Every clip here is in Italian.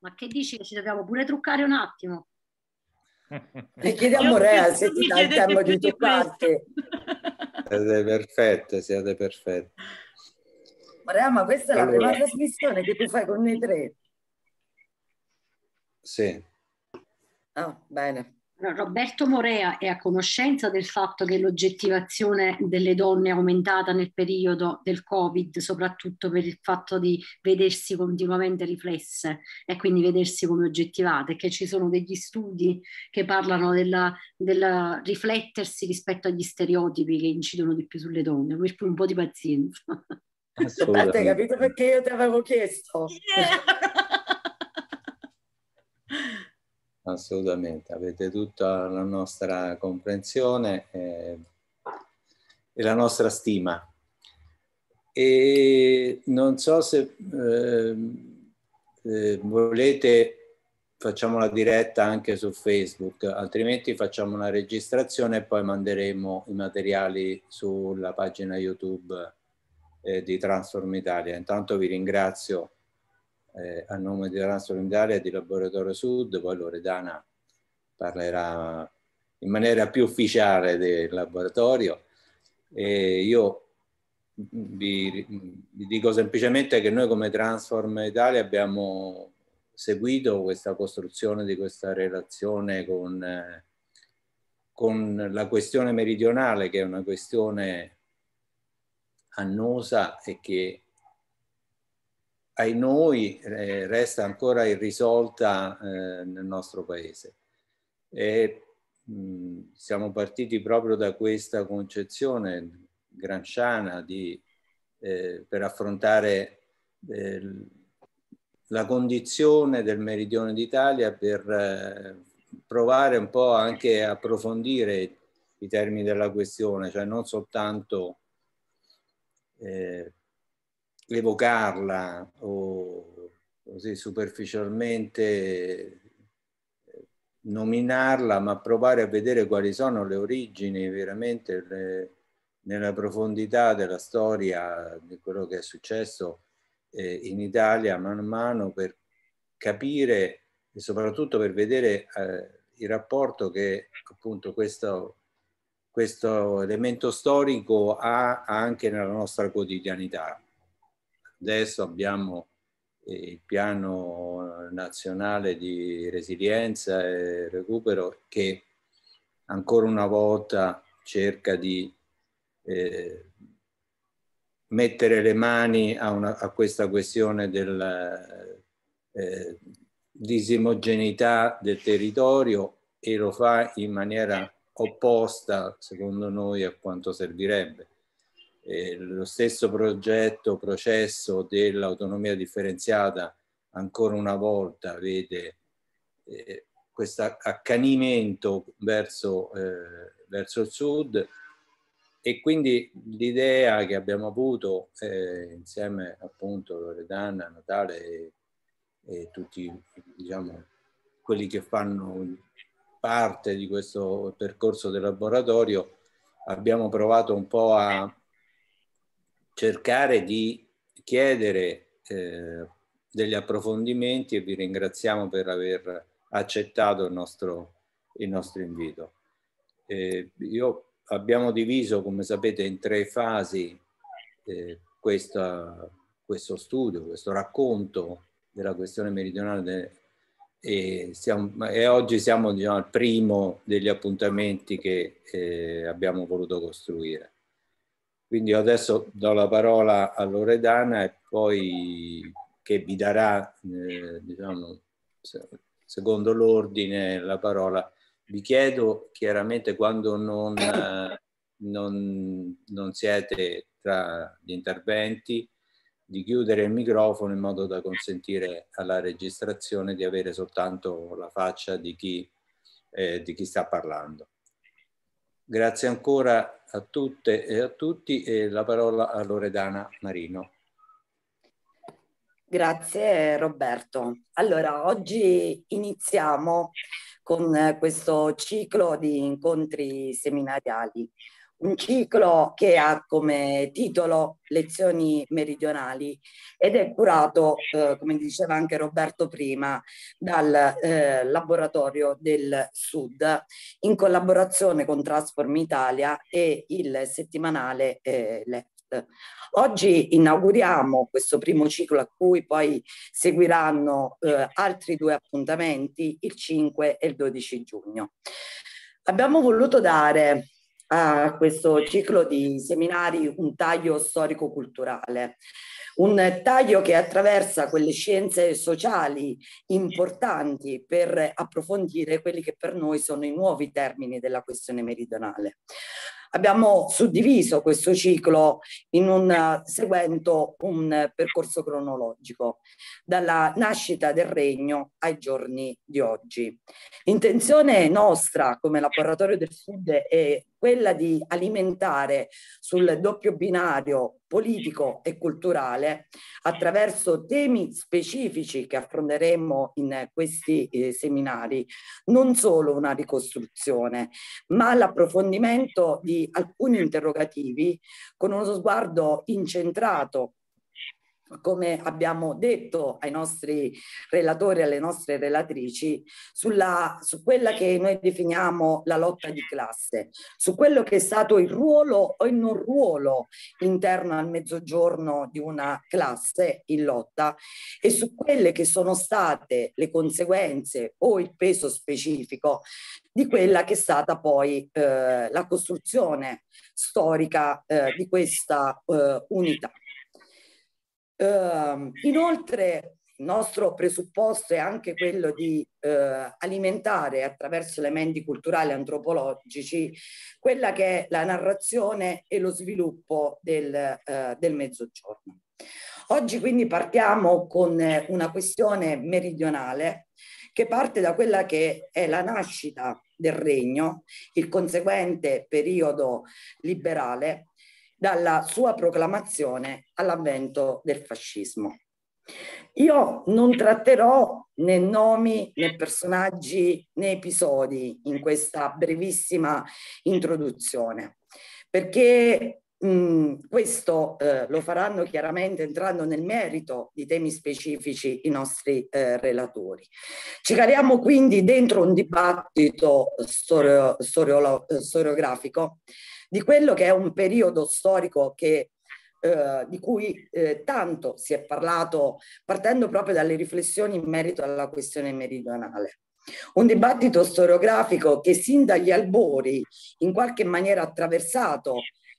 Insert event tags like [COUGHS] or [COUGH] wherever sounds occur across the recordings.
Ma che dici che ci dobbiamo pure truccare un attimo? [LAUGHS] E chiediamo Rea se ti dà il tempo di truccarti. Siete perfette, siete perfette. Rea, ma questa è la prima trasmissione che tu fai con noi tre. Sì. Ah, bene. Roberto Morea è a conoscenza del fatto che l'oggettivazione delle donne è aumentata nel periodo del Covid, soprattutto per il fatto di vedersi continuamente riflesse e quindi vedersi come oggettivate, che ci sono degli studi che parlano del riflettersi rispetto agli stereotipi che incidono di più sulle donne, per cui un po' di pazienza. Assolutamente. Hai capito perché io ti avevo chiesto? Yeah. [LAUGHS] assolutamente, avete tutta la nostra comprensione e, eh, e la nostra stima. E non so se eh, eh, volete facciamo la diretta anche su Facebook, altrimenti facciamo una registrazione e poi manderemo i materiali sulla pagina YouTube eh, di Transform Italia. Intanto vi ringrazio eh, a nome di Orazio Longare e di Laboratorio Sud, poi Loredana parlerà in maniera più ufficiale del laboratorio. E io vi, vi dico semplicemente che noi come Transform Italia abbiamo seguito questa costruzione di questa relazione con, eh, con la questione meridionale, che è una questione annosa e che ai noi eh, resta ancora irrisolta eh, nel nostro paese. E, mh, mm, siamo partiti proprio da questa concezione granciana di, eh, per affrontare eh, la condizione del meridione d'Italia per eh, provare un po' anche a approfondire i termini della questione, cioè non soltanto eh, evocarla o così superficialmente eh, nominarla, ma provare a vedere quali sono le origini veramente le, nella profondità della storia di quello che è successo eh, in Italia man mano per capire e soprattutto per vedere eh, il rapporto che appunto questo, questo elemento storico ha anche nella nostra quotidianità. Adesso abbiamo eh, il piano nazionale di resilienza e recupero che ancora una volta cerca di eh, mettere le mani a, una, a questa questione della eh, disimogeneità del territorio e lo fa in maniera opposta, secondo noi, a quanto servirebbe. Eh, lo stesso progetto, processo dell'autonomia differenziata ancora una volta vede eh, questo accanimento verso, eh, verso, il sud e quindi l'idea che abbiamo avuto eh, insieme appunto a Loredana, Natale e, e tutti diciamo, quelli che fanno parte di questo percorso del laboratorio abbiamo provato un po' a cercare di chiedere eh, degli approfondimenti e vi ringraziamo per aver accettato il nostro, il nostro invito. Eh, io abbiamo diviso, come sapete, in tre fasi eh, questa, questo studio, questo racconto della questione meridionale de, e, siamo, e, oggi siamo diciamo, al primo degli appuntamenti che eh, abbiamo voluto costruire. Quindi io adesso do la parola a Loredana e poi che vi darà, eh, diciamo, secondo l'ordine, la parola. Vi chiedo chiaramente quando non, eh, non, non siete tra gli interventi, di chiudere il microfono in modo da consentire alla registrazione di avere soltanto la faccia di chi, eh, di chi sta parlando. Grazie ancora a tutte e a tutti e la parola a Loredana Marino. Grazie Roberto. Allora, oggi iniziamo con questo ciclo di incontri seminariali un ciclo che ha come titolo Lezioni meridionali ed è curato, eh, come diceva anche Roberto prima, dal eh, Laboratorio del Sud in collaborazione con Transform Italia e il settimanale eh, Left. Oggi inauguriamo questo primo ciclo a cui poi seguiranno eh, altri due appuntamenti il 5 e il 12 giugno. Abbiamo voluto dare a questo ciclo di seminari un taglio storico-culturale, un taglio che attraversa quelle scienze sociali importanti per approfondire quelli che per noi sono i nuovi termini della questione meridionale. Abbiamo suddiviso questo ciclo in un, seguendo un percorso cronologico, dalla nascita del regno ai giorni di oggi. Intenzione nostra come laboratorio del Sud è quella di alimentare sul doppio binario politico e culturale attraverso temi specifici che affronteremo in questi eh, seminari, non solo una ricostruzione, ma l'approfondimento di alcuni interrogativi con uno sguardo incentrato come abbiamo detto ai nostri relatori e alle nostre relatrici, sulla, su quella che noi definiamo la lotta di classe, su quello che è stato il ruolo o il non ruolo interno al mezzogiorno di una classe in lotta e su quelle che sono state le conseguenze o il peso specifico di quella che è stata poi eh, la costruzione storica eh, di questa eh, unità. Eh, inoltre il nostro presupposto è anche quello di eh, alimentare attraverso elementi culturali antropologici quella che è la narrazione e lo sviluppo del, eh, del mezzogiorno. Oggi quindi partiamo con eh, una questione meridionale che parte da quella che è la nascita del regno, il conseguente periodo liberale, dalla sua proclamazione all'avvento del fascismo. Io non tratterò né nomi né personaggi né episodi in questa brevissima introduzione, perché mh, mm, questo eh, lo faranno chiaramente entrando nel merito di temi specifici i nostri eh, relatori. Ci cariamo quindi dentro un dibattito storio, storiolo, eh, storiografico di quello che è un periodo storico che eh, di cui eh, tanto si è parlato partendo proprio dalle riflessioni in merito alla questione meridionale. Un dibattito storiografico che sin dagli albori in qualche maniera ha attraversato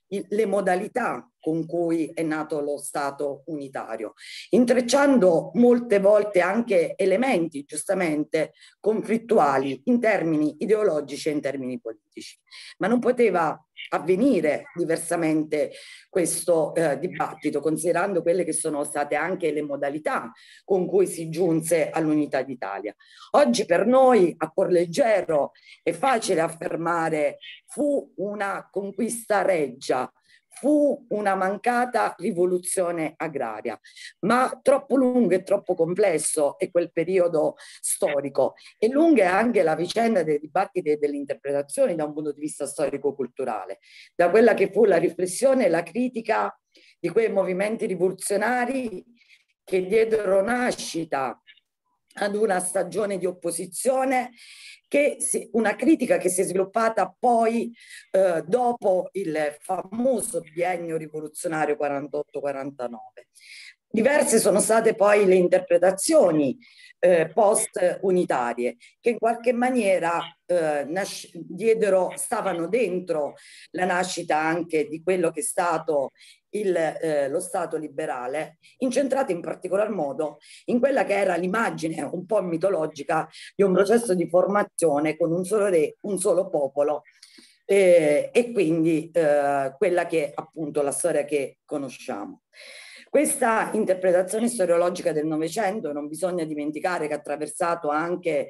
il, le modalità con cui è nato lo Stato unitario, intrecciando molte volte anche elementi giustamente conflittuali in termini ideologici e in termini politici. Ma non poteva avvenire diversamente questo eh, dibattito, considerando quelle che sono state anche le modalità con cui si giunse all'unità d'Italia. Oggi per noi a Porleggero è facile affermare fu una conquista reggia, fu una mancata rivoluzione agraria, ma troppo lungo e troppo complesso è quel periodo storico e lunga è anche la vicenda dei dibattiti e delle interpretazioni da un punto di vista storico-culturale, da quella che fu la riflessione e la critica di quei movimenti rivoluzionari che diedero nascita ad una stagione di opposizione che si, una critica che si è sviluppata poi eh, dopo il famoso biennio rivoluzionario 48-49. Diverse sono state poi le interpretazioni eh, post-unitarie che in qualche maniera eh, diedero, stavano dentro la nascita anche di quello che è stato il, eh, lo Stato liberale, incentrato in particolar modo in quella che era l'immagine un po' mitologica di un processo di formazione con un solo re, un solo popolo eh, e quindi eh, quella che è appunto la storia che conosciamo. Questa interpretazione storiologica del Novecento non bisogna dimenticare che ha attraversato anche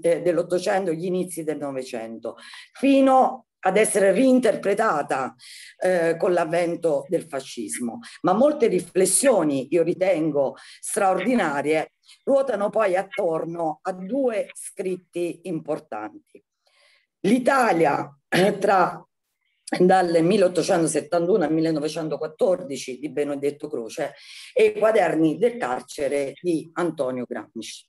eh, dell'Ottocento gli inizi del Novecento, fino ad essere reinterpretata eh, con l'avvento del fascismo. Ma molte riflessioni, io ritengo, straordinarie ruotano poi attorno a due scritti importanti. L'Italia eh, tra dal 1871 al 1914 di Benedetto Croce e i quaderni del carcere di Antonio Gramsci.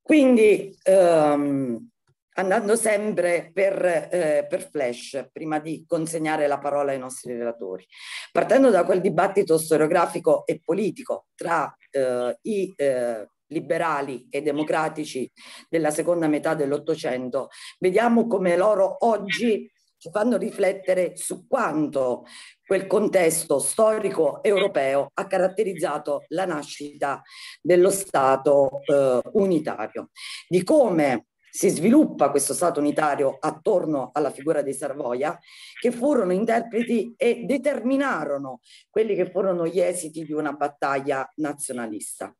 Quindi ehm, andando sempre per, eh, per, flash, prima di consegnare la parola ai nostri relatori. Partendo da quel dibattito storiografico e politico tra eh, i eh, liberali e democratici della seconda metà dell'Ottocento, vediamo come loro oggi ci fanno riflettere su quanto quel contesto storico europeo ha caratterizzato la nascita dello Stato eh, unitario, di come si sviluppa questo Stato unitario attorno alla figura dei Savoia, che furono interpreti e determinarono quelli che furono gli esiti di una battaglia nazionalista.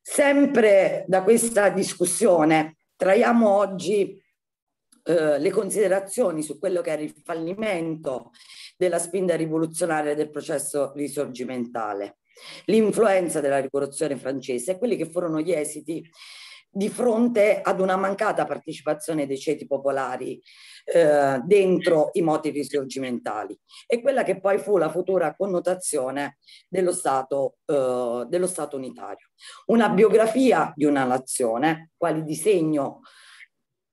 Sempre da questa discussione traiamo oggi eh, le considerazioni su quello che era il fallimento della spinta rivoluzionaria del processo risorgimentale, l'influenza della rivoluzione francese e quelli che furono gli esiti di fronte ad una mancata partecipazione dei ceti popolari eh, dentro i motivi risorgimentali e quella che poi fu la futura connotazione dello Stato, eh, dello Stato unitario. Una biografia di una nazione, quale disegno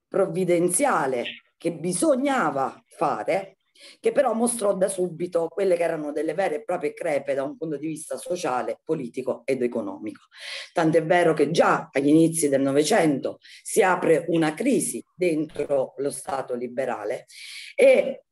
provvidenziale che bisognava fare che però mostrò da subito quelle che erano delle vere e proprie crepe da un punto di vista sociale, politico ed economico. Tant'è vero che già agli inizi del Novecento si apre una crisi dentro lo Stato liberale e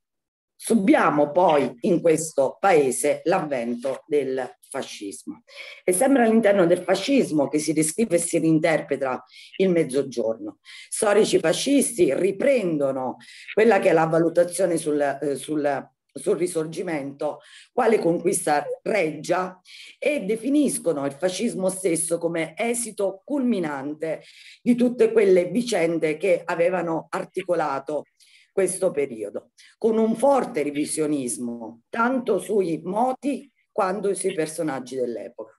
Subiamo poi in questo paese l'avvento del fascismo. E sembra all'interno del fascismo che si descrive e si reinterpreta il mezzogiorno. Storici fascisti riprendono quella che è la valutazione sul, eh, sul sul risorgimento quale conquista reggia e definiscono il fascismo stesso come esito culminante di tutte quelle vicende che avevano articolato questo periodo, con un forte revisionismo tanto sui moti quanto sui personaggi dell'epoca.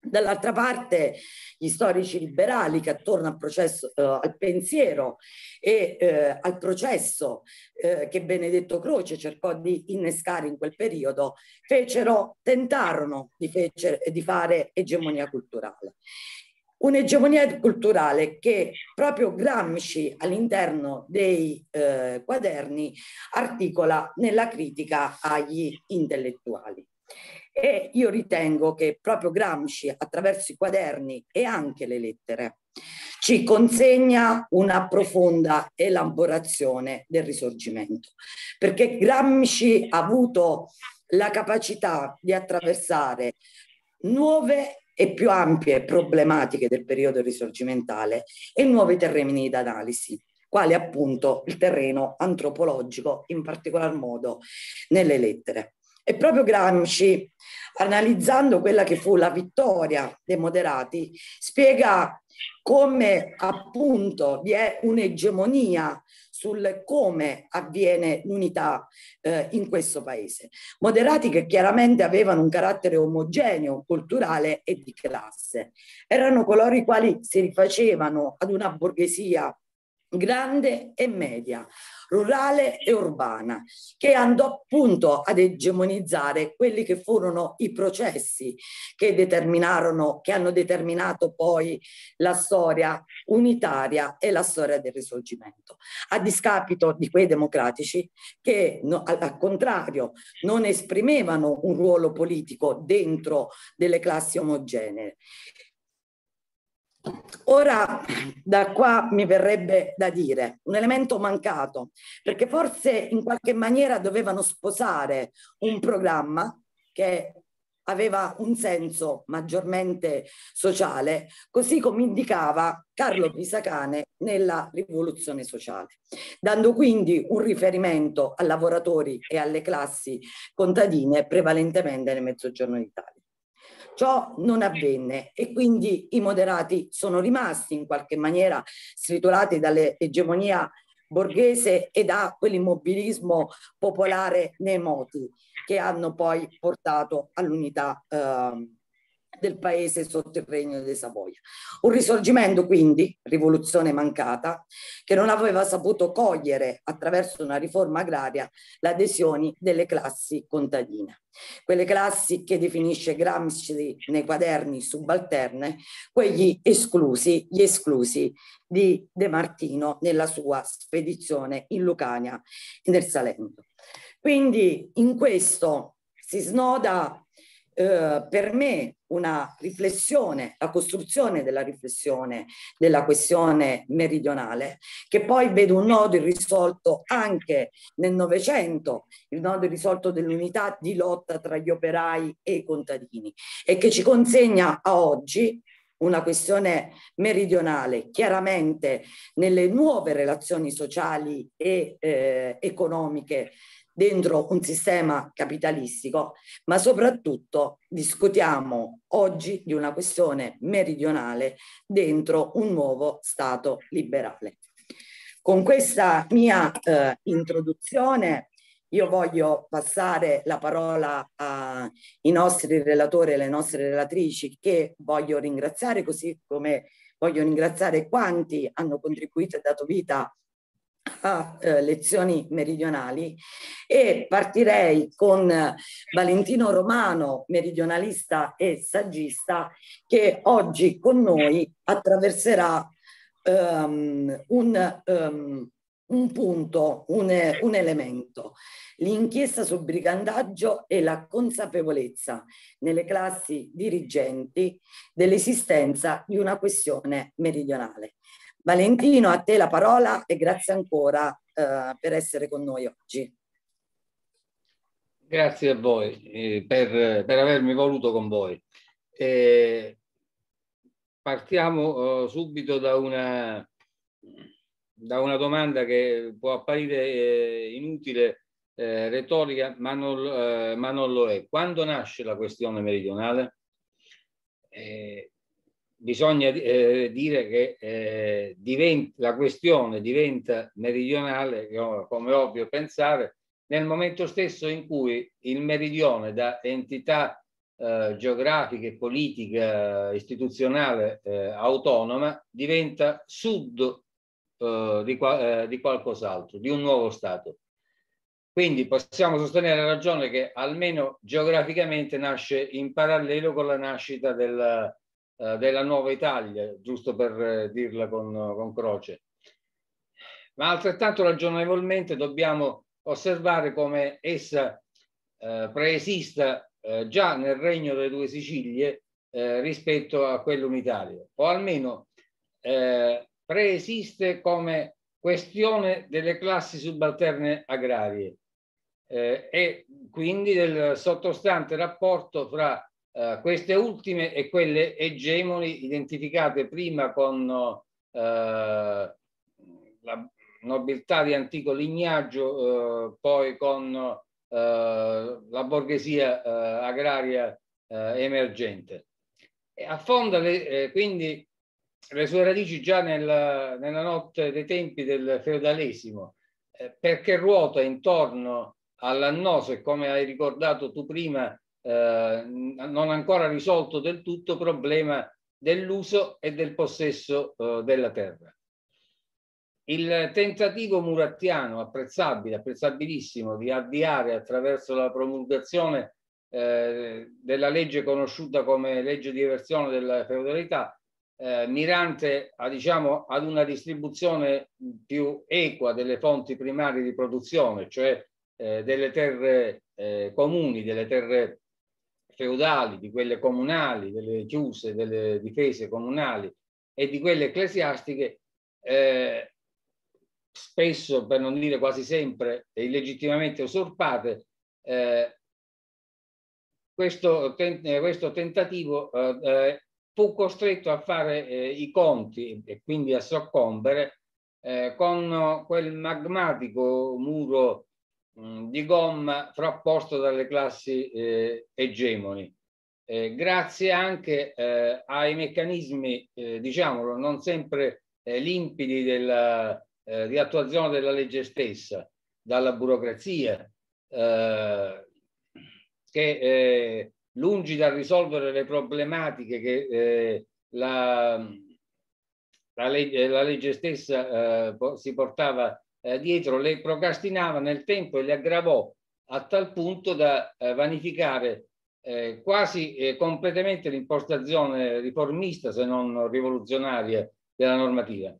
Dall'altra parte gli storici liberali che attorno al, processo, eh, al pensiero e eh, al processo eh, che Benedetto Croce cercò di innescare in quel periodo fecero, tentarono di, fecere, di fare egemonia culturale. Un'egemonia culturale che proprio Gramsci all'interno dei eh, quaderni articola nella critica agli intellettuali. E io ritengo che proprio Gramsci, attraverso i quaderni e anche le lettere, ci consegna una profonda elaborazione del risorgimento, perché Gramsci ha avuto la capacità di attraversare nuove e più ampie problematiche del periodo risorgimentale e nuovi terreni d'analisi, quali appunto il terreno antropologico, in particolar modo nelle lettere. E proprio Gramsci, analizzando quella che fu la vittoria dei moderati, spiega come appunto vi è un'egemonia sul come avviene l'unità eh, in questo paese. Moderati che chiaramente avevano un carattere omogeneo, culturale e di classe. Erano coloro i quali si rifacevano ad una borghesia grande e media, rurale e urbana, che andò appunto ad egemonizzare quelli che furono i processi che determinarono, che hanno determinato poi la storia unitaria e la storia del risorgimento, a discapito di quei democratici che no, al contrario non esprimevano un ruolo politico dentro delle classi omogenee. Ora, da qua mi verrebbe da dire un elemento mancato, perché forse in qualche maniera dovevano sposare un programma che aveva un senso maggiormente sociale, così come indicava Carlo Pisacane nella rivoluzione sociale, dando quindi un riferimento a lavoratori e alle classi contadine prevalentemente nel Mezzogiorno d'Italia. Ciò non avvenne e quindi i moderati sono rimasti in qualche maniera stritolati dall'egemonia borghese e da quell'immobilismo popolare nei moti che hanno poi portato all'unità eh, del paese sotto il regno dei Savoia. Un risorgimento quindi, rivoluzione mancata, che non aveva saputo cogliere attraverso una riforma agraria le adesioni delle classi contadine. Quelle classi che definisce Gramsci nei quaderni subalterne, quegli esclusi, gli esclusi di De Martino nella sua spedizione in Lucania e nel Salento. Quindi in questo si snoda eh, per me una riflessione, la costruzione della riflessione della questione meridionale, che poi vedo un nodo irrisolto anche nel Novecento, il nodo irrisolto dell'unità di lotta tra gli operai e i contadini, e che ci consegna a oggi una questione meridionale, chiaramente nelle nuove relazioni sociali e eh, economiche dentro un sistema capitalistico, ma soprattutto discutiamo oggi di una questione meridionale dentro un nuovo Stato liberale. Con questa mia eh, introduzione io voglio passare la parola ai nostri relatori e alle nostre relatrici che voglio ringraziare, così come voglio ringraziare quanti hanno contribuito e dato vita a a eh, lezioni meridionali e partirei con Valentino Romano, meridionalista e saggista, che oggi con noi attraverserà um, un, um, un, punto, un, un elemento, l'inchiesta sul brigandaggio e la consapevolezza nelle classi dirigenti dell'esistenza di una questione meridionale. Valentino, a te la parola e grazie ancora eh, per essere con noi oggi. Grazie a voi eh, per, per, avermi voluto con voi. Eh, partiamo oh, subito da una, da una, domanda che può apparire eh, inutile, eh, retorica, ma non, eh, ma non, lo è. Quando nasce la questione meridionale? bisogna eh, dire che eh, diventa, la questione diventa meridionale, come è ovvio pensare, nel momento stesso in cui il meridione da entità eh, geografica e politica istituzionale eh, autonoma diventa sud eh, di, eh, di qualcos'altro, di un nuovo Stato. Quindi possiamo sostenere la ragione che almeno geograficamente nasce in parallelo con la nascita del, eh, della nuova Italia, giusto per eh, dirla con, con croce. Ma altrettanto ragionevolmente dobbiamo osservare come essa eh, preesista eh, già nel regno delle due Sicilie eh, rispetto a quello unitario, o almeno eh, preesiste come questione delle classi subalterne agrarie eh, e quindi del sottostante rapporto fra eh, queste ultime e quelle egemoni identificate prima con eh, la nobiltà di antico lignaggio, eh, poi con eh, la borghesia eh, agraria emergente. E affonda le, quindi le sue radici già nella, nella notte dei tempi del feudalesimo, perché ruota intorno all'annoso e come hai ricordato tu prima eh, non ancora risolto del tutto problema dell'uso e del possesso eh, della terra. Il tentativo murattiano, apprezzabile, apprezzabilissimo, di avviare attraverso la promulgazione eh, della legge conosciuta come legge di eversione della feudalità, eh, mirante a, diciamo, ad una distribuzione più equa delle fonti primarie di produzione, cioè eh, delle terre eh, comuni, delle terre feudali, di quelle comunali, delle chiuse, delle difese comunali e di quelle ecclesiastiche, eh, spesso, per non dire quasi sempre, illegittimamente usurpate, eh, questo, eh, questo, tentativo eh, eh, fu costretto a fare eh, i conti e quindi a soccombere con quel magmatico muro Mm, di gomma frapposto dalle classi eh, egemoni. Eh, grazie anche eh, ai meccanismi, eh, diciamolo, non sempre eh, limpidi della, eh, di attuazione della legge stessa, dalla burocrazia, eh, che lungi dal risolvere le problematiche che la, la, legge, la, legge, stessa si portava eh, dietro le procrastinava nel tempo e le aggravò a tal punto da eh, vanificare eh, quasi eh, completamente l'impostazione riformista, se non rivoluzionaria, della normativa.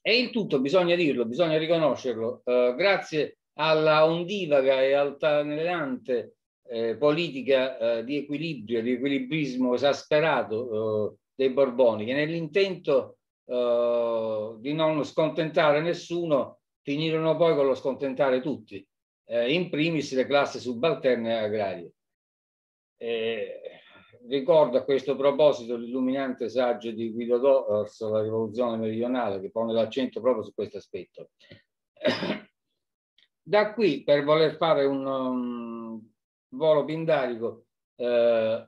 E il tutto, bisogna dirlo, bisogna riconoscerlo, eh, grazie alla ondivaga e altalenante eh, politica di equilibrio, di equilibrismo esasperato dei Borboni, che nell'intento eh, di non scontentare nessuno, finirono poi con lo scontentare tutti, eh, in primis le classi subalterne agrarie. Eh, ricordo a questo proposito l'illuminante saggio di Guido Dorso, La rivoluzione meridionale, che pone l'accento proprio su questo aspetto. [COUGHS] Da qui, per voler fare un um, volo pindarico, eh,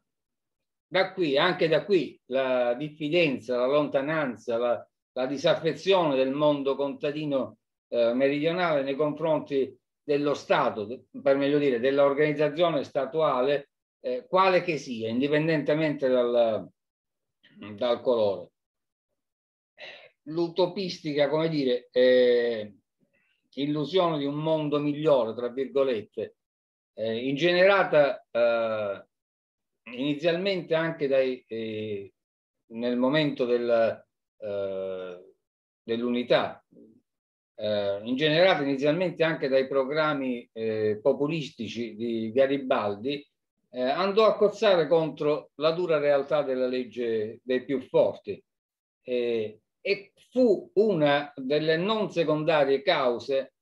da qui, anche da qui, la diffidenza, la lontananza, la, la disaffezione del mondo contadino eh, meridionale nei confronti dello Stato, per meglio dire, dell'organizzazione statuale, eh, quale che sia, indipendentemente dal, dal colore. L'utopistica, come dire, eh, illusione di un mondo migliore, tra virgolette, eh, ingenerata eh, inizialmente anche dai, eh, nel momento del, eh, dell'unità, eh, ingenerata inizialmente anche dai programmi eh, populistici di Garibaldi, eh, andò a cozzare contro la dura realtà della legge dei più forti eh, e fu una delle non secondarie cause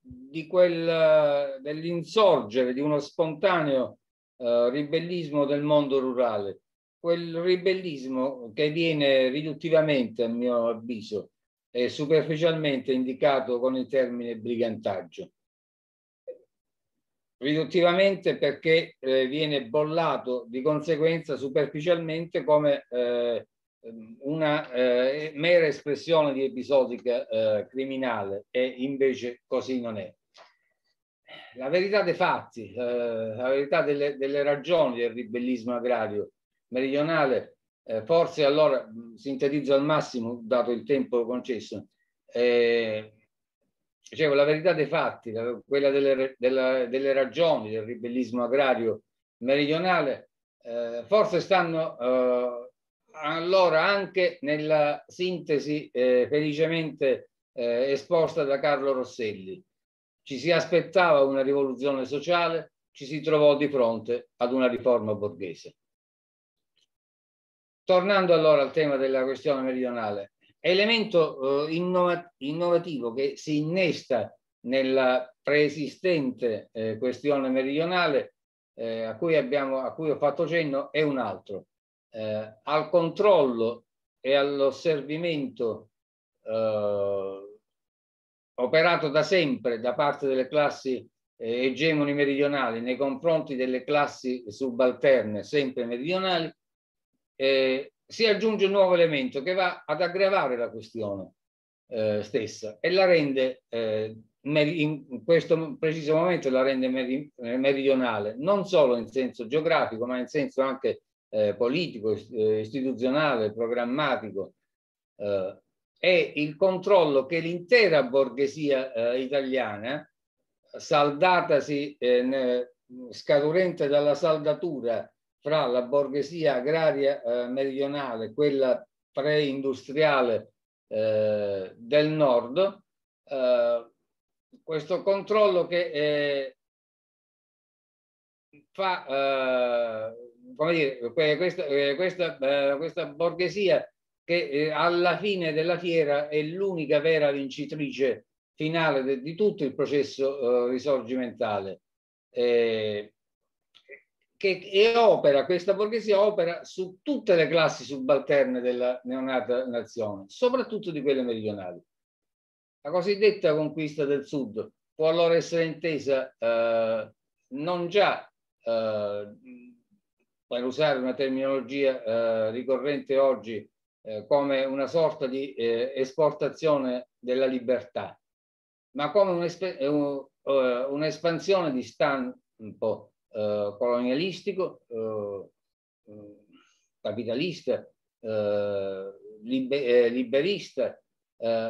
di quel, dell'insorgere di uno spontaneo eh, ribellismo del mondo rurale, quel ribellismo che viene riduttivamente, a mio avviso, e superficialmente indicato con il termine brigantaggio. Riduttivamente perché eh, viene bollato di conseguenza superficialmente come eh, una eh, mera espressione di episodica eh, criminale e invece così non è la verità dei fatti, eh, la verità delle, delle, ragioni del ribellismo agrario meridionale, eh, forse allora sintetizzo al massimo, dato il tempo concesso, eh, dicevo la verità dei fatti, quella delle, della, delle, ragioni del ribellismo agrario meridionale, eh, forse stanno eh, allora anche nella sintesi eh, felicemente esposta da Carlo Rosselli ci si aspettava una rivoluzione sociale, ci si trovò di fronte ad una riforma borghese. Tornando allora al tema della questione meridionale, elemento eh, innova innovativo che si innesta nella preesistente eh, questione meridionale eh, a, cui abbiamo, a, cui ho fatto cenno è un altro. Eh, al controllo e all'osservimento eh, operato da sempre da parte delle classi eh, egemoni meridionali nei confronti delle classi subalterne sempre meridionali, eh, si aggiunge un nuovo elemento che va ad aggravare la questione eh, stessa e la rende, eh, in questo preciso momento, la rende meri meridionale, non solo in senso geografico, ma in senso anche eh, politico, eh, istituzionale, programmatico è il controllo che l'intera borghesia eh, italiana, saldatasi, eh, ne, scadurente dalla saldatura fra la borghesia agraria eh, meridionale, quella preindustriale eh, del nord, eh, questo controllo che eh, fa, eh, come dire, eh, questa, questa, questa borghesia che eh, alla fine della fiera è l'unica vera vincitrice finale de, di tutto il processo eh, risorgimentale. Eh, che opera, questa borghesia opera su tutte le classi subalterne della neonata nazione, soprattutto di quelle meridionali. La cosiddetta conquista del sud può allora essere intesa eh, non già, eh, per usare una terminologia eh, ricorrente oggi, eh, come una sorta di eh, esportazione della libertà, ma come eh, eh, un'espansione un, uh, un di stampo uh, colonialistico, uh, capitalista, liber liberista,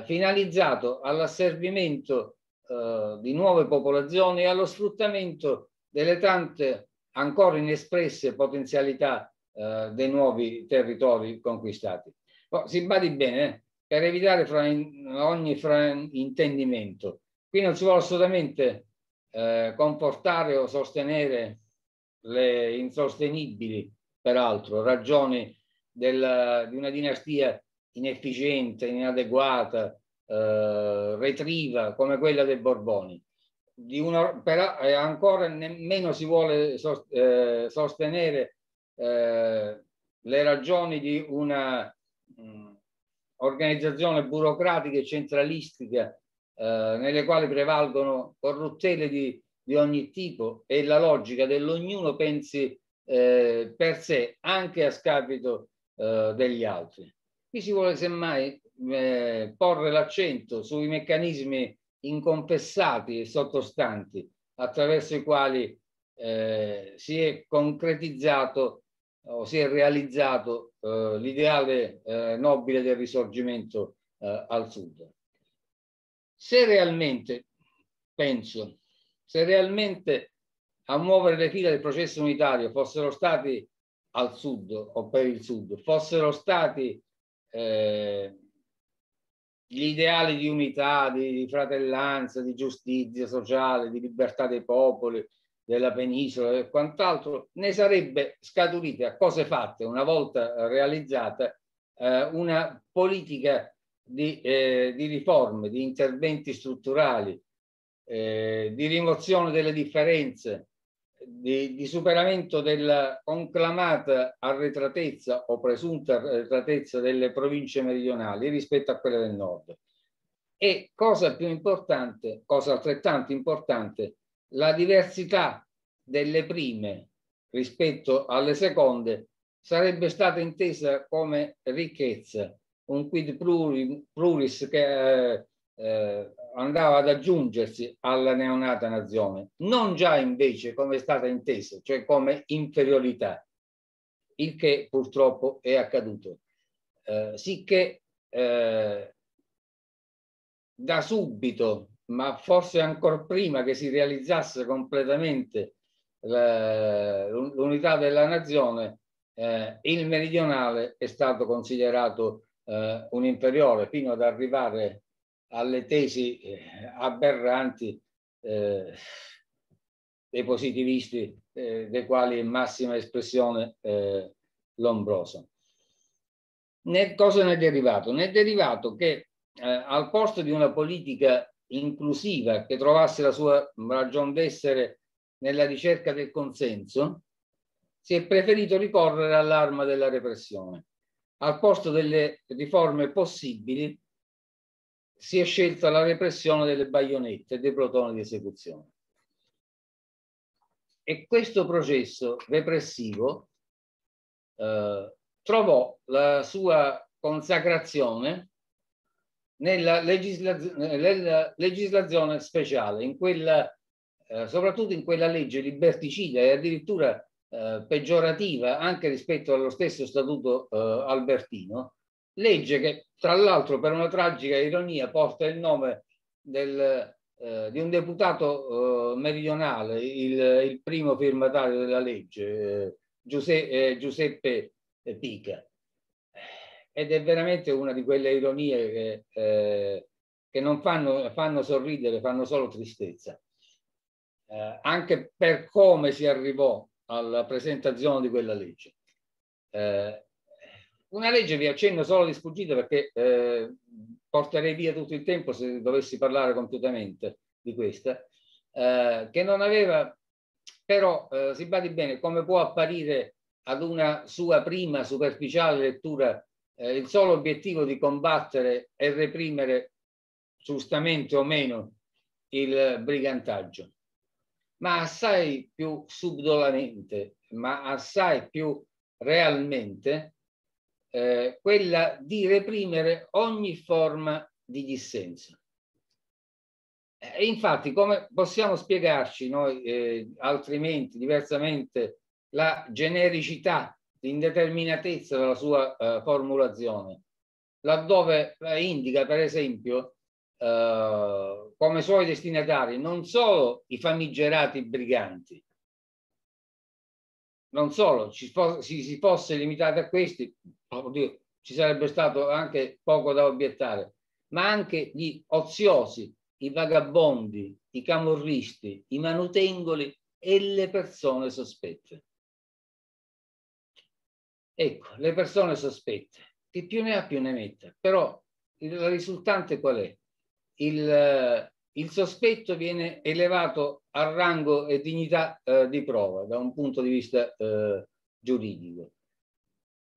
finalizzato all'asservimento di nuove popolazioni e allo sfruttamento delle tante ancora inespresse potenzialità dei nuovi territori conquistati. Oh, si badi bene, eh. per evitare fra in, ogni fraintendimento. Qui non si vuole assolutamente eh, confortare o sostenere le insostenibili, peraltro, ragioni del, di una dinastia inefficiente, inadeguata, eh, retriva come quella dei Borboni. Di una, per, eh, ancora nemmeno si vuole sost, eh, sostenere eh, le ragioni di una Mm. organizzazione burocratica e centralistica eh, nelle quali prevalgono corruttele di, di, ogni tipo e la logica dell'ognuno pensi eh, per sé anche a scapito eh, degli altri. Qui si vuole semmai eh, porre l'accento sui meccanismi inconfessati e sottostanti attraverso i quali eh, si è concretizzato oh, si è realizzato eh, l'ideale eh, nobile del risorgimento eh, al sud. Se realmente, penso, se realmente a muovere le fila del processo unitario fossero stati al sud o per il sud, fossero stati eh, gli ideali di unità, di, di fratellanza, di giustizia sociale, di libertà dei popoli, della penisola e quant'altro, ne sarebbe scaturita a cose fatte una volta realizzata eh, una politica di, eh, di, riforme, di interventi strutturali, eh, di rimozione delle differenze, di, di, superamento della conclamata arretratezza o presunta arretratezza delle province meridionali rispetto a quelle del nord. E cosa più importante, cosa altrettanto importante, la diversità delle prime rispetto alle seconde sarebbe stata intesa come ricchezza, un quid pluris che eh, eh, andava ad aggiungersi alla neonata nazione, non già invece come è stata intesa, cioè come inferiorità, il che purtroppo è accaduto. Eh, sicché eh, da subito ma forse ancora prima che si realizzasse completamente l'unità della nazione, eh, il meridionale è stato considerato eh, un inferiore fino ad arrivare alle tesi eh, aberranti eh, dei positivisti, eh, dei quali è massima espressione eh, Lombroso. Ne, cosa ne è derivato? Ne è derivato che al posto di una politica inclusiva che trovasse la sua ragion d'essere nella ricerca del consenso, si è preferito ricorrere all'arma della repressione. Al posto delle riforme possibili si è scelta la repressione delle baionette e dei plotoni di esecuzione. E questo processo repressivo eh, trovò la sua consacrazione nella, legislaz- nella legislazione speciale, in quella, eh, soprattutto in quella legge liberticida e addirittura eh, peggiorativa anche rispetto allo stesso statuto eh, albertino, legge che tra l'altro per una tragica ironia porta il nome del, eh, di un deputato eh, meridionale, il, il, primo firmatario della legge, eh, eh, Giuseppe, Giuseppe Pica ed è veramente una di quelle ironie che, eh, che non fanno, fanno, sorridere, fanno solo tristezza. Eh, anche per come si arrivò alla presentazione di quella legge. Eh, una legge vi accenno solo di sfuggita perché eh, porterei via tutto il tempo se dovessi parlare completamente di questa, eh, che non aveva, però eh, si badi bene come può apparire ad una sua prima superficiale lettura eh, il solo obiettivo di combattere e reprimere giustamente o meno il brigantaggio, ma assai più subdolamente, ma assai più realmente eh, quella di reprimere ogni forma di dissenso. E eh, infatti, come possiamo spiegarci noi eh, altrimenti, diversamente, la genericità l'indeterminatezza della sua eh, formulazione, laddove eh, indica per esempio eh, come suoi destinatari non solo i famigerati briganti, non solo ci, si, si fosse limitati a questi, oh, oddio, ci sarebbe stato anche poco da obiettare, ma anche gli oziosi, i vagabondi, i camorristi, i manutengoli e le persone sospette. Ecco, le persone sospette, chi più ne ha più ne metta, però il risultante qual è? Il, eh, il sospetto viene elevato a rango e dignità eh, di prova da un punto di vista eh, giuridico,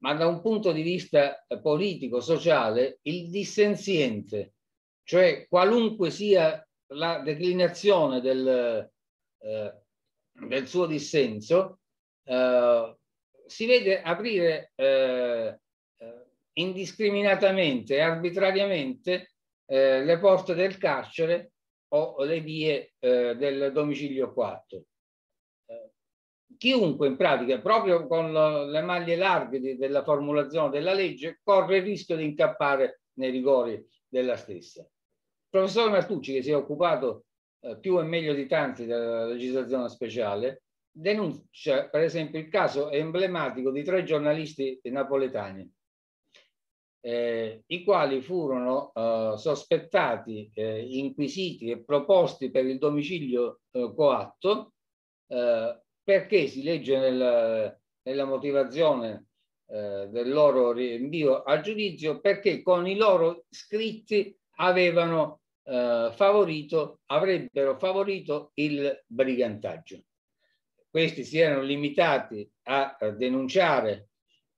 ma da un punto di vista eh, politico, sociale, il dissenziente, cioè qualunque sia la declinazione del, eh, del suo dissenso, eh, si vede aprire eh, eh, indiscriminatamente arbitrariamente eh, le porte del carcere o le vie eh, del domicilio 4. Eh, chiunque in pratica, proprio con le maglie larghe della formulazione della legge, corre il rischio di incappare nei rigori della stessa. Il professor Martucci, che si è occupato eh, più e meglio di tanti della legislazione speciale, denuncia cioè, per esempio il caso emblematico di tre giornalisti napoletani, eh, i quali furono eh, sospettati, eh, inquisiti e proposti per il domicilio eh, coatto eh, perché si legge nel, nella motivazione eh, del loro rinvio a giudizio perché con i loro scritti avevano favorito, avrebbero favorito il brigantaggio questi si erano limitati a eh, denunciare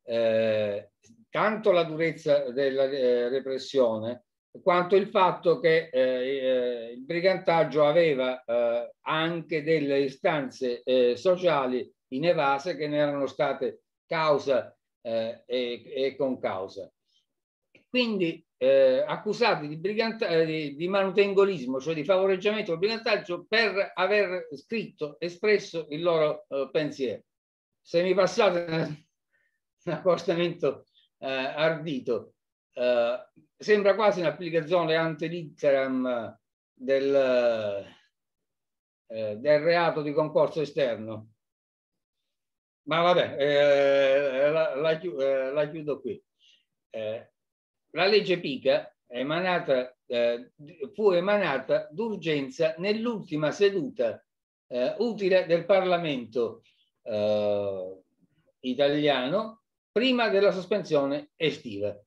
eh, tanto la durezza della eh, repressione quanto il fatto che eh, eh il brigantaggio aveva eh, anche delle istanze sociali in evase che ne erano state causa e, e con causa. Quindi eh, accusati di, briganta- eh, di, di manutengolismo, cioè di favoreggiamento al brigantaggio, per aver scritto, espresso il loro eh, pensiero. Se mi passate un [LAUGHS] accostamento eh, ardito, eh, sembra quasi un'applicazione ante litteram del, eh, del reato di concorso esterno. Ma vabbè, la, la, la, chiudo qui. Eh, la legge Pica emanata, eh, fu emanata d'urgenza nell'ultima seduta eh, utile del Parlamento eh, italiano prima della sospensione estiva.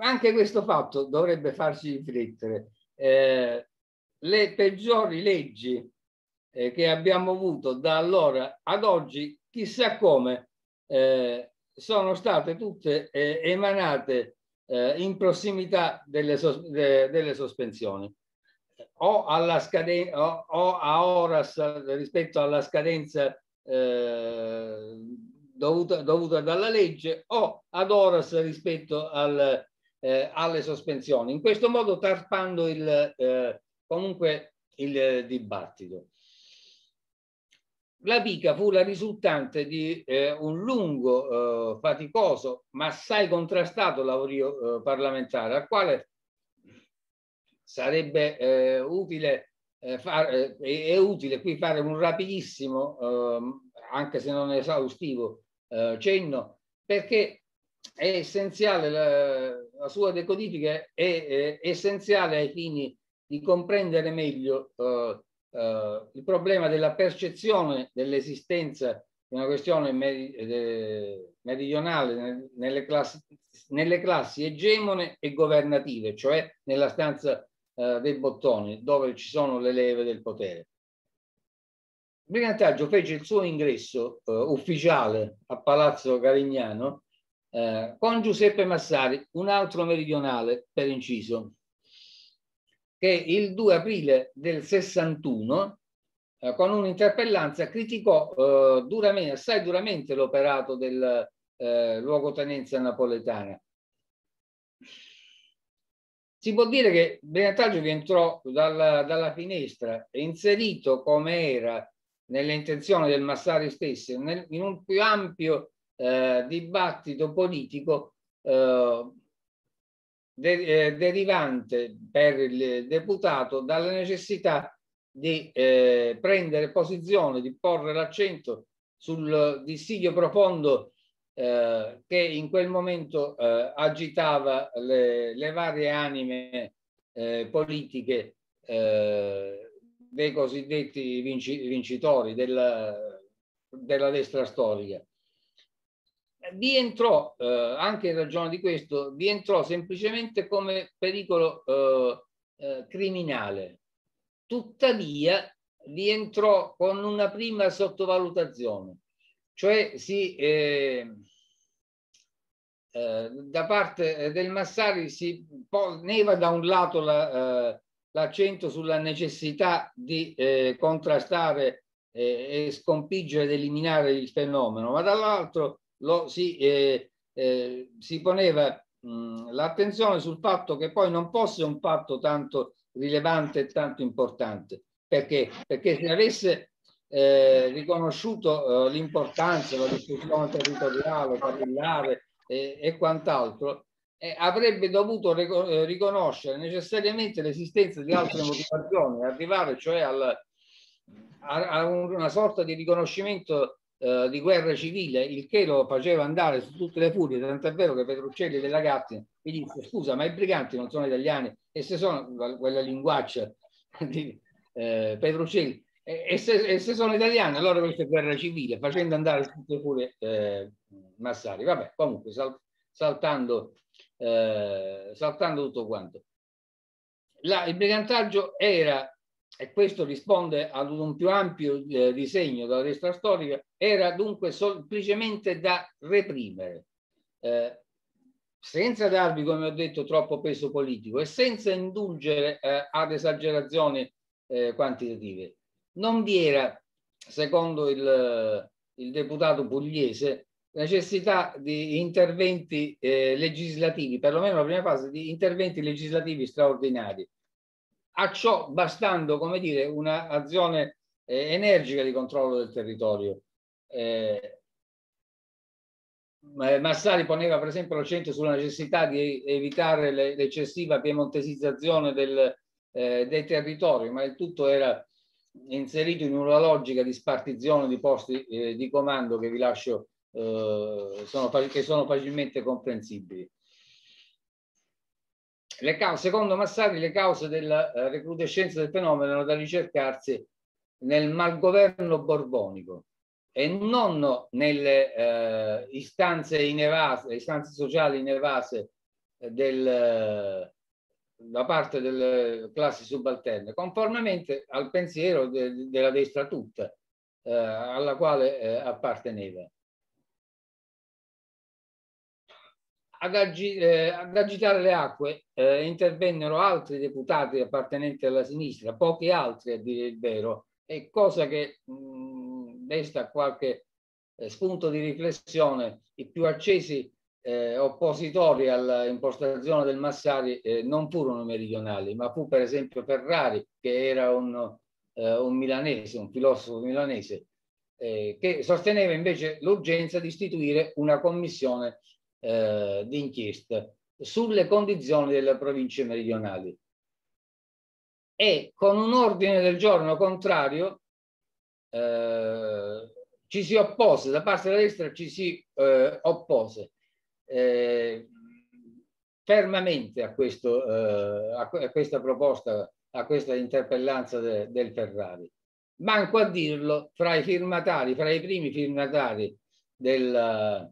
Anche questo fatto dovrebbe farci riflettere. Eh, le peggiori leggi eh, che abbiamo avuto da allora ad oggi, chissà come, eh, sono state tutte emanate eh, in prossimità delle, sos de delle sospensioni o, alla scadenza o, o a horas rispetto alla scadenza eh, dovuta, dovuta dalla legge o ad horas rispetto al, eh, alle sospensioni, in questo modo tarpando il, eh, comunque il dibattito. La bica fu la risultante di eh, un lungo, eh, faticoso, ma assai contrastato lavorio eh, parlamentare, al quale sarebbe eh, utile, eh, far, eh, è utile qui fare un rapidissimo, ehm, anche se non esaustivo, cenno, perché è essenziale, la, la sua decodifica è, è, essenziale ai fini di comprendere meglio eh, il problema della percezione dell'esistenza di una questione eh, meridionale nelle classi, nelle classi egemone e governative, cioè nella stanza eh, dei bottoni dove ci sono le leve del potere. Brigantaggio fece il suo ingresso eh, ufficiale a Palazzo Carignano eh, con Giuseppe Massari, un altro meridionale per inciso, che il 2 aprile del 61 eh, con un'interpellanza criticò eh, duramente, assai duramente l'operato del eh, luogotenenza napoletana. Si può dire che Benataggio vi entrò dalla, dalla finestra e inserito come era nelle intenzioni del Massari stesso, nel, in un più ampio eh, dibattito politico eh, de eh, derivante per il deputato dalla necessità di eh, prendere posizione, di porre l'accento sul dissidio profondo eh, che in quel momento eh, agitava le, le, varie anime eh, politiche eh, dei cosiddetti vinci, vincitori della, della destra storica vi entrò, eh, anche in ragione di questo, vi entrò semplicemente come pericolo eh, eh criminale. Tuttavia, vi entrò con una prima sottovalutazione, cioè si, eh, eh, da parte del Massari si poneva da un lato la, l'accento sulla necessità di contrastare e sconfiggere ed eliminare il fenomeno, ma dall'altro lo, si, eh, eh, si poneva mm, l'attenzione sul fatto che poi non fosse un fatto tanto rilevante e tanto importante. Perché? Perché se avesse eh, riconosciuto eh, l'importanza, della discussione territoriale, capillare eh, e quant'altro, eh, avrebbe dovuto rico eh, riconoscere necessariamente l'esistenza di altre motivazioni, arrivare cioè al, a, a un, una sorta di riconoscimento eh, di guerra civile, il che lo faceva andare su tutte le furie, tant'è vero che Petruccelli della Gatti mi disse scusa ma i briganti non sono italiani e se sono quella linguaccia [LAUGHS] di eh, Petruccelli e, se, e, se, sono italiani allora questa è guerra civile facendo andare su tutte le furie eh, Massari. Vabbè comunque sal, saltando, eh, saltando tutto quanto. La, il brigantaggio era e questo risponde ad un più ampio eh, disegno della destra storica, era dunque semplicemente da reprimere, eh, senza darvi, come ho detto, troppo peso politico e senza indulgere eh, ad esagerazioni eh, quantitative. Non vi era, secondo il, il deputato pugliese, necessità di interventi eh, legislativi, perlomeno la prima fase, di interventi legislativi straordinari a ciò bastando, come dire, un'azione eh, energica di controllo del territorio. Eh, Massari poneva per esempio l'accento sulla necessità di evitare l'eccessiva piemontesizzazione del, eh, dei territori, ma il tutto era inserito in una logica di spartizione di posti eh, di comando che vi lascio, eh, sono, che sono facilmente comprensibili. Cause, secondo Massari le cause della eh, recrudescenza del fenomeno erano da ricercarsi nel malgoverno borbonico e non nelle eh, istanze, inevase, istanze sociali inevase del, eh, da parte delle classi subalterne, conformemente al pensiero de, della destra tutta eh, alla quale eh, apparteneva. ad eh, agitare le acque eh, intervennero altri deputati appartenenti alla sinistra, pochi altri a dire il vero, e cosa che mh, desta qualche eh, spunto di riflessione, i più accesi eh, oppositori all'impostazione del Massari eh, non furono meridionali, ma fu per esempio Ferrari, che era un, un milanese, un filosofo milanese, che sosteneva invece l'urgenza di istituire una commissione eh, di sulle condizioni delle province meridionali e con un ordine del giorno contrario eh, ci si oppose, da parte della destra ci si eh, oppose eh, fermamente a, questo, eh, a, a, questa proposta, a questa interpellanza de, del Ferrari. Manco a dirlo, fra i firmatari, fra i primi firmatari del...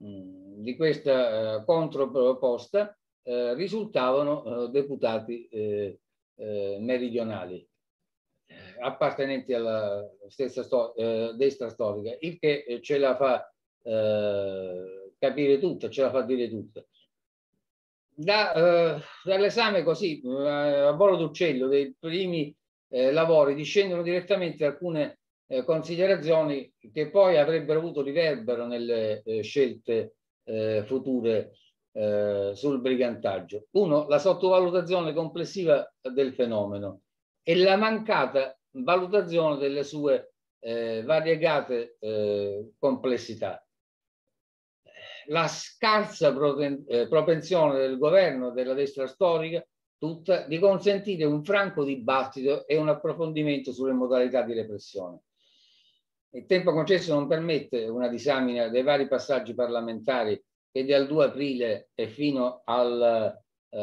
Mh, mm, di questa eh, controproposta eh, risultavano eh, deputati meridionali appartenenti alla stessa stor destra storica, il che ce la fa capire tutta, ce la fa dire tutta. Da, eh, dall'esame così a volo d'uccello dei primi eh, lavori discendono direttamente alcune eh, considerazioni che poi avrebbero avuto riverbero nelle scelte eh, future eh, sul brigantaggio. Uno, la sottovalutazione complessiva del fenomeno e la mancata valutazione delle sue eh, variegate eh, complessità. La scarsa eh, propensione del governo della destra storica tutta di consentire un franco dibattito e un approfondimento sulle modalità di repressione. Il tempo concesso non permette una disamina dei vari passaggi parlamentari che dal 2 aprile e fino al, eh,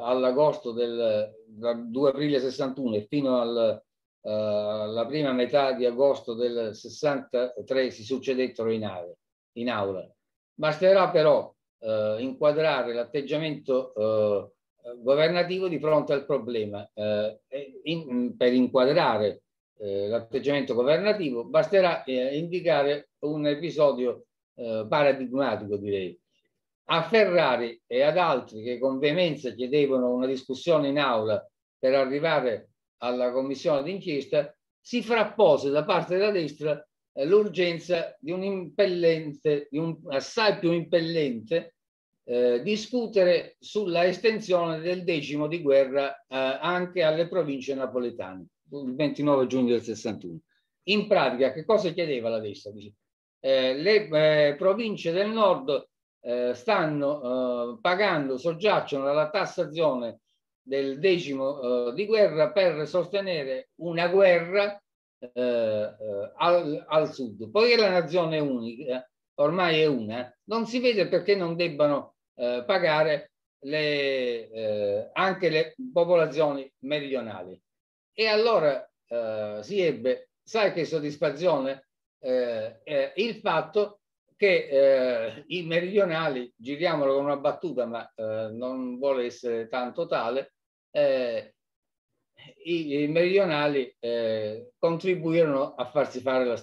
all'agosto del 2 aprile 61 e fino al, eh, alla prima metà di agosto del 63 si succedettero in, ave, in aula. Basterà però eh, inquadrare l'atteggiamento eh, governativo di fronte al problema eh, in, per inquadrare eh, l'atteggiamento governativo, basterà eh, indicare un episodio eh, paradigmatico, direi. A Ferrari e ad altri che con veemenza chiedevano una discussione in aula per arrivare alla commissione d'inchiesta, si frappose da parte della destra eh, l'urgenza di un impellente, di un assai più impellente eh, discutere sulla estensione del decimo di guerra eh, anche alle province napoletane il 29 giugno del 61. In pratica, che cosa chiedeva la destra? Dice, eh, le eh, province del nord eh, stanno eh, pagando, soggiacciono alla tassazione del decimo eh, di guerra per sostenere una guerra eh, al, al, sud. Poiché la nazione unica, ormai è una, non si vede perché non debbano pagare le, anche le popolazioni meridionali. E allora eh, si ebbe, sai che soddisfazione, eh, eh, il fatto che eh, i meridionali, giriamolo con una battuta, ma eh, non vuole essere tanto tale, eh, i, i, meridionali contribuirono a farsi fare la,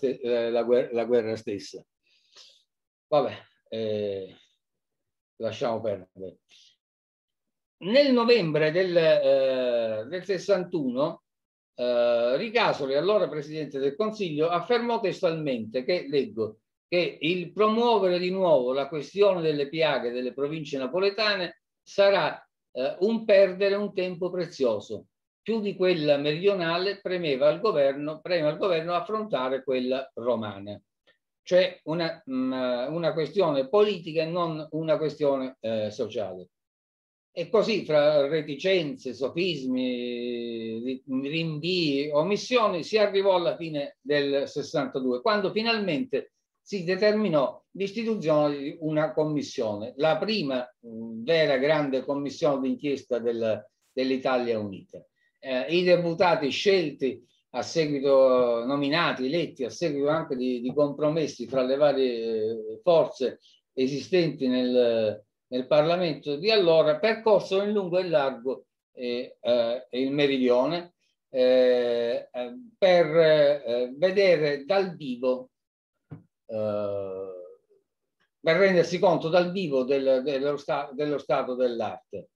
la, guerra, la guerra, stessa. Vabbè, lasciamo perdere nel novembre del, eh, del 61 eh, Ricasoli, allora Presidente del Consiglio, affermò testualmente che, leggo, che il promuovere di nuovo la questione delle piaghe delle province napoletane sarà eh, un perdere un tempo prezioso. Più di quella meridionale premeva al governo, preme al governo affrontare quella romana. Cioè una, mh, mm, una questione politica e non una questione eh, sociale. E così fra reticenze, sofismi, rinvii, omissioni si arrivò alla fine del 62, quando finalmente si determinò l'istituzione di una commissione, la prima mm, vera grande commissione d'inchiesta del, dell'Italia Unita. Eh, I deputati scelti a seguito, nominati, eletti a seguito anche di, di compromessi fra le varie eh, forze esistenti nel, nel Parlamento di allora percorso in lungo e largo eh, eh, il meridione eh, eh per eh, vedere dal vivo, eh, per rendersi conto dal vivo del, dello, sta, dello, stato dell'arte.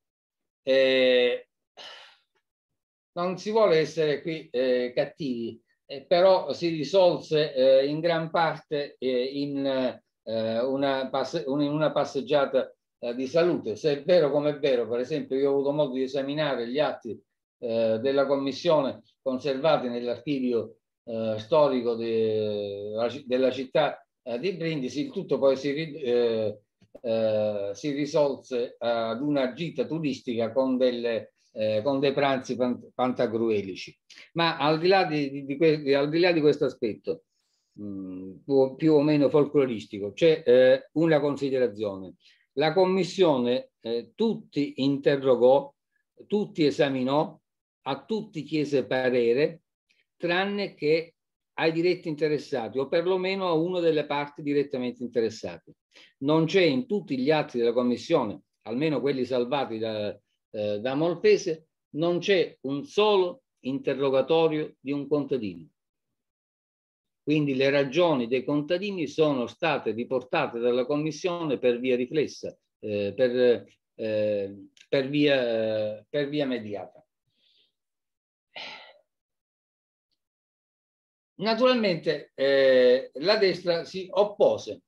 non si vuole essere qui cattivi, però si risolse in gran parte in una, passe, in, una passeggiata eh, di salute. Se è vero come è vero, per esempio, io ho avuto modo di esaminare gli atti eh, della commissione conservati nell'archivio eh, storico de, della città eh, di Brindisi, il tutto poi si, eh, si risolse ad una gita turistica con delle eh, con dei pranzi pantagruelici. Ma al di là di, di, di, al di là di, questo aspetto, mh, mm, più, più o meno folcloristico, c'è eh, una considerazione la Commissione eh, tutti interrogò, tutti esaminò, a tutti chiese parere, tranne che ai diretti interessati o perlomeno a una delle parti direttamente interessate. Non c'è in tutti gli atti della Commissione, almeno quelli salvati da, eh, da Molpese, non c'è un solo interrogatorio di un contadino. Quindi le ragioni dei contadini sono state riportate dalla Commissione per via riflessa, eh, per, eh, per, via, per via mediata. Naturalmente eh, la destra si oppose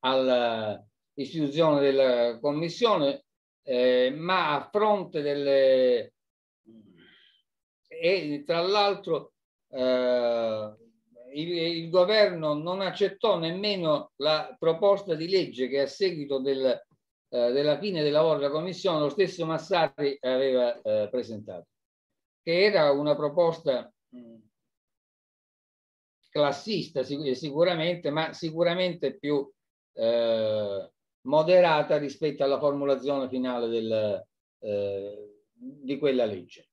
all'istituzione della commissione, eh, ma a fronte delle... e tra l'altro eh, il, il, governo non accettò nemmeno la proposta di legge che a seguito del, eh, della fine del lavoro della Commissione lo stesso Massari aveva eh, presentato, che era una proposta mh, mm, classista sic sicuramente, ma sicuramente più eh, moderata rispetto alla formulazione finale del, eh, di quella legge.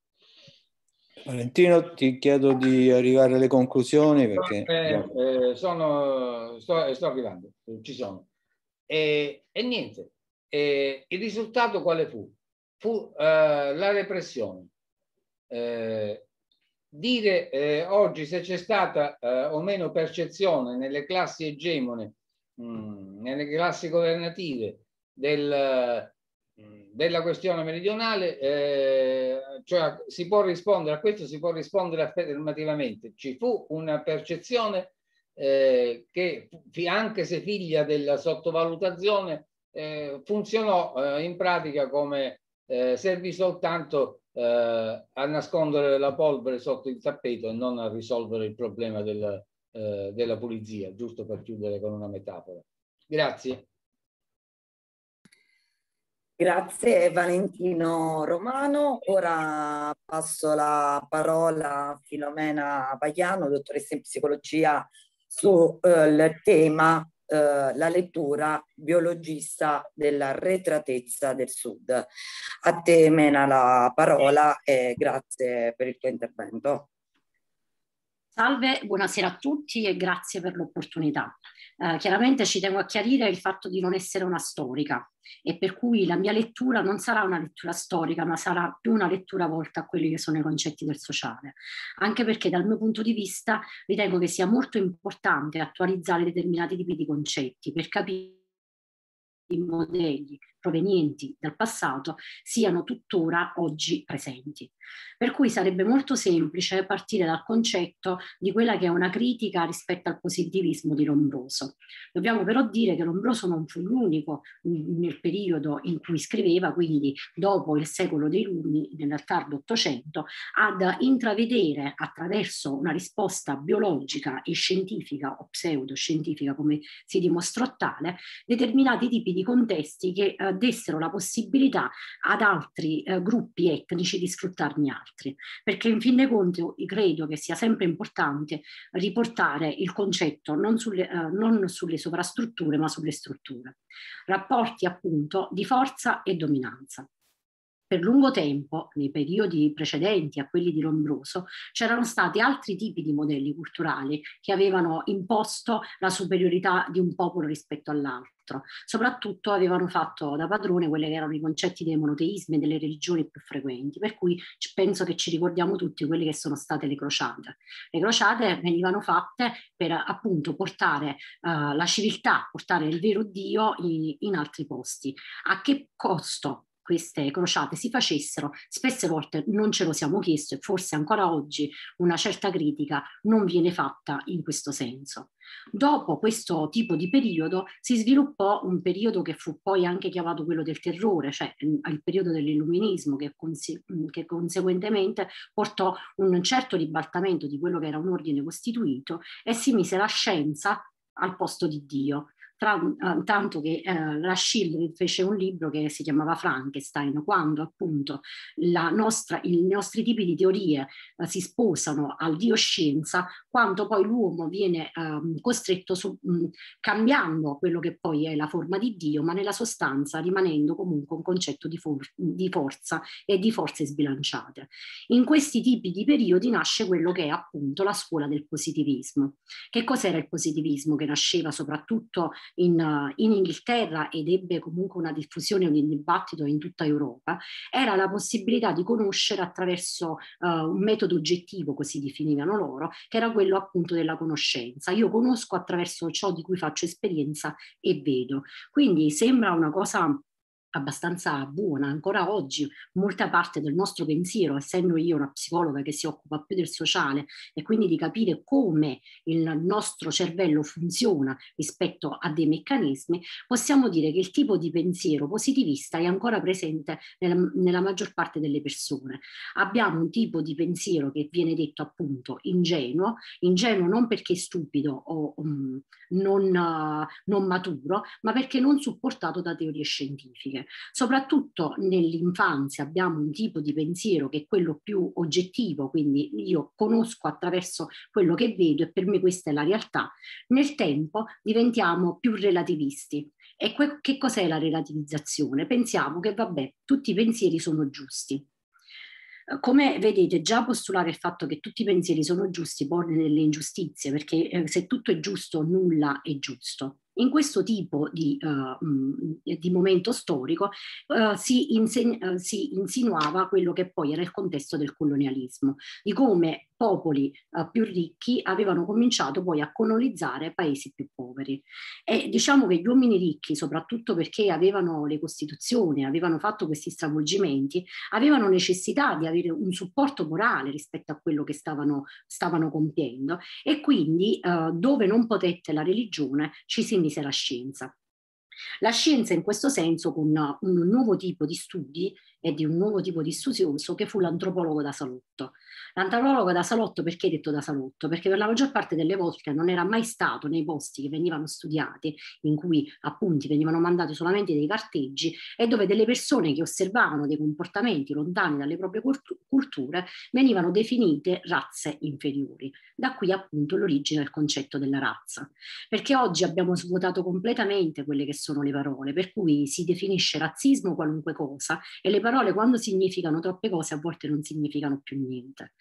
Valentino, ti chiedo di arrivare alle conclusioni perché... Eh, eh, sono, sto, sto, arrivando, ci sono. E, e niente, e, il risultato quale fu? Fu eh, la repressione. Eh, dire eh, oggi se c'è stata eh, o meno percezione nelle classi egemone, mh, mm, nelle classi governative del, Mm, della questione meridionale, eh, cioè si può rispondere a questo, si può rispondere affermativamente. Ci fu una percezione eh, che, anche se figlia della sottovalutazione, eh, funzionò eh, in pratica come eh, servì soltanto eh, a nascondere la polvere sotto il tappeto e non a risolvere il problema del, della pulizia, giusto per chiudere con una metafora. Grazie. Grazie Valentino Romano. Ora passo la parola a Filomena Pagliano, dottoressa in psicologia, sul eh, tema eh, la lettura biologista della retratezza del Sud. A te Mena la parola e grazie per il tuo intervento. Salve, buonasera a tutti e grazie per l'opportunità. Eh, chiaramente ci tengo a chiarire il fatto di non essere una storica e per cui la mia lettura non sarà una lettura storica, ma sarà più una lettura volta a quelli che sono i concetti del sociale, anche perché dal mio punto di vista ritengo che sia molto importante attualizzare determinati tipi di concetti per capire i modelli provenienti dal passato siano tuttora oggi presenti. Per cui sarebbe molto semplice partire dal concetto di quella che è una critica rispetto al positivismo di Lombroso. Dobbiamo però dire che Lombroso non fu l'unico nel periodo in cui scriveva, quindi dopo il secolo dei lumi, nel tardo Ottocento, ad intravedere attraverso una risposta biologica e scientifica o pseudoscientifica come si dimostrò tale, determinati tipi di contesti che eh, dessero la possibilità ad altri eh, gruppi etnici di sfruttarne altri, perché in fin dei conti credo che sia sempre importante riportare il concetto non sulle, eh, non sulle sovrastrutture ma sulle strutture, rapporti appunto di forza e dominanza. Per lungo tempo, nei periodi precedenti a quelli di Lombroso, c'erano stati altri tipi di modelli culturali che avevano imposto la superiorità di un popolo rispetto all'altro altro. Soprattutto avevano fatto da padrone quelli che erano i concetti dei monoteismi e delle religioni più frequenti, per cui penso che ci ricordiamo tutti quelle che sono state le crociate. Le crociate venivano fatte per appunto portare uh, la civiltà, portare il vero Dio in, in altri posti. A che costo? queste crociate si facessero, spesse volte non ce lo siamo chiesto e forse ancora oggi una certa critica non viene fatta in questo senso. Dopo questo tipo di periodo si sviluppò un periodo che fu poi anche chiamato quello del terrore, cioè mm, il periodo dell'illuminismo che, conse- mm, che, conseguentemente portò un certo ribaltamento di quello che era un ordine costituito e si mise la scienza al posto di Dio, tra, eh, tanto che eh, la Schildrin fece un libro che si chiamava Frankenstein, quando appunto nostra, i nostri tipi di teorie eh, si sposano al dio scienza, quando poi l'uomo viene eh, costretto su, mh, mm, cambiando quello che poi è la forma di Dio, ma nella sostanza rimanendo comunque un concetto di, for- di forza e di forze sbilanciate. In questi tipi di periodi nasce quello che è appunto la scuola del positivismo. Che cos'era il positivismo che nasceva soprattutto in, in Inghilterra ed ebbe comunque una diffusione, un dibattito in tutta Europa, era la possibilità di conoscere attraverso uh, un metodo oggettivo, così definivano loro, che era quello appunto della conoscenza. Io conosco attraverso ciò di cui faccio esperienza e vedo. Quindi sembra una cosa abbastanza buona. Ancora oggi molta parte del nostro pensiero, essendo io una psicologa che si occupa più del sociale e quindi di capire come il nostro cervello funziona rispetto a dei meccanismi, possiamo dire che il tipo di pensiero positivista è ancora presente nella, nella maggior parte delle persone. Abbiamo un tipo di pensiero che viene detto appunto ingenuo, ingenuo non perché stupido o um, non, uh, non maturo, ma perché non supportato da teorie scientifiche. Soprattutto nell'infanzia abbiamo un tipo di pensiero che è quello più oggettivo, quindi io conosco attraverso quello che vedo e per me questa è la realtà. Nel tempo diventiamo più relativisti. E que- che cos'è la relativizzazione? Pensiamo che vabbè, tutti i pensieri sono giusti. Come vedete, già postulare il fatto che tutti i pensieri sono giusti porre delle ingiustizie, perché eh, se tutto è giusto, nulla è giusto. In questo tipo di, uh, di momento storico uh, si, inseg- eh, si insinuava quello che poi era il contesto del colonialismo, di come popoli eh, più ricchi avevano cominciato poi a colonizzare paesi più poveri. E diciamo che gli uomini ricchi, soprattutto perché avevano le costituzioni, avevano fatto questi stravolgimenti, avevano necessità di avere un supporto morale rispetto a quello che stavano, stavano compiendo e quindi eh, dove non potette la religione ci si mise la scienza. La scienza in questo senso con un nuovo tipo di studi e di un nuovo tipo di studioso che fu l'antropologo da Salotto. L'antropologo da Salotto perché detto da Salotto? Perché per la maggior parte delle volte non era mai stato nei posti che venivano studiati, in cui appunti venivano mandati solamente dei carteggi e dove delle persone che osservavano dei comportamenti lontani dalle proprie culture venivano definite razze inferiori. Da qui appunto l'origine del concetto della razza. Perché oggi abbiamo svuotato completamente quelle che sono le parole, per cui si definisce razzismo qualunque cosa e le parole parole quando significano troppe cose a volte non significano più niente.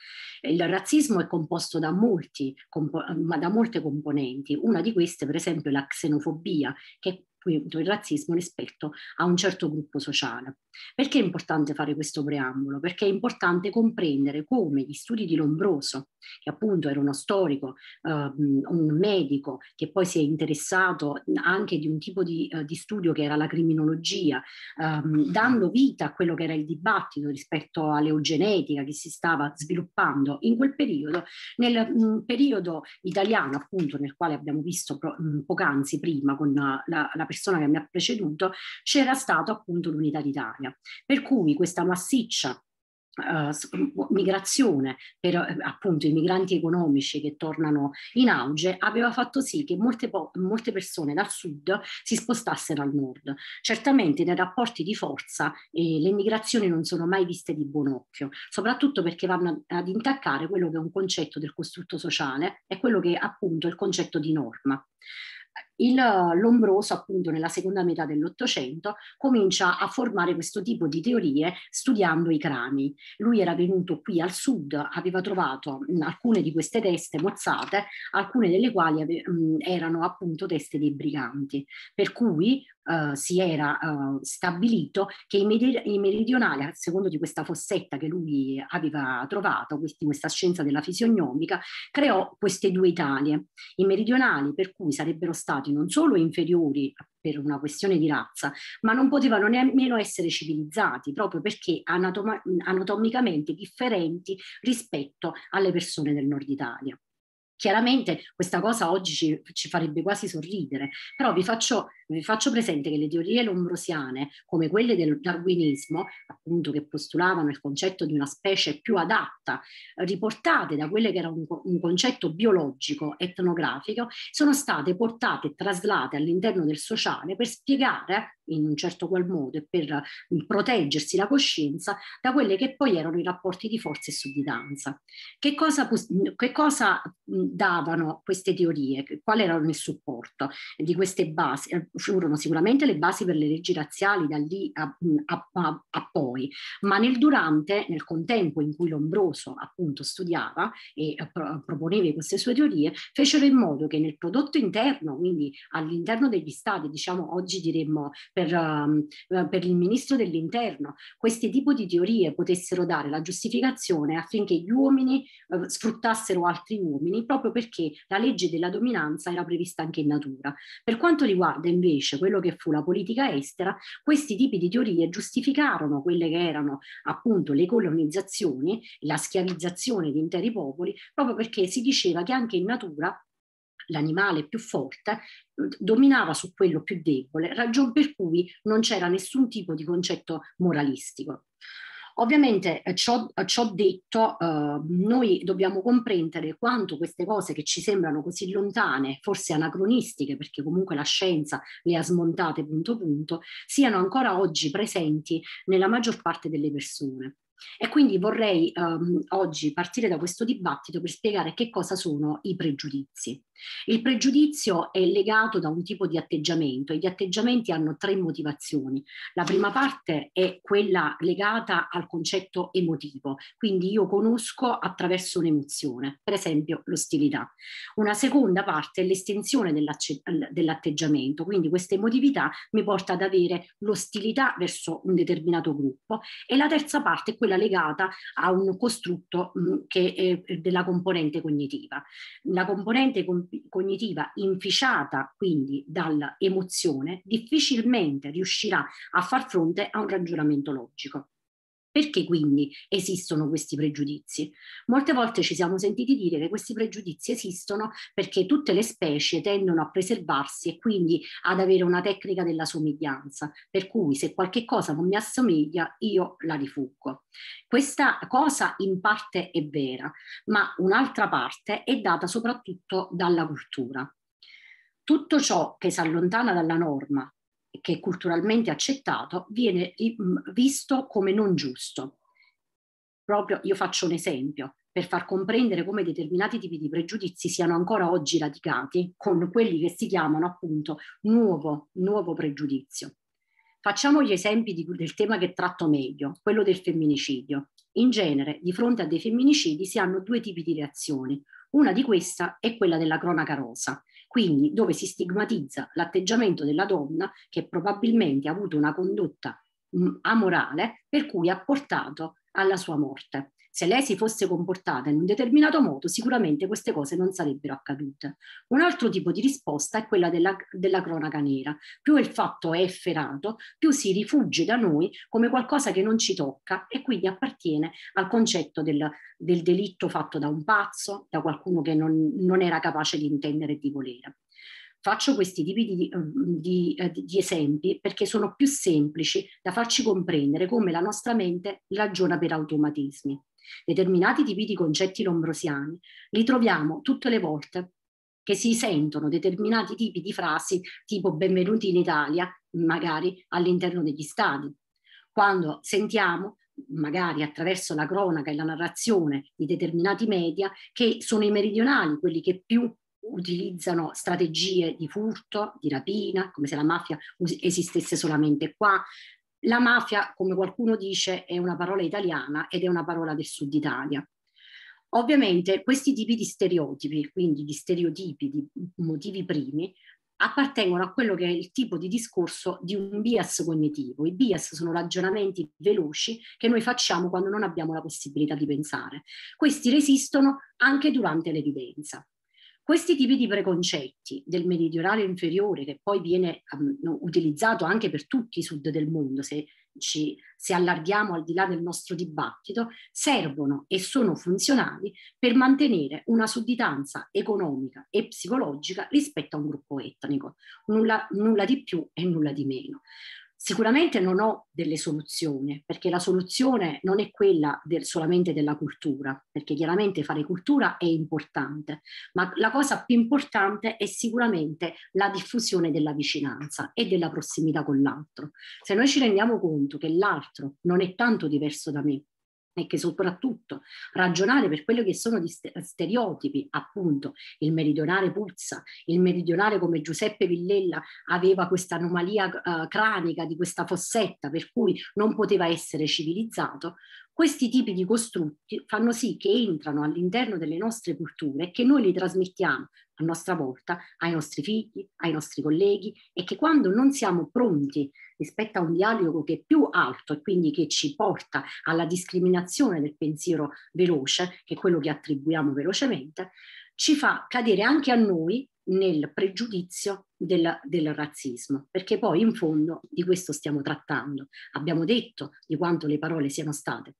Il razzismo è composto da, molti, compo- da molte componenti, una di queste per esempio è la xenofobia che appunto il razzismo rispetto a un certo gruppo sociale. Perché è importante fare questo preambolo? Perché è importante comprendere come gli studi di Lombroso, che appunto era uno storico, ehm, un medico che poi si è interessato anche di un tipo di, eh, di studio che era la criminologia, ehm, dando vita a quello che era il dibattito rispetto all'eugenetica che si stava sviluppando in quel periodo, nel mh, mm, periodo italiano appunto nel quale abbiamo visto pro, mh, mm, poc'anzi prima con la, la, la persona che mi ha preceduto, c'era stato appunto l'Unità d'Italia. Per cui questa massiccia Uh, migrazione per eh, appunto i migranti economici che tornano in auge aveva fatto sì che molte, molte persone dal sud si spostassero al nord. Certamente nei rapporti di forza eh, le migrazioni non sono mai viste di buon occhio, soprattutto perché vanno ad intaccare quello che è un concetto del costrutto sociale e quello che è appunto il concetto di norma il, eh, Lombroso appunto nella seconda metà dell'Ottocento comincia a formare questo tipo di teorie studiando i crani. Lui era venuto qui al sud, aveva trovato mh, mm, alcune di queste teste mozzate, alcune delle quali ave, mh, mm, erano appunto teste dei briganti, per cui Uh, si era uh, stabilito che i, meridionali, a secondo di questa fossetta che lui aveva trovato, questi, questa scienza della fisionomica, creò queste due Italie. I meridionali, per cui sarebbero stati trattati non solo inferiori per una questione di razza, ma non potevano nemmeno essere civilizzati proprio perché anatoma- anatomicamente differenti rispetto alle persone del nord Italia. Chiaramente questa cosa oggi ci, ci farebbe quasi sorridere, però vi faccio, vi faccio, presente che le teorie lombrosiane, come quelle del darwinismo, appunto che postulavano il concetto di una specie più adatta, riportate da quelle che era un, un concetto biologico etnografico, sono state portate e traslate all'interno del sociale per spiegare in un certo qual modo e per mm, proteggersi la coscienza da quelli che poi erano i rapporti di forza e sudditanza. Che cosa, mm, che cosa mm, davano queste teorie? Qual era il supporto di queste basi? Eh, furono sicuramente le basi per le leggi razziali da lì a, a, a, a poi, ma nel durante, nel contempo in cui Lombroso appunto studiava e eh, pro, proponeva queste sue teorie, fecero in modo che nel prodotto interno, quindi all'interno degli stati, diciamo oggi diremmo per, ehm, eh, per il ministro dell'interno, questi tipi di teorie potessero dare la giustificazione affinché gli uomini eh, sfruttassero altri uomini proprio perché la legge della dominanza era prevista anche in natura. Per quanto riguarda invece quello che fu la politica estera, questi tipi di teorie giustificarono quelle che erano appunto le colonizzazioni, la schiavizzazione di interi popoli, proprio perché si diceva che anche in natura l'animale più forte dominava su quello più debole, ragion per cui non c'era nessun tipo di concetto moralistico. Ovviamente eh, ciò, eh, ciò detto, eh, noi dobbiamo comprendere quanto queste cose che ci sembrano così lontane, forse anacronistiche, perché comunque la scienza le ha smontate punto punto, siano ancora oggi presenti nella maggior parte delle persone. E quindi vorrei ehm, oggi partire da questo dibattito per spiegare che cosa sono i pregiudizi. Il pregiudizio è legato da un tipo di atteggiamento e gli atteggiamenti hanno tre motivazioni. La prima parte è quella legata al concetto emotivo, quindi io conosco attraverso un'emozione, per esempio l'ostilità. Una seconda parte è l'estensione dell'atteggiamento, quindi questa emotività mi porta ad avere l'ostilità verso un determinato gruppo e la terza parte è quella legata a un costrutto mm, che è eh, della componente cognitiva. La componente con cognitiva inficiata quindi dall'emozione difficilmente riuscirà a far fronte a un ragionamento logico. Perché quindi esistono questi pregiudizi? Molte volte ci siamo sentiti dire che questi pregiudizi esistono perché tutte le specie tendono a preservarsi e quindi ad avere una tecnica della somiglianza, per cui se qualche cosa non mi assomiglia io la rifuggo. Questa cosa in parte è vera, ma un'altra parte è data soprattutto dalla cultura. Tutto ciò che si allontana dalla norma, che è culturalmente accettato, viene mm, visto come non giusto. Proprio io faccio un esempio per far comprendere come determinati tipi di pregiudizi siano ancora oggi radicati con quelli che si chiamano appunto nuovo, nuovo pregiudizio. Facciamo gli esempi di, del tema che tratto meglio, quello del femminicidio. In genere, di fronte a dei femminicidi si hanno due tipi di reazioni. Una di queste è quella della cronaca rosa, quindi dove si stigmatizza l'atteggiamento della donna che probabilmente ha avuto una condotta mh, mm, amorale per cui ha portato alla sua morte. Se lei si fosse comportata in un determinato modo, sicuramente queste cose non sarebbero accadute. Un altro tipo di risposta è quella della, della cronaca nera. Più il fatto è efferato, più si rifugge da noi come qualcosa che non ci tocca e quindi appartiene al concetto del, del delitto fatto da un pazzo, da qualcuno che non, non era capace di intendere e di volere. Faccio questi tipi di, di, eh, di, esempi perché sono più semplici da farci comprendere come la nostra mente ragiona per automatismi determinati tipi di concetti lombrosiani li troviamo tutte le volte che si sentono determinati tipi di frasi tipo benvenuti in Italia, magari all'interno degli stadi. Quando sentiamo magari attraverso la cronaca e la narrazione di determinati media, che sono i meridionali quelli che più utilizzano strategie di furto, di rapina, come se la mafia esistesse solamente qua, la mafia, come qualcuno dice, è una parola italiana ed è una parola del sud Italia. Ovviamente questi tipi di stereotipi, quindi di stereotipi, di motivi primi, appartengono a quello che è il tipo di discorso di un bias cognitivo. I bias sono ragionamenti veloci che noi facciamo quando non abbiamo la possibilità di pensare. Questi resistono anche durante l'evidenza. Questi tipi di preconcetti del meridionale inferiore, che poi viene um, utilizzato anche per tutti i sud del mondo, se ci, se allarghiamo al di là del nostro dibattito, servono e sono funzionali per mantenere una sudditanza economica e psicologica rispetto a un gruppo etnico, nulla, nulla di più e nulla di meno. Sicuramente non ho delle soluzioni, perché la soluzione non è quella del, solamente della cultura, perché chiaramente fare cultura è importante, ma la cosa più importante è sicuramente la diffusione della vicinanza e della prossimità con l'altro. Se noi ci rendiamo conto che l'altro non è tanto diverso da me, e che soprattutto ragionare per quello che sono gli stereotipi, appunto, il meridionale puzza, il meridionale come Giuseppe Villella aveva questa anomalia uh, cranica di questa fossetta per cui non poteva essere civilizzato, questi tipi di costrutti fanno sì che entrano all'interno delle nostre culture e che noi li trasmettiamo a nostra volta ai nostri figli, ai nostri colleghi e che quando non siamo pronti rispetto a un dialogo che è più alto e quindi che ci porta alla discriminazione del pensiero veloce, che è quello che attribuiamo velocemente, ci fa cadere anche a noi nel pregiudizio del, del, razzismo, perché poi in fondo di questo stiamo trattando. Abbiamo detto di quanto le parole siano state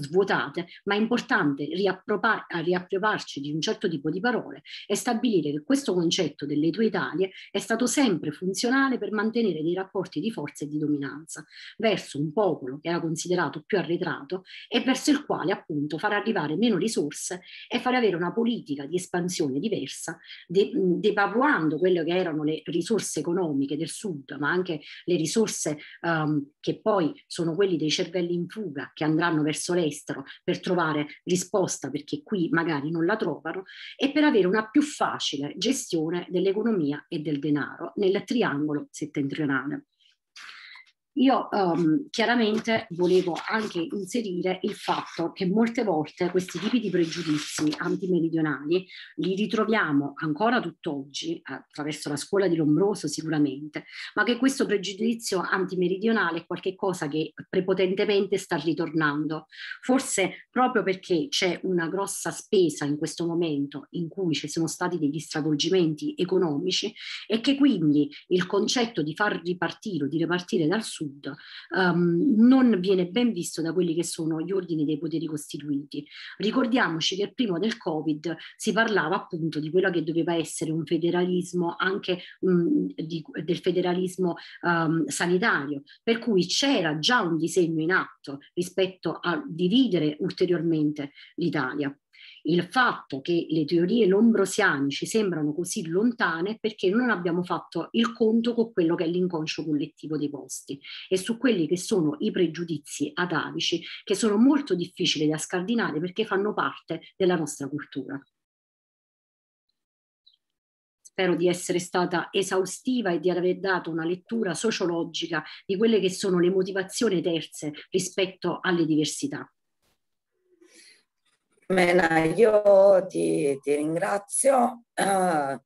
svuotate, ma è importante riappropriarci di un certo tipo di parole e stabilire che questo concetto delle tue Italie è stato sempre funzionale per mantenere dei rapporti di forza e di dominanza verso un popolo che era considerato più arretrato e verso il quale appunto far arrivare meno risorse e far avere una politica di espansione diversa, de- devaluando quelle che erano le risorse economiche del sud, ma anche le risorse um, che poi sono quelli dei cervelli in fuga che andranno verso verso l'estero per trovare risposta perché qui magari non la trovano e per avere una più facile gestione dell'economia e del denaro nel triangolo settentrionale. Io um, chiaramente volevo anche inserire il fatto che molte volte questi tipi di pregiudizi antimeridionali li ritroviamo ancora tutt'oggi, attraverso la scuola di Lombroso sicuramente, ma che questo pregiudizio antimeridionale è qualcosa che prepotentemente sta ritornando. Forse proprio perché c'è una grossa spesa in questo momento in cui ci sono stati degli stravolgimenti economici e che quindi il concetto di far ripartire o di ripartire dal sud Sud, um, non viene ben visto da quelli che sono gli ordini dei poteri costituiti. Ricordiamoci che prima del Covid si parlava appunto di quello che doveva essere un federalismo anche um, di, del federalismo um, sanitario, per cui c'era già un disegno in atto rispetto a dividere ulteriormente l'Italia il fatto che le teorie lombrosiane ci sembrano così lontane è perché non abbiamo fatto il conto con quello che è l'inconscio collettivo dei posti e su quelli che sono i pregiudizi atavici che sono molto difficili da scardinare perché fanno parte della nostra cultura. Spero di essere stata esaustiva e di aver dato una lettura sociologica di quelle che sono le motivazioni terze rispetto alle diversità. Mena, io ti, ti ringrazio, uh,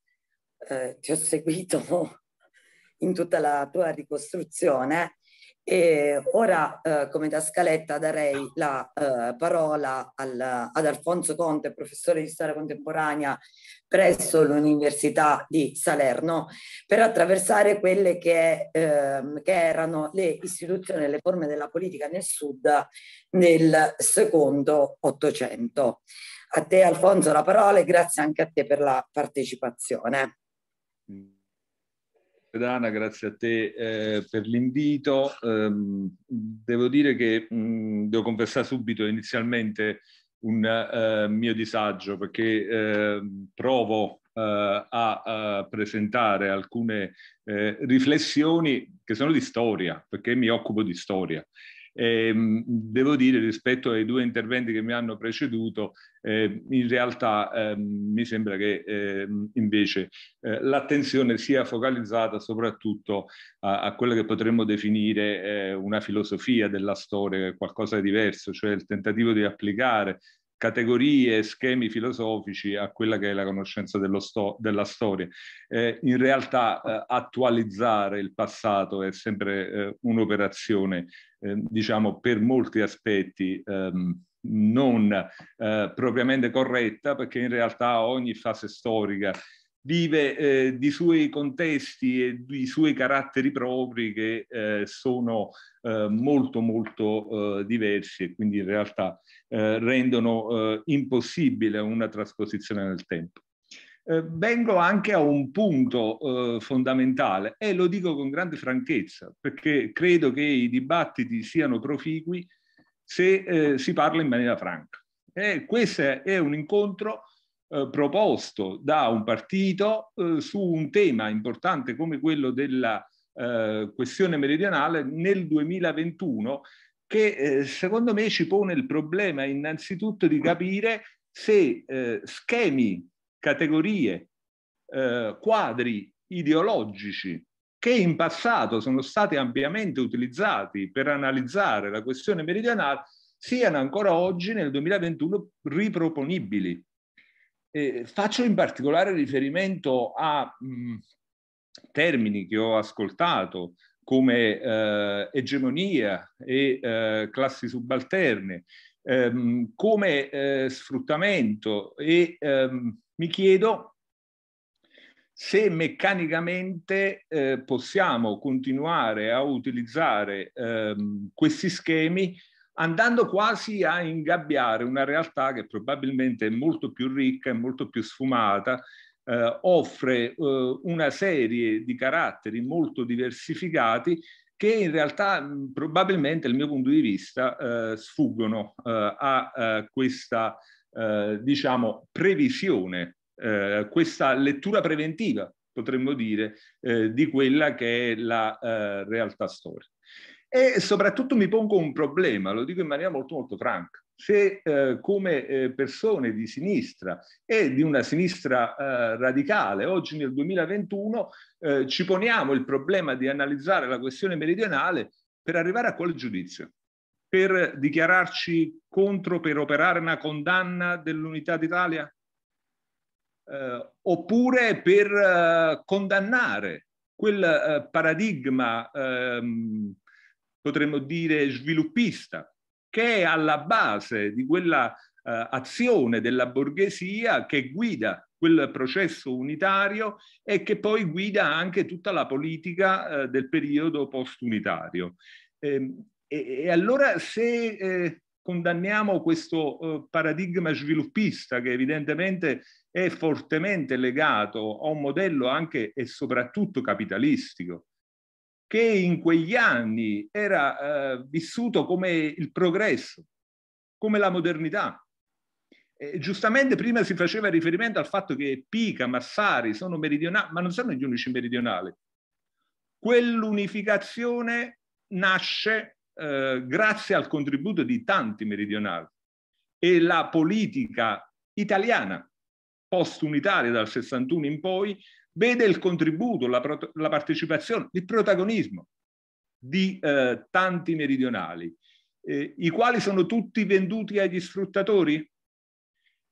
eh, ti ho seguito [LAUGHS] in tutta la tua ricostruzione e ora eh, come da scaletta darei la eh, parola al, ad Alfonso Conte, professore di storia contemporanea presso l'Università di Salerno per attraversare quelle che, ehm, che erano le istituzioni e le forme della politica nel Sud nel secondo Ottocento. A te Alfonso la parola e grazie anche a te per la partecipazione. Dana, grazie a te eh, per l'invito. Eh, devo dire che mh, devo confessare subito inizialmente un eh, mio disagio perché eh, provo eh, a, a, presentare alcune eh, riflessioni che sono di storia, perché mi occupo di storia eh, devo dire, rispetto ai due interventi che mi hanno preceduto, eh, in realtà eh, mi sembra che ehm, invece eh, l'attenzione sia focalizzata soprattutto a, a quella che potremmo definire eh, una filosofia della storia, qualcosa di diverso, cioè il tentativo di applicare categorie, e schemi filosofici a quella che è la conoscenza sto- della storia. Eh, in realtà eh, attualizzare il passato è sempre eh, un'operazione, eh, diciamo, per molti aspetti ehm, non eh, propriamente corretta, perché in realtà ogni fase storica vive eh, di suoi contesti e di suoi caratteri propri che eh, sono eh, molto molto eh, diversi e quindi in realtà eh, rendono eh, impossibile una trasposizione nel tempo. vengo anche a un punto fondamentale e lo dico con grande franchezza perché credo che i dibattiti siano proficui se si parla in maniera franca. E questo è un incontro eh, proposto da un partito eh, su un tema importante come quello della eh, questione meridionale nel 2021 che eh, secondo me ci pone il problema innanzitutto di capire se eh, schemi, categorie, quadri ideologici che in passato sono stati ampiamente utilizzati per analizzare la questione meridionale siano ancora oggi nel 2021 riproponibili eh, faccio in particolare riferimento a mh, mm, termini che ho ascoltato come eh, egemonia e eh, classi subalterne, ehm, come eh, sfruttamento e ehm, mi chiedo se meccanicamente eh, possiamo continuare a utilizzare ehm, questi schemi andando quasi a ingabbiare una realtà che probabilmente è molto più ricca e molto più sfumata, eh, offre eh, una serie di caratteri molto diversificati che in realtà probabilmente, dal mio punto di vista, eh, sfuggono eh, a, a eh, questa, eh, diciamo, previsione, questa lettura preventiva, potremmo dire, di quella che è la realtà storica. E soprattutto mi pongo un problema, lo dico in maniera molto molto franca. Se eh, come eh, persone di sinistra e di una sinistra eh, radicale oggi nel 2021 eh, ci poniamo il problema di analizzare la questione meridionale per arrivare a quale giudizio? Per dichiararci contro, per operare una condanna dell'unità d'Italia? Eh, oppure per eh, condannare quel paradigma ehm, potremmo dire sviluppista, che è alla base di quella eh, azione della borghesia che guida quel processo unitario e che poi guida anche tutta la politica eh, del periodo post-unitario. Ehm, e, e, allora se eh, condanniamo questo eh, paradigma sviluppista che evidentemente è fortemente legato a un modello anche e soprattutto capitalistico, che in quegli anni era eh, vissuto come il progresso, come la modernità. E giustamente prima si faceva riferimento al fatto che Pica, Massari sono meridionali, ma non sono gli unici meridionali. Quell'unificazione nasce eh, grazie al contributo di tanti meridionali e la politica italiana post-unitaria dal 61 in poi vede il contributo, la, la partecipazione, il protagonismo di eh, tanti meridionali, eh, i quali sono tutti venduti agli sfruttatori,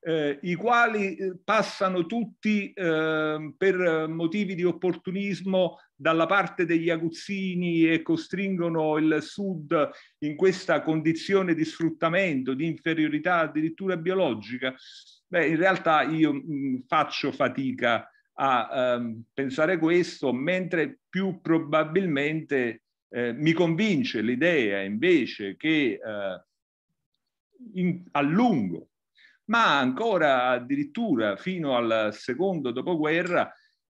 eh, i quali eh, passano tutti ehm, per motivi di opportunismo dalla parte degli aguzzini e costringono il sud in questa condizione di sfruttamento, di inferiorità addirittura biologica, beh, in realtà io mh, mm, faccio fatica a ehm, pensare questo, mentre più probabilmente eh, mi convince l'idea invece che eh, in, a lungo, ma ancora addirittura fino al secondo dopoguerra,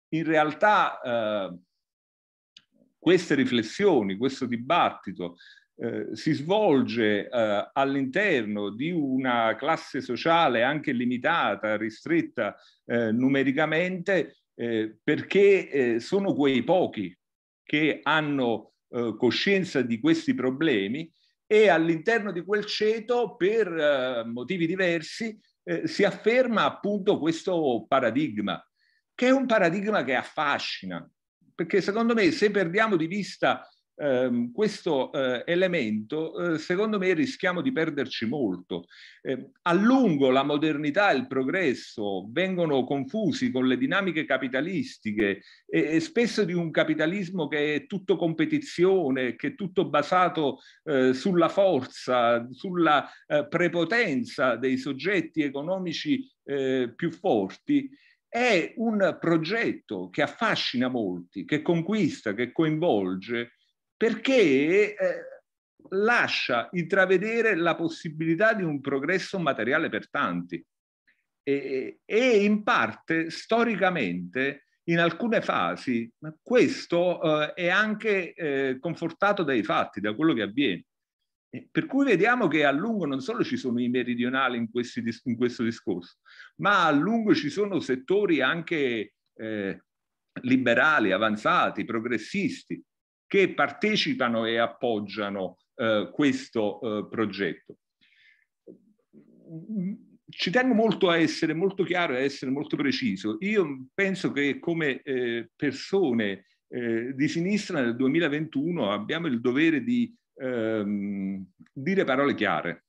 in realtà eh, queste riflessioni, questo dibattito eh, si svolge eh, all'interno di una classe sociale anche limitata, ristretta eh, numericamente, eh, perché eh, sono quei pochi che hanno coscienza di questi problemi e all'interno di quel ceto, per motivi diversi, si afferma appunto questo paradigma, che è un paradigma che affascina, perché secondo me se perdiamo di vista ehm, questo eh, elemento, eh, secondo me, rischiamo di perderci molto. Eh, a lungo la modernità e il progresso vengono confusi con le dinamiche capitalistiche e, e spesso di un capitalismo che è tutto competizione, che è tutto basato eh, sulla forza, sulla eh, prepotenza dei soggetti economici eh, più forti è un progetto che affascina molti, che conquista, che coinvolge, perché eh, lascia intravedere la possibilità di un progresso materiale per tanti e, e in parte storicamente in alcune fasi questo eh, è anche eh, confortato dai fatti, da quello che avviene. Per cui vediamo che a lungo non solo ci sono i meridionali in, questi, in questo discorso, ma a lungo ci sono settori anche eh, liberali, avanzati, progressisti, che partecipano e appoggiano eh, questo eh, progetto. Mm, ci tengo molto a essere molto chiaro e a essere molto preciso. Io penso che come eh, persone eh, di sinistra nel 2021 abbiamo il dovere di ehm, dire parole chiare.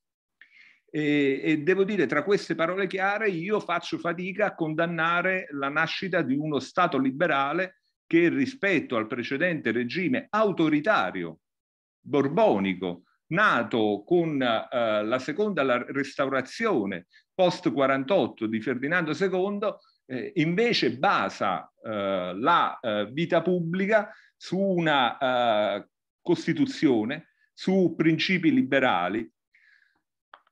E, e, devo dire, tra queste parole chiare, io faccio fatica a condannare la nascita di uno Stato liberale che rispetto al precedente regime autoritario borbonico nato con eh, la seconda la restaurazione post 48 di Ferdinando II eh, invece basa eh, la eh, vita pubblica su una eh, Costituzione, su principi liberali,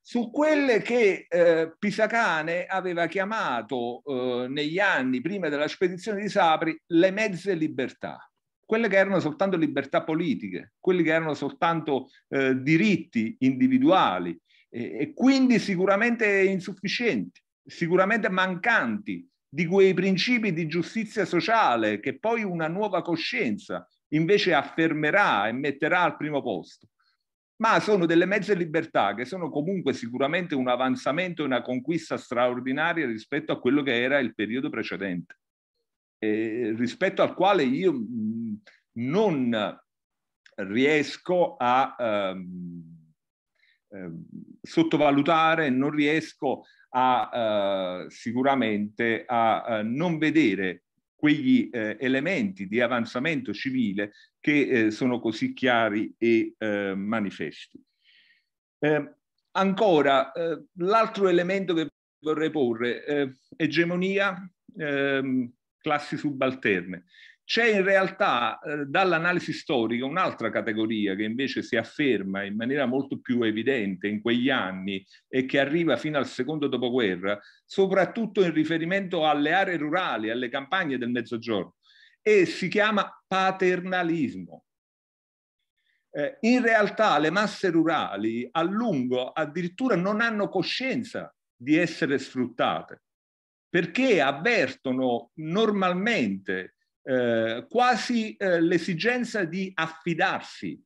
su quelle che eh, Pisacane aveva chiamato eh, negli anni prima della spedizione di Sapri le mezze libertà, quelle che erano soltanto libertà politiche, quelli che erano soltanto eh, diritti individuali e, e quindi sicuramente insufficienti, sicuramente mancanti di quei principi di giustizia sociale che poi una nuova coscienza invece affermerà e metterà al primo posto ma sono delle mezze libertà che sono comunque sicuramente un avanzamento e una conquista straordinaria rispetto a quello che era il periodo precedente, eh, rispetto al quale io non riesco a ehm, ehm, sottovalutare, non riesco a eh, sicuramente a, a eh, non vedere quegli eh, elementi di avanzamento civile che eh, sono così chiari e eh, manifesti. Ehm, ancora, eh, l'altro elemento che vorrei porre, eh, egemonia, ehm, classi subalterne. C'è in realtà eh, dall'analisi storica un'altra categoria che invece si afferma in maniera molto più evidente in quegli anni e che arriva fino al secondo dopoguerra, soprattutto in riferimento alle aree rurali, alle campagne del Mezzogiorno, e si chiama paternalismo. Eh, in realtà le masse rurali a lungo addirittura non hanno coscienza di essere sfruttate perché avvertono normalmente eh, quasi eh, l'esigenza di affidarsi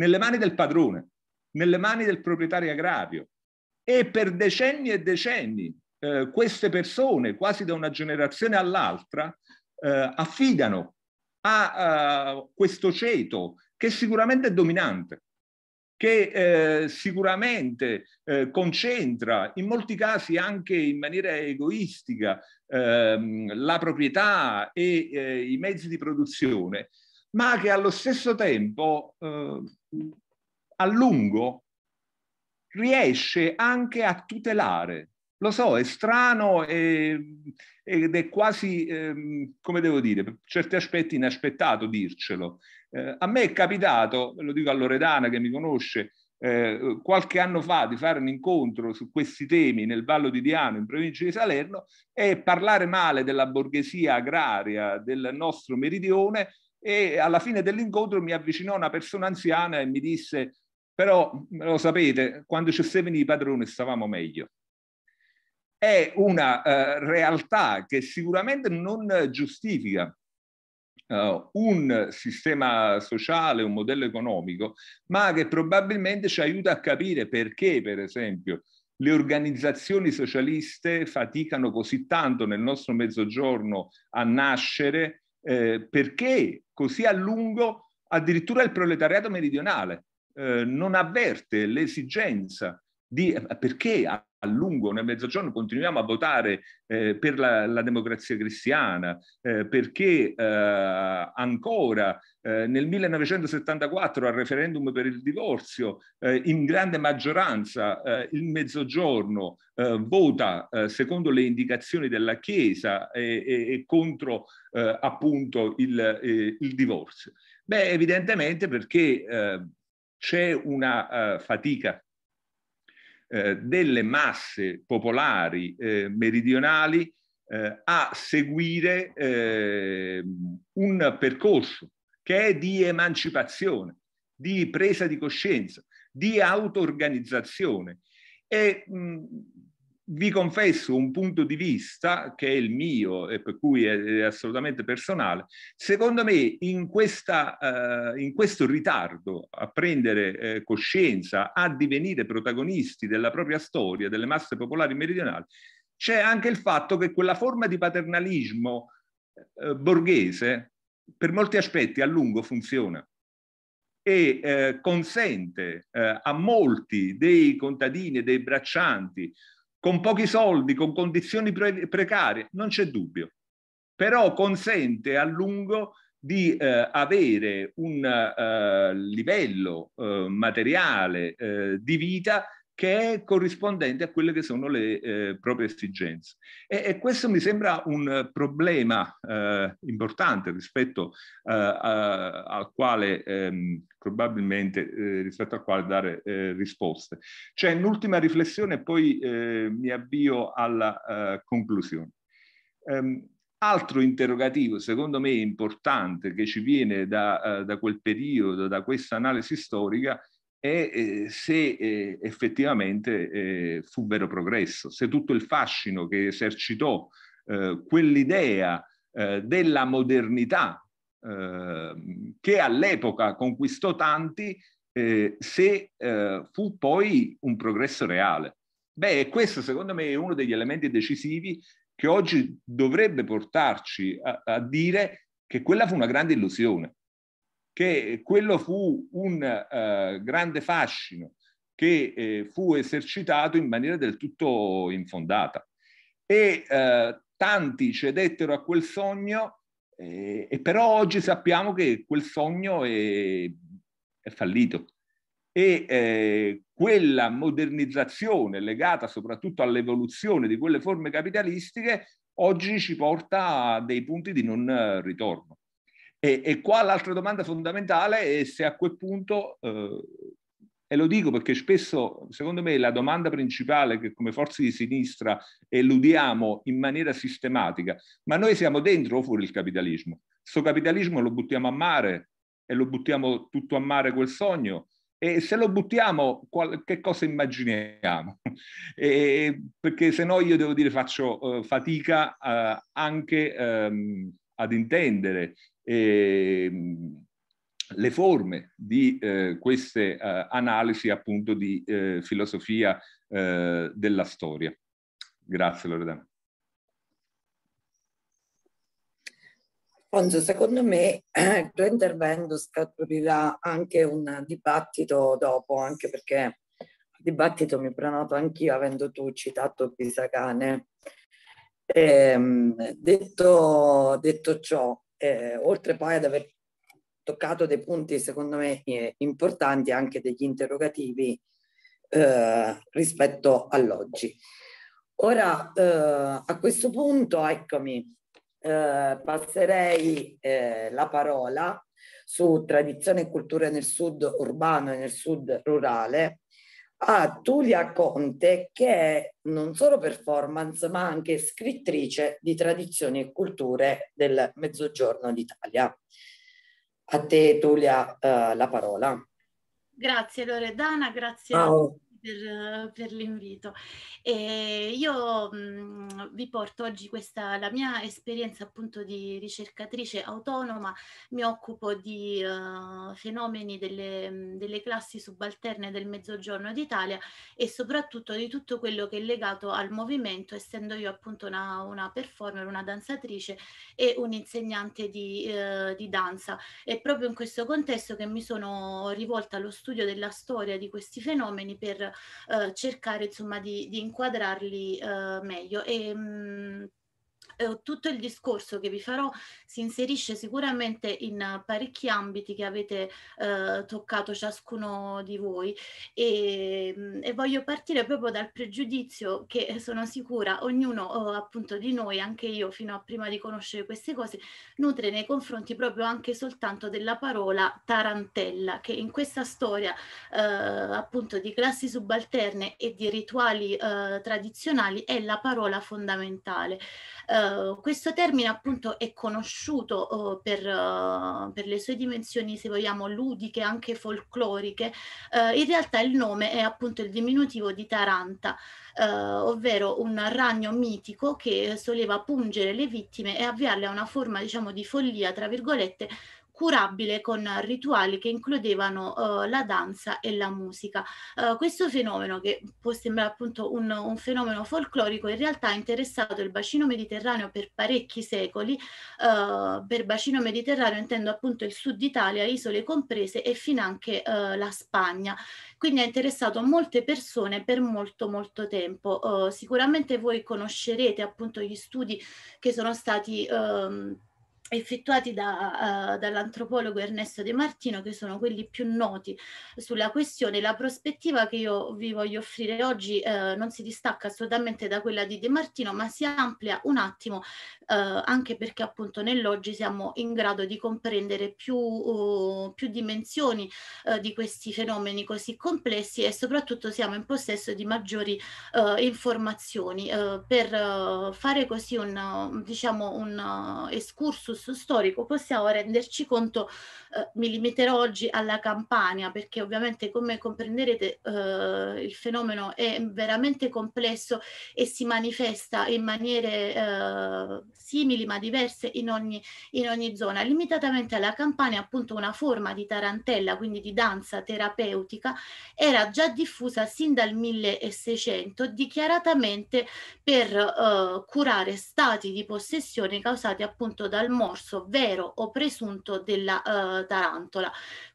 nelle mani del padrone, nelle mani del proprietario agrario. E per decenni e decenni eh, queste persone, quasi da una generazione all'altra, eh, affidano a, a eh, questo ceto che sicuramente è dominante, che eh, sicuramente eh, concentra in molti casi anche in maniera egoistica ehm, la proprietà e eh, i mezzi di produzione, ma che allo stesso tempo eh, a lungo riesce anche a tutelare. Lo so, è strano e, ed è quasi, ehm, come devo dire, per certi aspetti inaspettato dircelo, eh, a me è capitato, lo dico a Loredana che mi conosce, eh, qualche anno fa di fare un incontro su questi temi nel Vallo di Diano, in provincia di Salerno, e parlare male della borghesia agraria del nostro meridione e alla fine dell'incontro mi avvicinò una persona anziana e mi disse però lo sapete, quando ci stavano i padroni stavamo meglio. È una eh, realtà che sicuramente non giustifica uh, un sistema sociale, un modello economico, ma che probabilmente ci aiuta a capire perché, per esempio, le organizzazioni socialiste faticano così tanto nel nostro mezzogiorno a nascere, eh, perché così a lungo addirittura il proletariato meridionale eh, non avverte l'esigenza di eh, perché a, lungo nel mezzogiorno continuiamo a votare eh, per la, la, democrazia cristiana, eh, perché eh, ancora eh, nel 1974 al referendum per il divorzio eh, in grande maggioranza il mezzogiorno vota secondo le indicazioni della Chiesa e, e, e contro appunto il, il, divorzio. Beh, evidentemente perché c'è una uh, fatica eh, delle masse popolari eh, meridionali eh, a seguire eh, un percorso che è di emancipazione, di presa di coscienza, di auto-organizzazione. E mh, vi confesso un punto di vista che è il mio e per cui è, è assolutamente personale. Secondo me in, questa, eh, in questo ritardo a prendere eh, coscienza, a divenire protagonisti della propria storia, delle masse popolari meridionali, c'è anche il fatto che quella forma di paternalismo eh, borghese per molti aspetti a lungo funziona e eh, consente eh, a molti dei contadini e dei braccianti con pochi soldi, con condizioni pre- precarie, non c'è dubbio, però consente a lungo di eh, avere un eh, livello eh, materiale eh, di vita che è corrispondente a quelle che sono le eh, proprie esigenze. E, e, questo mi sembra un problema eh, importante rispetto, eh, a, al quale, ehm, eh, rispetto al quale dare eh, risposte. C'è cioè, un'ultima riflessione e poi eh, mi avvio alla conclusione. Um, altro interrogativo, secondo me importante, che ci viene da, da quel periodo, da questa analisi storica, e eh, se eh, effettivamente eh, fu vero progresso, se tutto il fascino che esercitò quell'idea della modernità ehm, che all'epoca conquistò tanti, se fu poi un progresso reale. Beh, questo secondo me è uno degli elementi decisivi che oggi dovrebbe portarci a, a dire che quella fu una grande illusione che quello fu un eh, grande fascino che eh, fu esercitato in maniera del tutto infondata. E eh, tanti cedettero a quel sogno, eh, e però oggi sappiamo che quel sogno è, è fallito. E eh, quella modernizzazione legata soprattutto all'evoluzione di quelle forme capitalistiche oggi ci porta a dei punti di non eh, ritorno. E, e, qua l'altra domanda fondamentale è se a quel punto, eh, e lo dico perché spesso, secondo me, la domanda principale che come forze di sinistra eludiamo in maniera sistematica, ma noi siamo dentro o fuori il capitalismo? Questo capitalismo lo buttiamo a mare e lo buttiamo tutto a mare quel sogno? E se lo buttiamo, qual, che cosa immaginiamo? [LAUGHS] e, perché se no io devo dire faccio eh, fatica eh, anche... Ehm, ad intendere Ehm, le forme di eh, queste eh, analisi appunto di eh, filosofia della storia. Grazie Loredana. Alfonso, secondo me il tuo intervento scaturirà anche un dibattito dopo, anche perché il dibattito mi prenoto anch'io, avendo tu citato Pisacane. E, ehm, detto, detto ciò, eh, oltre poi ad aver toccato dei punti secondo me eh, importanti, anche degli interrogativi eh, rispetto all'oggi. Ora eh, a questo punto, eccomi, eh, passerei la parola su tradizione e cultura nel sud urbano e nel sud rurale a Tulia Conte che è non solo performance ma anche scrittrice di tradizioni e culture del Mezzogiorno d'Italia. A te Tulia eh, la parola. Grazie Loredana, grazie Ciao per, per l'invito. E io mh, vi porto oggi questa, la mia esperienza appunto di ricercatrice autonoma, mi occupo di uh, fenomeni delle, delle, classi subalterne del Mezzogiorno d'Italia e soprattutto di tutto quello che è legato al movimento, essendo io appunto una, una performer, una danzatrice e un'insegnante di, uh, di danza. È proprio in questo contesto che mi sono rivolta allo studio della storia di questi fenomeni per eh, cercare insomma di, di inquadrarli eh, meglio. E, ehm, mh, eh, tutto il discorso che vi farò si inserisce sicuramente in eh, parecchi ambiti che avete eh, toccato ciascuno di voi e, mm, e, voglio partire proprio dal pregiudizio che sono sicura ognuno eh, appunto di noi, anche io fino a prima di conoscere queste cose, nutre nei confronti proprio anche soltanto della parola tarantella che in questa storia eh, appunto di classi subalterne e di rituali eh, tradizionali è la parola fondamentale. Ehm, questo termine appunto è conosciuto uh, per, uh, per, le sue dimensioni, se vogliamo, ludiche, anche folcloriche. Ehm, in realtà il nome è appunto il diminutivo di Taranta, eh, ovvero un ragno mitico che soleva pungere le vittime e avviarle a una forma, diciamo, di follia, tra virgolette, curabile con rituali che includevano eh, la danza e la musica. Eh, questo fenomeno, che può sembrare appunto un, un, fenomeno folclorico, in realtà ha interessato il bacino mediterraneo per parecchi secoli. Eh, per bacino mediterraneo intendo appunto il sud Italia, isole comprese e fin anche eh, la Spagna. Quindi ha interessato molte persone per molto molto tempo. Eh, sicuramente voi conoscerete appunto gli studi che sono stati... Ehm, effettuati da, uh, dall'antropologo Ernesto De Martino, che sono quelli più noti sulla questione. La prospettiva che io vi voglio offrire oggi uh, non si distacca assolutamente da quella di De Martino, ma si amplia un attimo, uh, anche perché appunto nell'oggi siamo in grado di comprendere più, uh, più dimensioni di questi fenomeni così complessi e soprattutto siamo in possesso di maggiori informazioni. per fare così un, diciamo, un escursus percorso storico possiamo renderci conto, eh, mi limiterò oggi alla Campania perché ovviamente come comprenderete eh, il fenomeno è veramente complesso e si manifesta in maniere eh, simili ma diverse in ogni, in ogni zona. Limitatamente alla Campania appunto una forma di tarantella, quindi di danza terapeutica, era già diffusa sin dal 1600 dichiaratamente per eh, curare stati di possessione causati appunto dal mondo morso vero o presunto della uh, tarantola.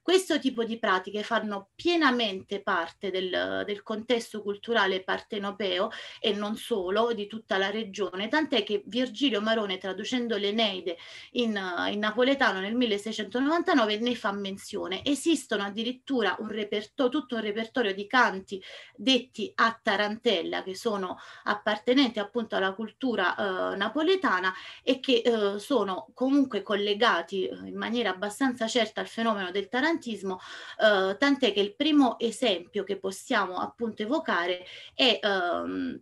Questo tipo di pratiche fanno pienamente parte del, del contesto culturale partenopeo e non solo di tutta la regione, tant'è che Virgilio Marone, traducendo l'Eneide in, in napoletano nel 1699, ne fa menzione. Esistono addirittura un reperto- tutto un repertorio di canti detti a tarantella, che sono appartenenti appunto alla cultura eh, napoletana e che eh, sono comunque collegati eh, in maniera abbastanza certa al fenomeno del tarantella protestantismo, eh, tant'è che il primo esempio che possiamo appunto evocare è ehm,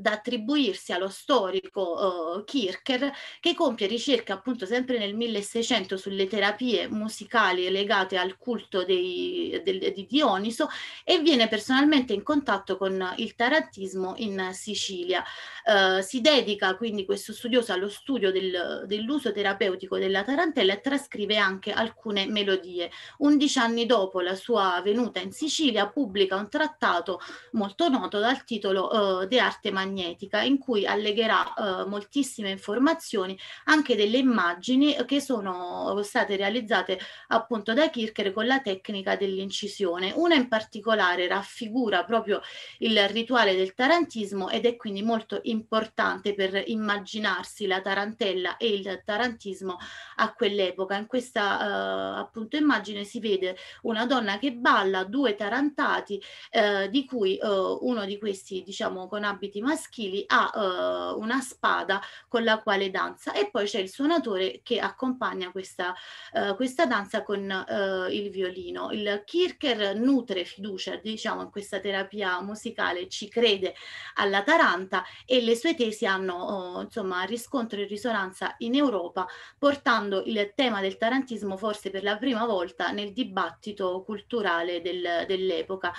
da attribuirsi allo storico eh, Kircher che compie ricerche appunto sempre nel 1600 sulle terapie musicali legate al culto dei, del, di Dioniso e viene personalmente in contatto con il tarantismo in Sicilia. Eh, si dedica quindi questo studioso allo studio del, dell'uso terapeutico della tarantella e trascrive anche alcune melodie. Undici anni dopo la sua venuta in Sicilia pubblica un trattato molto noto dal titolo eh, De Arte Magnetica magnetica in cui allegherà eh, moltissime informazioni, anche delle immagini eh, che sono state realizzate appunto da Kircher con la tecnica dell'incisione. Una in particolare raffigura proprio il rituale del tarantismo ed è quindi molto importante per immaginarsi la tarantella e il tarantismo a quell'epoca. In questa eh, appunto immagine si vede una donna che balla, due tarantati eh, di cui eh, uno di questi diciamo con abiti maschili maschili ha uh, una spada con la quale danza e poi c'è il suonatore che accompagna questa, uh, questa danza con uh, il violino. Il Kircher nutre fiducia, diciamo, in questa terapia musicale, ci crede alla Taranta e le sue tesi hanno insomma riscontro e risonanza in Europa, portando il tema del tarantismo forse per la prima volta nel dibattito culturale del, dell'epoca.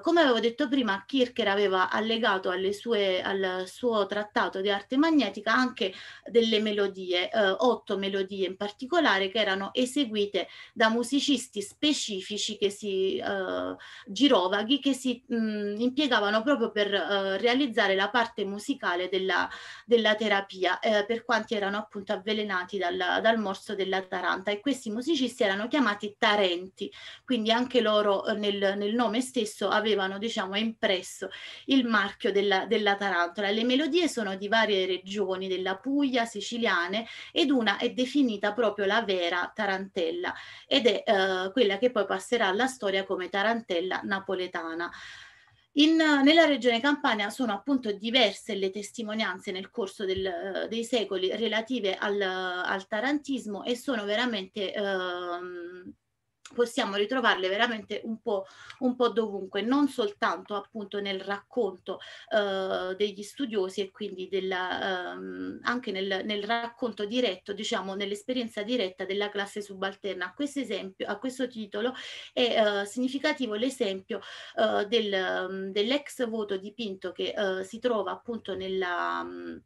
come avevo detto prima, Kircher aveva allegato alle sue dedicare eh, al suo trattato di arte magnetica anche delle melodie, eh, otto melodie in particolare che erano eseguite da musicisti specifici che si, eh, girovaghi che si mh, mm, impiegavano proprio per eh, realizzare la parte musicale della, della terapia eh, per quanti erano appunto avvelenati dal, dal morso della taranta e questi musicisti erano chiamati tarenti, quindi anche loro eh, nel, nel nome stesso avevano diciamo impresso il marchio della, della della tarantola. Le melodie sono di varie regioni della Puglia, siciliane ed una è definita proprio la vera tarantella ed è eh, quella che poi passerà alla storia come tarantella napoletana. In, nella regione Campania sono appunto diverse le testimonianze nel corso del, eh, dei secoli relative al, al tarantismo e sono veramente ehm, possiamo ritrovarle veramente un po', un po', dovunque, non soltanto appunto nel racconto eh, degli studiosi e quindi della, ehm, anche nel, nel, racconto diretto, diciamo nell'esperienza diretta della classe subalterna. A questo, a questo titolo è eh, significativo l'esempio eh, del, ehm, dell'ex voto dipinto che eh, si trova appunto nella... Mh,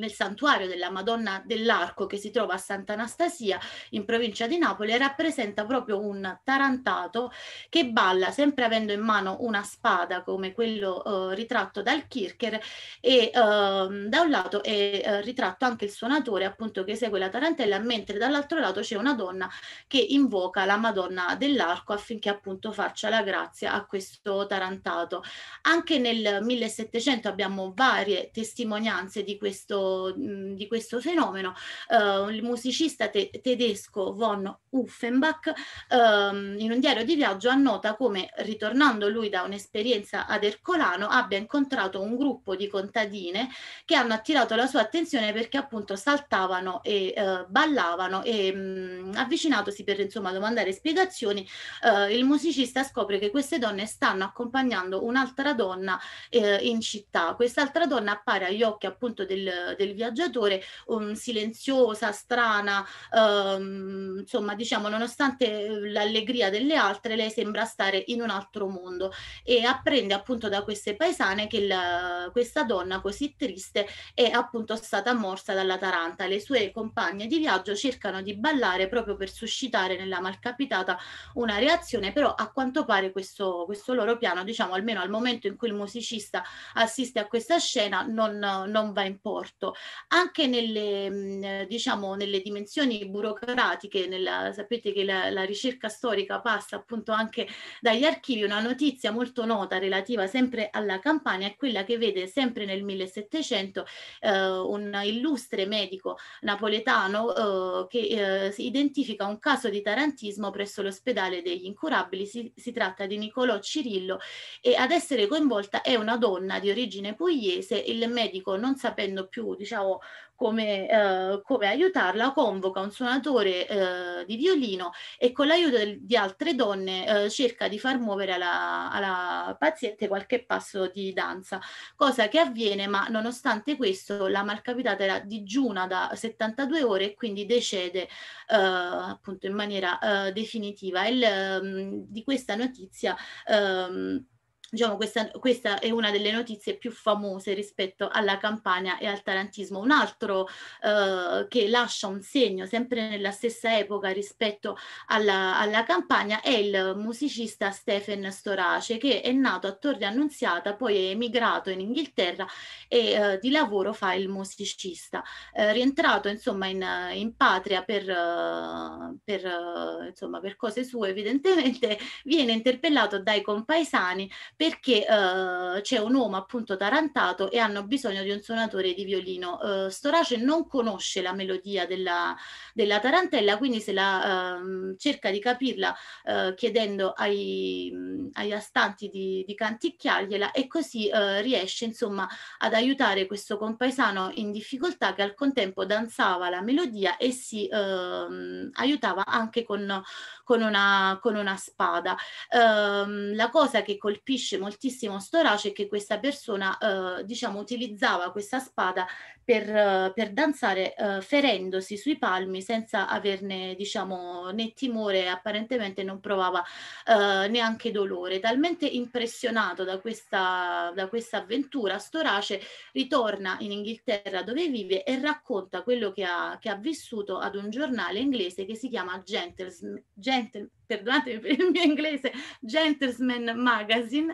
nel santuario della Madonna dell'Arco che si trova a Sant'Anastasia in provincia di Napoli e rappresenta proprio un tarantato che balla sempre avendo in mano una spada come quello eh, ritratto dal Kircher e eh, da un lato è eh, ritratto anche il suonatore appunto che segue la tarantella mentre dall'altro lato c'è una donna che invoca la Madonna dell'Arco affinché appunto faccia la grazia a questo tarantato. Anche nel 1700 abbiamo varie testimonianze di questo di questo fenomeno, uh, il musicista te- tedesco von Uffenbach um, in un diario di viaggio annota come, ritornando lui da un'esperienza ad Ercolano, abbia incontrato un gruppo di contadine che hanno attirato la sua attenzione perché appunto saltavano e uh, ballavano e mh, avvicinatosi per insomma domandare spiegazioni, uh, il musicista scopre che queste donne stanno accompagnando un'altra donna eh, in città. Quest'altra donna appare agli occhi appunto del, del, viaggiatore, um, silenziosa, strana, um, insomma diciamo nonostante eh, l'allegria delle altre lei sembra stare in un altro mondo e apprende appunto da queste paesane che la, questa donna così triste è appunto stata morsa dalla Taranta. Le sue compagne di viaggio cercano di ballare proprio per suscitare nella malcapitata una reazione, però a quanto pare questo, questo loro piano, diciamo almeno al momento in cui il musicista assiste a questa scena, non, non va in porto fatto anche nelle, mhmm, diciamo, nelle dimensioni burocratiche, nella, sapete che la, la, ricerca storica passa appunto anche dagli archivi, una notizia molto nota relativa sempre alla Campania è quella che vede sempre nel 1700 eh, un illustre medico napoletano eh, che eh, identifica un caso di tarantismo presso l'ospedale degli incurabili, si, si tratta di Nicolò Cirillo e ad essere coinvolta è una donna di origine pugliese, il medico non sapendo più diciamo, come, eh, come, aiutarla, convoca un suonatore eh, di violino e con l'aiuto di altre donne eh, cerca di far muovere alla, alla, paziente qualche passo di danza, cosa che avviene, ma nonostante questo la malcapitata era digiuna da 72 ore e quindi decede eh, appunto in maniera eh, definitiva. Il, mm, di questa notizia... Ehm, Diciamo, questa, questa è una delle notizie più famose rispetto alla Campania e al tarantismo. Un altro eh, che lascia un segno sempre nella stessa epoca rispetto alla, alla Campania è il musicista Stephen Storace che è nato a Torre Annunziata, poi è emigrato in Inghilterra e eh, di lavoro fa il musicista. Eh, rientrato insomma in, in patria per, eh, per, eh, insomma, per cose sue evidentemente, viene interpellato dai compaesani perché eh, c'è un uomo appunto tarantato e hanno bisogno di un suonatore di violino. Eh, Storace non conosce la melodia della, della tarantella, quindi se la, eh, cerca di capirla eh, chiedendo ai, mm, agli astanti di, di canticchiargliela e così eh, riesce insomma ad aiutare questo compaesano in difficoltà che al contempo danzava la melodia e si ehm, aiutava anche con, con, una, con una, spada. Ehm, la cosa che colpisce colpisce moltissimo Storace è che questa persona eh, diciamo utilizzava questa spada per, eh, per danzare eh, ferendosi sui palmi senza averne diciamo né timore apparentemente non provava eh, neanche dolore talmente impressionato da questa, da questa avventura Storace ritorna in Inghilterra dove vive e racconta quello che ha, che ha vissuto ad un giornale inglese che si chiama Gentleman, Gentle, perdonatemi per il mio inglese, Gentleman Magazine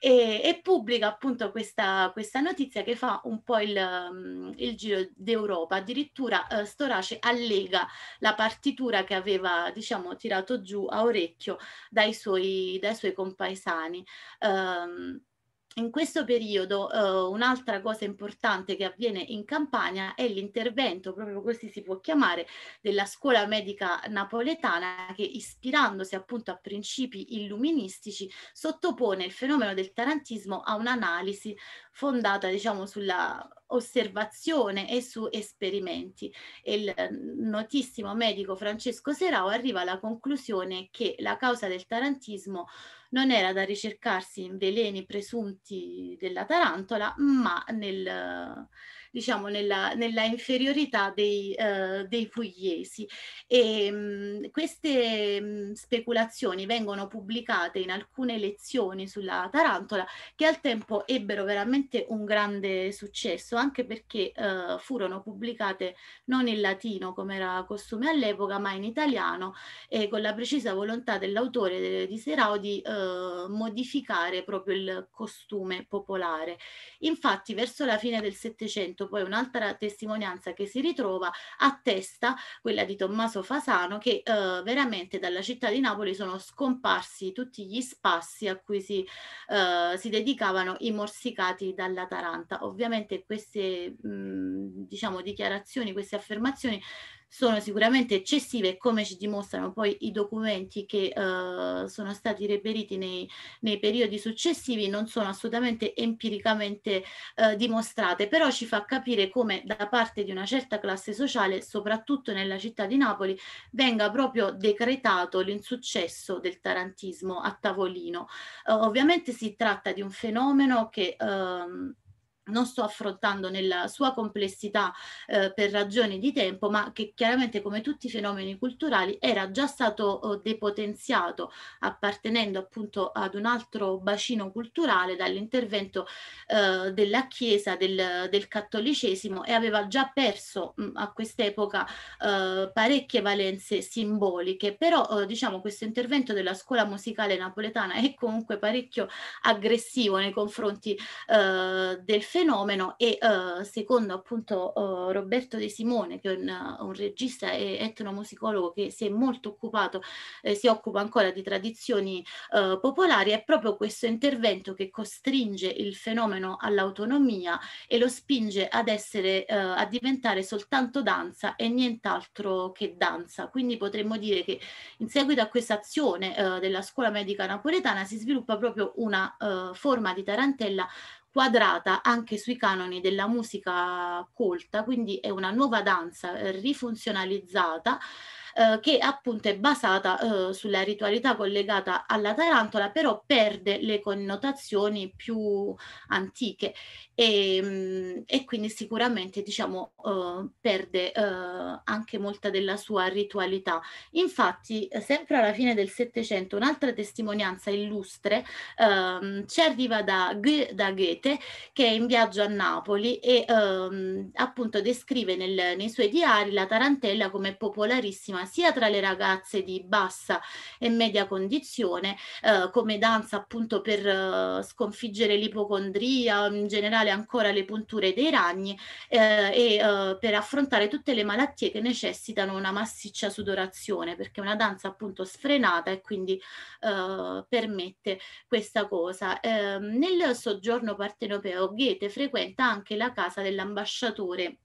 e, e pubblica appunto questa, questa, notizia che fa un po' il, mm, il Giro d'Europa. Addirittura eh, Storace allega la partitura che aveva diciamo, tirato giù a orecchio dai suoi, dai suoi compaesani. Um, in questo periodo uh, un'altra cosa importante che avviene in Campania è l'intervento, proprio così si può chiamare, della scuola medica napoletana che ispirandosi appunto a principi illuministici sottopone il fenomeno del tarantismo a un'analisi fondata diciamo sulla osservazione e su esperimenti. e Il notissimo medico Francesco Serao arriva alla conclusione che la causa del tarantismo non era da ricercarsi in veleni presunti della tarantola, ma nel diciamo, nella, nella inferiorità dei, eh, dei pugliesi. E, mh, queste mh, speculazioni vengono pubblicate in alcune lezioni sulla tarantola che al tempo ebbero veramente un grande successo, anche perché eh, furono pubblicate non in latino come era costume all'epoca, ma in italiano e con la precisa volontà dell'autore di Serao di eh, modificare proprio il costume popolare. Infatti verso la fine del Settecento Novecento poi un'altra testimonianza che si ritrova a testa, quella di Tommaso Fasano che eh, veramente dalla città di Napoli sono scomparsi tutti gli spassi a cui si, eh, si dedicavano i morsicati dalla Taranta. Ovviamente queste mh, mm, diciamo dichiarazioni, queste affermazioni sono sicuramente eccessive come ci dimostrano poi i documenti che eh, sono stati reperiti nei, nei, periodi successivi, non sono assolutamente empiricamente eh, dimostrate, però ci fa capire come da parte di una certa classe sociale, soprattutto nella città di Napoli, venga proprio decretato l'insuccesso del tarantismo a tavolino. Eh, ovviamente si tratta di un fenomeno che... Ehm, non sto affrontando nella sua complessità eh, per ragioni di tempo, ma che chiaramente come tutti i fenomeni culturali era già stato eh, depotenziato appartenendo appunto ad un altro bacino culturale dall'intervento eh, della Chiesa, del, del, cattolicesimo e aveva già perso mh, mm, a quest'epoca eh, parecchie valenze simboliche, però oh, diciamo questo intervento della scuola musicale napoletana è comunque parecchio aggressivo nei confronti eh, del fenomeno fenomeno e uh, secondo appunto uh, Roberto De Simone, che è un, un, regista e etnomusicologo che si è molto occupato, eh, si occupa ancora di tradizioni uh, popolari, è proprio questo intervento che costringe il fenomeno all'autonomia e lo spinge ad essere, a diventare soltanto danza e nient'altro che danza. Quindi potremmo dire che in seguito a questa azione della scuola medica napoletana si sviluppa proprio una forma di tarantella quadrata anche sui canoni della musica colta, quindi è una nuova danza eh, rifunzionalizzata eh, che appunto è basata eh, sulla ritualità collegata alla tarantola, però perde le connotazioni più antiche e, ehm, e quindi sicuramente diciamo uh, perde uh, anche molta della sua ritualità. Infatti eh, sempre alla fine del Settecento un'altra testimonianza illustre um, ci arriva da, G- da, Goethe che è in viaggio a Napoli e um, appunto descrive nel, nei suoi diari la tarantella come popolarissima sia tra le ragazze di bassa e media condizione uh, come danza appunto per sconfiggere l'ipocondria in generale speciale ancora le punture dei ragni eh, e eh, per affrontare tutte le malattie che necessitano una massiccia sudorazione, perché è una danza appunto sfrenata e quindi eh, permette questa cosa. Ehm, nel soggiorno partenopeo Goethe frequenta anche la casa dell'ambasciatore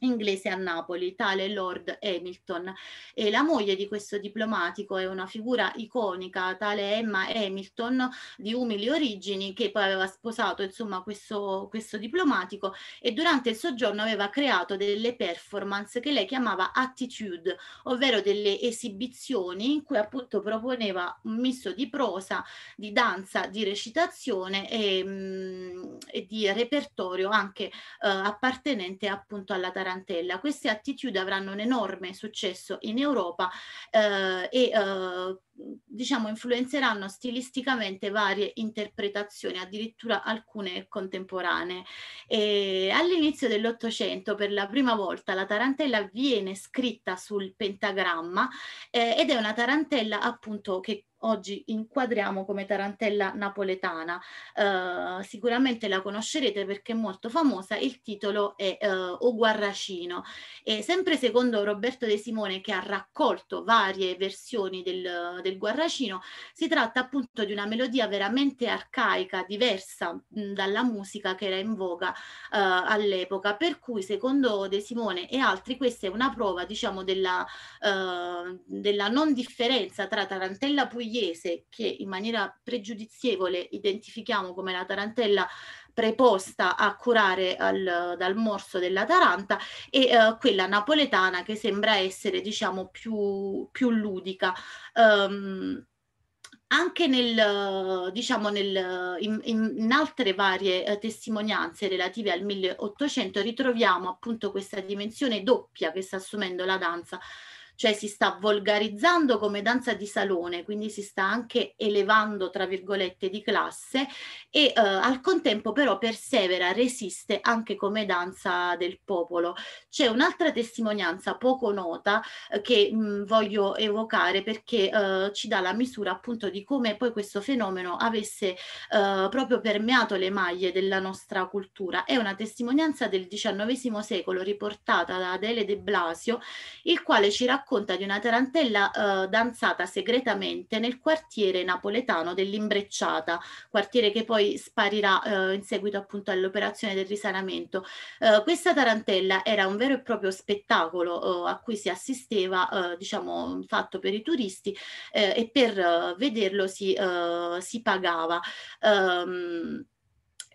inglese a Napoli, tale Lord Hamilton. E la moglie di questo diplomatico è una figura iconica, tale Emma Hamilton, di umili origini, che poi aveva sposato insomma, questo, questo diplomatico e durante il soggiorno aveva creato delle performance che lei chiamava attitude, ovvero delle esibizioni in cui appunto proponeva un misto di prosa, di danza, di recitazione e, mh, mm, e di repertorio anche eh, appartenente appunto alla tarantella tarantella. Queste attitude avranno un enorme successo in Europa eh, e eh, diciamo influenzeranno stilisticamente varie interpretazioni, addirittura alcune contemporanee. all'inizio dell'Ottocento per la prima volta la tarantella viene scritta sul pentagramma eh, ed è una tarantella appunto che oggi inquadriamo come tarantella napoletana. Eh, sicuramente la conoscerete perché è molto famosa, il titolo è eh, O Guarracino e sempre secondo Roberto De Simone che ha raccolto varie versioni del, del Guarracino, si tratta appunto di una melodia veramente arcaica, diversa mh, dalla musica che era in voga eh, all'epoca, per cui secondo De Simone e altri questa è una prova diciamo della, eh, della non differenza tra tarantella pugliese pugliese che in maniera pregiudizievole identifichiamo come la tarantella preposta a curare al, dal morso della taranta e eh, quella napoletana che sembra essere diciamo più, più ludica. Um, anche nel, diciamo nel, in, in, altre varie eh, testimonianze relative al 1800 ritroviamo appunto questa dimensione doppia che sta assumendo la danza cioè si sta volgarizzando come danza di salone, quindi si sta anche elevando, tra virgolette, di classe e eh, al contempo però persevera, resiste anche come danza del popolo. C'è un'altra testimonianza poco nota eh, che mh, mm, voglio evocare perché eh, ci dà la misura appunto di come poi questo fenomeno avesse eh, proprio permeato le maglie della nostra cultura. È una testimonianza del XIX secolo riportata da Adele De Blasio, il quale ci racconta racconta di una tarantella eh, danzata segretamente nel quartiere napoletano dell'Imbrecciata, quartiere che poi sparirà eh, in seguito appunto all'operazione del risanamento. Eh, questa tarantella era un vero e proprio spettacolo eh, a cui si assisteva, eh, diciamo, fatto per i turisti eh, e per vederlo si, si pagava. Um,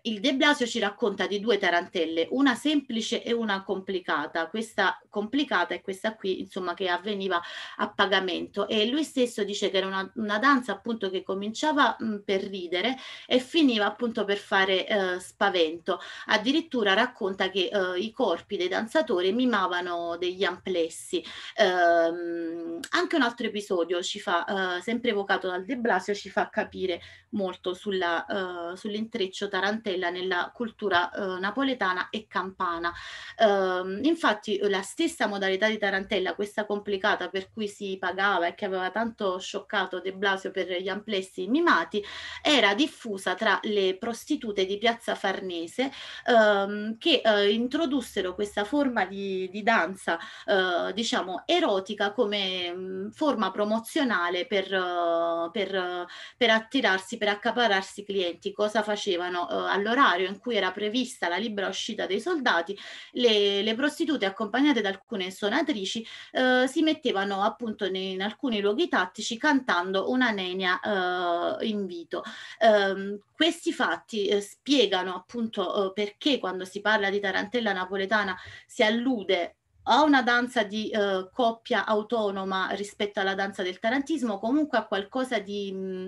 il De Blasio ci racconta di due tarantelle, una semplice e una complicata. Questa complicata è questa qui, insomma, che avveniva a pagamento e lui stesso dice che era una, una danza appunto che cominciava mh, per ridere e finiva appunto per fare eh, spavento. Addirittura racconta che eh, i corpi dei danzatori mimavano degli amplessi. Ehm, anche un altro episodio ci fa, eh, sempre evocato dal De Blasio, ci fa capire molto sulla, eh, sull'intreccio tarantelle quella nella cultura eh, napoletana e campana. Ehm, eh, infatti la stessa modalità di tarantella, questa complicata per cui si pagava e che aveva tanto scioccato De Blasio per gli amplessi mimati, era diffusa tra le prostitute di Piazza Farnese ehm, che eh, introdussero questa forma di, di danza, eh, diciamo, erotica come mh, mm, forma promozionale per, uh, per, uh, per attirarsi, per accapararsi clienti. Cosa facevano uh, all'orario in cui era prevista la libera uscita dei soldati, le, le prostitute accompagnate da alcune suonatrici eh, si mettevano appunto nei, in alcuni luoghi tattici cantando una nenia eh, in vito. Eh, questi fatti eh, spiegano appunto eh, perché quando si parla di tarantella napoletana si allude a una danza di eh, coppia autonoma rispetto alla danza del tarantismo, comunque a qualcosa di, mh, mm,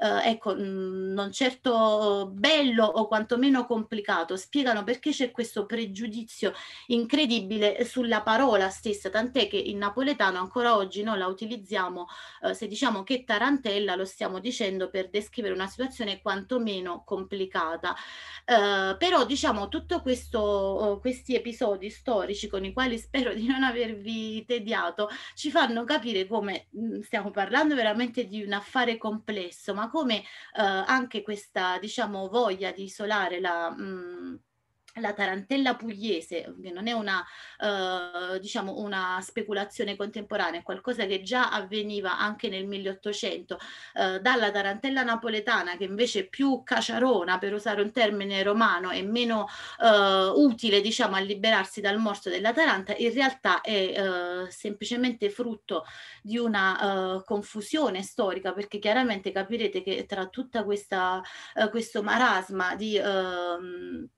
eh, ecco, mh, mm, non certo bello o quantomeno complicato. Spiegano perché c'è questo pregiudizio incredibile sulla parola stessa, tant'è che in napoletano ancora oggi noi la utilizziamo, eh, se diciamo che tarantella lo stiamo dicendo per descrivere una situazione quantomeno complicata. Eh, però diciamo tutti oh, questi episodi storici con i quali spesso spero di non avervi tediato, ci fanno capire come mm, stiamo parlando veramente di un affare complesso, ma come eh, anche questa diciamo, voglia di isolare la... Mh, mm, la tarantella pugliese, che non è una, eh, diciamo una, speculazione contemporanea, è qualcosa che già avveniva anche nel 1800, eh, dalla tarantella napoletana, che invece è più caciarona, per usare un termine romano, e meno eh, utile diciamo, a liberarsi dal morso della taranta, in realtà è eh, semplicemente frutto di una eh, confusione storica, perché chiaramente capirete che tra tutto eh, questo marasma di ehm,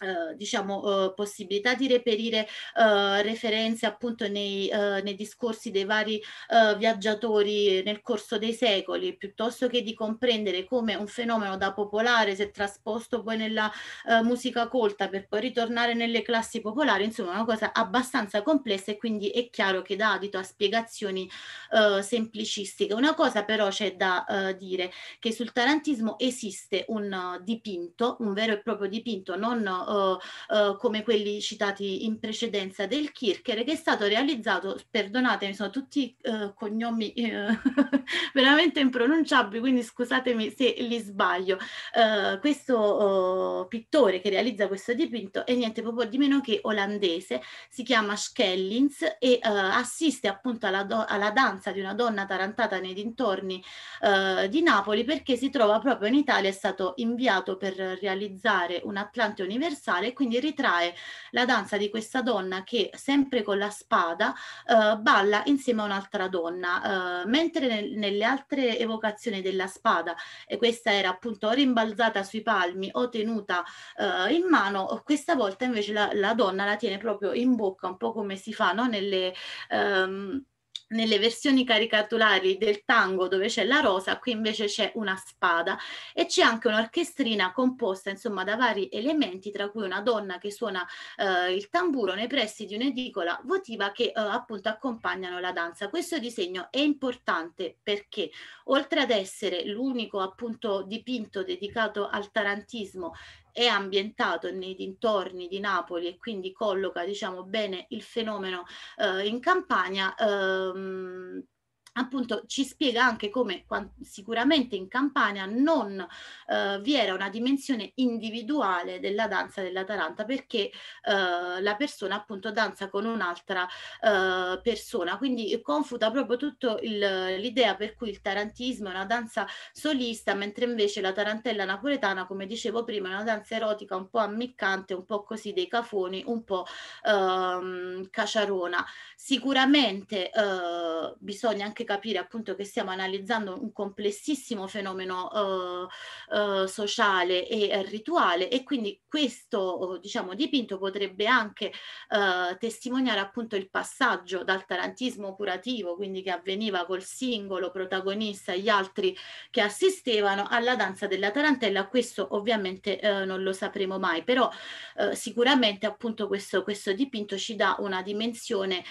eh, diciamo, eh, possibilità di reperire eh, referenze appunto nei, eh, nei discorsi dei vari eh, viaggiatori nel corso dei secoli, piuttosto che di comprendere come un fenomeno da popolare si è trasposto poi nella eh, musica colta per poi ritornare nelle classi popolari, insomma è una cosa abbastanza complessa e quindi è chiaro che dà adito a spiegazioni semplicistiche. Una cosa però c'è da dire, che sul tarantismo esiste un dipinto, un vero e proprio dipinto, non eh, eh, come quelli citati in precedenza del Kircher, che è stato realizzato, perdonatemi, sono tutti eh, cognomi eh, [LAUGHS] veramente impronunciabili, quindi scusatemi se li sbaglio. Eh, questo oh, pittore che realizza questo dipinto è niente proprio di meno che olandese, si chiama Schellins e assiste appunto alla, do- alla, danza di una donna tarantata nei dintorni di Napoli perché si trova proprio in Italia, è stato inviato per realizzare un Atlante universale universale e quindi ritrae la danza di questa donna che sempre con la spada eh, balla insieme a un'altra donna, eh, mentre nel, nelle altre evocazioni della spada, e questa era appunto rimbalzata sui palmi o tenuta eh, in mano, questa volta invece la, la, donna la tiene proprio in bocca, un po' come si fa no? nelle... Ehm, nelle versioni caricaturali del tango dove c'è la rosa, qui invece c'è una spada e c'è anche un'orchestrina composta insomma da vari elementi tra cui una donna che suona eh, il tamburo nei pressi di un'edicola votiva che eh, appunto accompagnano la danza. Questo disegno è importante perché oltre ad essere l'unico appunto dipinto dedicato al tarantismo è ambientato nei dintorni di Napoli e quindi colloca diciamo bene il fenomeno eh, in Campania ehm, appunto ci spiega anche come sicuramente in Campania non eh, vi era una dimensione individuale della danza della Taranta perché eh, la persona appunto danza con un'altra eh, persona, quindi confuta proprio tutto l'idea per cui il tarantismo è una danza solista, mentre invece la tarantella napoletana, come dicevo prima, è una danza erotica un po' ammiccante, un po' così dei cafoni, un po' ehm, caciarona. Sicuramente eh, bisogna anche capire appunto che stiamo analizzando un complessissimo fenomeno eh, eh, sociale e eh, rituale e quindi questo oh, diciamo dipinto potrebbe anche eh, testimoniare appunto il passaggio dal tarantismo curativo, quindi che avveniva col singolo protagonista e gli altri che assistevano alla danza della tarantella, questo ovviamente eh, non lo sapremo mai, però sicuramente appunto questo, questo dipinto ci dà una dimensione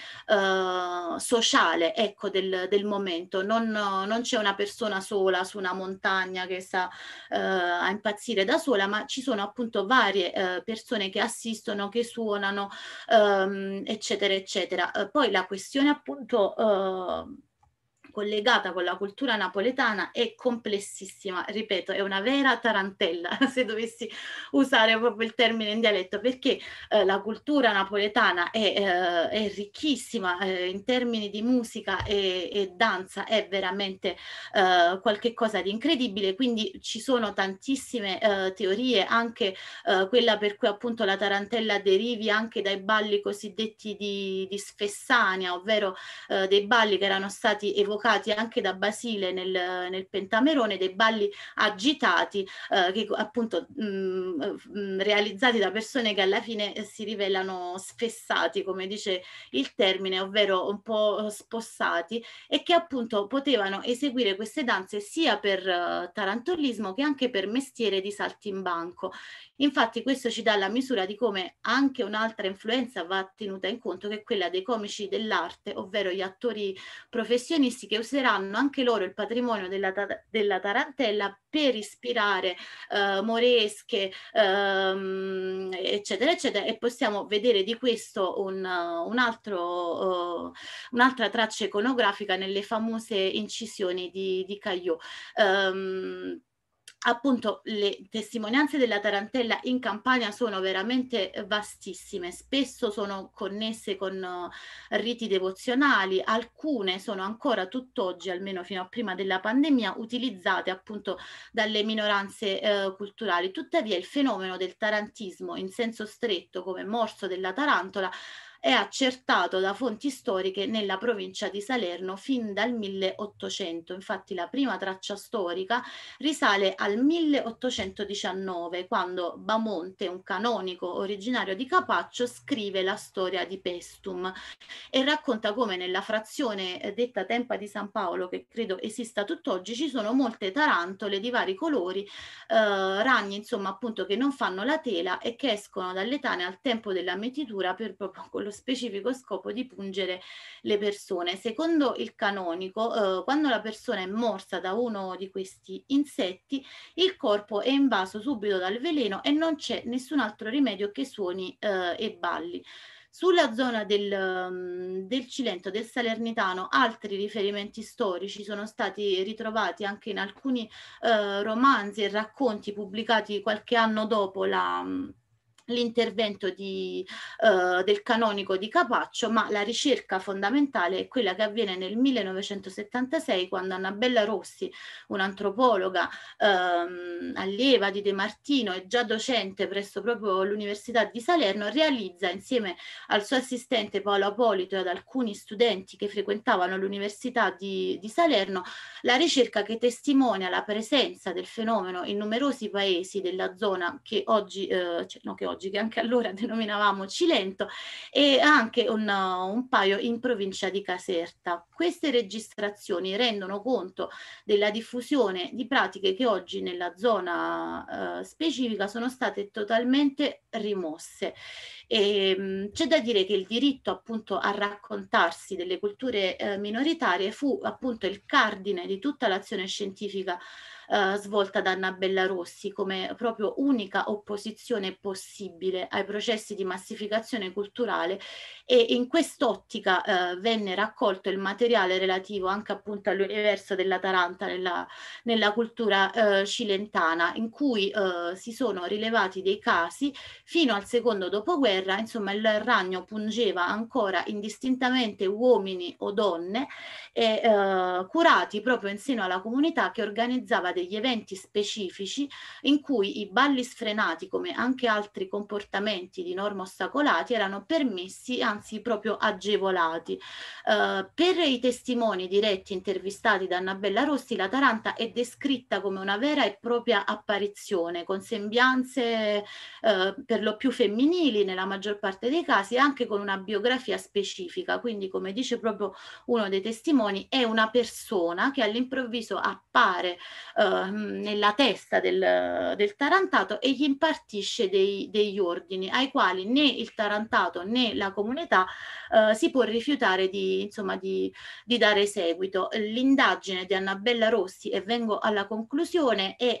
sociale ecco, del, del momento, non, non c'è una persona sola su una montagna che sta eh, a impazzire da sola, ma ci sono appunto varie eh, persone che assistono, che suonano, ehm, eccetera, eccetera. Eh, poi la questione appunto eh, collegata con la cultura napoletana è complessissima, ripeto, è una vera tarantella, [LAUGHS] se dovessi usare proprio il termine in dialetto, perché eh, la cultura napoletana è, eh, è ricchissima eh, in termini di musica e, e danza, è veramente eh, qualcosa di incredibile, quindi ci sono tantissime eh, teorie, anche eh, quella per cui appunto la tarantella derivi anche dai balli cosiddetti di, di Sfessania, ovvero dei balli che erano stati evocati evocati anche da Basile nel, nel Pentamerone, dei balli agitati eh, che appunto mh, mm, eh, mm, realizzati da persone che alla fine eh, si rivelano sfessati, come dice il termine, ovvero un po' spossati e che appunto potevano eseguire queste danze sia per uh, tarantolismo che anche per mestiere di saltimbanco. Infatti questo ci dà la misura di come anche un'altra influenza va tenuta in conto che è quella dei comici dell'arte, ovvero gli attori professionisti che che useranno anche loro il patrimonio della, della tarantella per ispirare eh, moresche, ehm, eccetera, eccetera, e possiamo vedere di questo un, un altro, uh, un'altra traccia iconografica nelle famose incisioni di, di Caillot. Um, ehm, appunto le testimonianze della tarantella in campagna sono veramente vastissime, spesso sono connesse con eh, riti devozionali, alcune sono ancora tutt'oggi, almeno fino a prima della pandemia, utilizzate appunto dalle minoranze eh, culturali. Tuttavia il fenomeno del tarantismo in senso stretto come morso della tarantola è accertato da fonti storiche nella provincia di Salerno fin dal 1800. Infatti la prima traccia storica risale al 1819, quando Bamonte, un canonico originario di Capaccio, scrive la storia di Pestum e racconta come nella frazione eh, detta Tempa di San Paolo, che credo esista tutt'oggi, ci sono molte tarantole di vari colori, eh, ragni insomma appunto che non fanno la tela e che escono dalle tane al tempo della metitura per proprio quello specifico scopo di pungere le persone. Secondo il canonico, eh, quando la persona è morsa da uno di questi insetti, il corpo è invaso subito dal veleno e non c'è nessun altro rimedio che suoni eh, e balli. Sulla zona del, mm, del, Cilento, del Salernitano, altri riferimenti storici sono stati ritrovati anche in alcuni eh, romanzi e racconti pubblicati qualche anno dopo la mm, l'intervento eh, del canonico di Capaccio, ma la ricerca fondamentale è quella che avviene nel 1976 quando Annabella Rossi, un'antropologa ehm, allieva di De Martino e già docente presso proprio l'Università di Salerno, realizza insieme al suo assistente Paolo Apolito e ad alcuni studenti che frequentavano l'Università di, di Salerno la ricerca che testimonia la presenza del fenomeno in numerosi paesi della zona che oggi, eh, cioè, no, che oggi oggi, che anche allora [LAUGHS] denominavamo Cilento, e anche un, un paio in provincia di Caserta. Queste registrazioni rendono conto della diffusione di pratiche che oggi nella zona eh, specifica sono state totalmente rimosse. E, ehm, c'è da dire che il diritto appunto a raccontarsi delle culture eh, minoritarie fu appunto il cardine di tutta l'azione scientifica eh, svolta da Annabella Rossi come proprio unica opposizione possibile ai processi di massificazione culturale e in quest'ottica eh, venne raccolto il materiale relativo anche appunto all'universo della Taranta nella, nella cultura eh, cilentana in cui eh, si sono rilevati dei casi Fino al secondo dopoguerra, insomma, il ragno pungeva ancora indistintamente uomini o donne e, eh, curati proprio in seno alla comunità che organizzava degli eventi specifici in cui i balli sfrenati, come anche altri comportamenti di norma ostacolati, erano permessi, anzi proprio agevolati. Eh, per i testimoni diretti intervistati da Annabella Rossi, la Taranta è descritta come una vera e propria apparizione, con sembianze eh, per per lo più femminili nella maggior parte dei casi, anche con una biografia specifica. Quindi, come dice proprio uno dei testimoni, è una persona che all'improvviso appare eh, nella testa del, del, tarantato e gli impartisce dei, degli ordini ai quali né il tarantato né la comunità eh, si può rifiutare di, insomma, di, di dare seguito. L'indagine di Annabella Rossi, e vengo alla conclusione, è eh,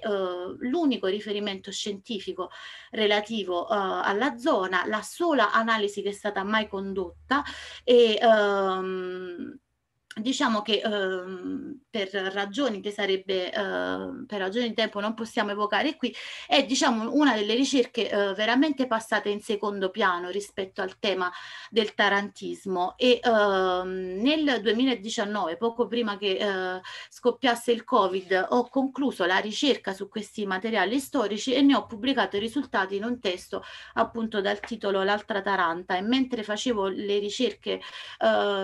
l'unico riferimento scientifico relativo uh, alla zona la sola analisi che è stata mai condotta e um, diciamo che ehm, per ragioni che sarebbe eh, per ragioni di tempo non possiamo evocare qui è diciamo una delle ricerche eh, veramente passate in secondo piano rispetto al tema del tarantismo e ehm, nel 2019 poco prima che eh, scoppiasse il covid ho concluso la ricerca su questi materiali storici e ne ho pubblicato i risultati in un testo appunto dal titolo L'altra Taranta e mentre facevo le ricerche eh,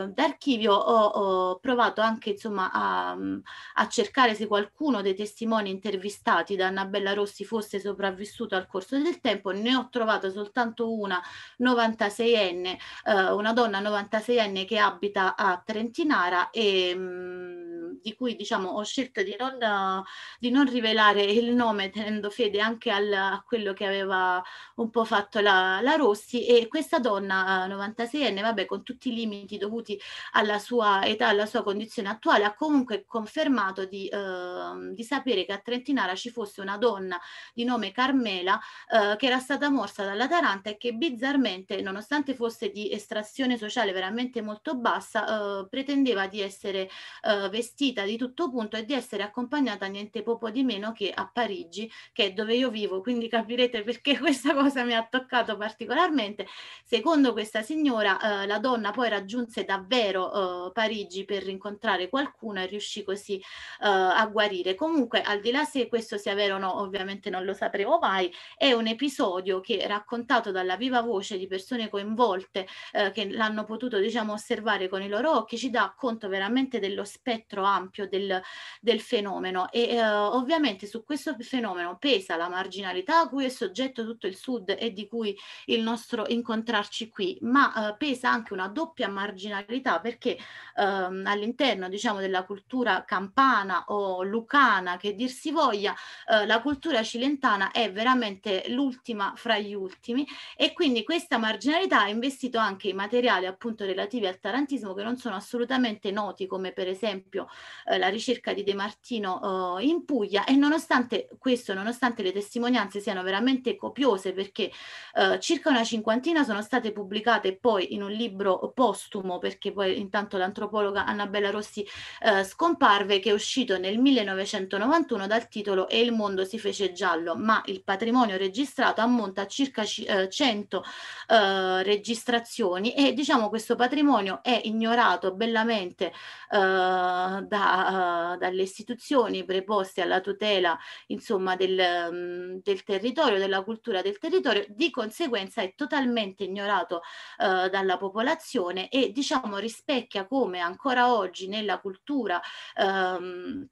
d'archivio ho, ho provato anche insomma, a, mm, a, cercare se qualcuno dei testimoni intervistati da Annabella Rossi fosse sopravvissuto al corso del tempo, ne ho trovato soltanto una 96enne, eh, una donna 96enne che abita a Trentinara e mh, mm, di cui diciamo, ho scelto di non, di non, rivelare il nome tenendo fede anche al, a quello che aveva un po' fatto la, la Rossi e questa donna 96enne, eh, vabbè, con tutti i limiti dovuti alla sua età alla sua condizione attuale, ha comunque confermato di, eh, di sapere che a Trentinara ci fosse una donna di nome Carmela eh, che era stata morsa dalla Taranta e che bizzarmente, nonostante fosse di estrazione sociale veramente molto bassa, eh, pretendeva di essere eh, vestita di tutto punto e di essere accompagnata niente poco di meno che a Parigi, che è dove io vivo, quindi capirete perché [LAUGHS] questa cosa mi ha toccato particolarmente. Secondo questa signora, eh, la donna poi raggiunse davvero eh, Parigi Parigi per rincontrare qualcuno e riuscì così uh, a guarire. Comunque, al di là se questo sia vero o no, ovviamente non lo sapremo mai, è un episodio che raccontato dalla viva voce di persone coinvolte eh, che l'hanno potuto diciamo osservare con i loro occhi ci dà conto veramente dello spettro ampio del, del fenomeno e eh, ovviamente su questo fenomeno pesa la marginalità a cui è soggetto tutto il sud e di cui il nostro incontrarci qui, ma eh, pesa anche una doppia marginalità perché eh, all'interno diciamo, della cultura campana o lucana che dir si voglia, eh, la cultura cilentana è veramente l'ultima fra gli ultimi e quindi questa marginalità ha investito anche i materiali appunto relativi al tarantismo che non sono assolutamente noti come per esempio eh, la ricerca di De Martino eh, in Puglia e nonostante questo, nonostante le testimonianze siano veramente copiose perché eh, circa una cinquantina sono state pubblicate poi in un libro postumo perché poi intanto l'antropologo psicologa Annabella Rossi eh, scomparve, che è uscito nel 1991 dal titolo E il mondo si fece giallo, ma il patrimonio registrato ammonta a circa c- 100 eh, eh, registrazioni e diciamo questo patrimonio è ignorato bellamente eh, da, eh, dalle istituzioni preposte alla tutela insomma, del, mm, del, territorio, della cultura del territorio, di conseguenza è totalmente ignorato dalla popolazione e diciamo rispecchia come ancora ancora oggi nella cultura ehm,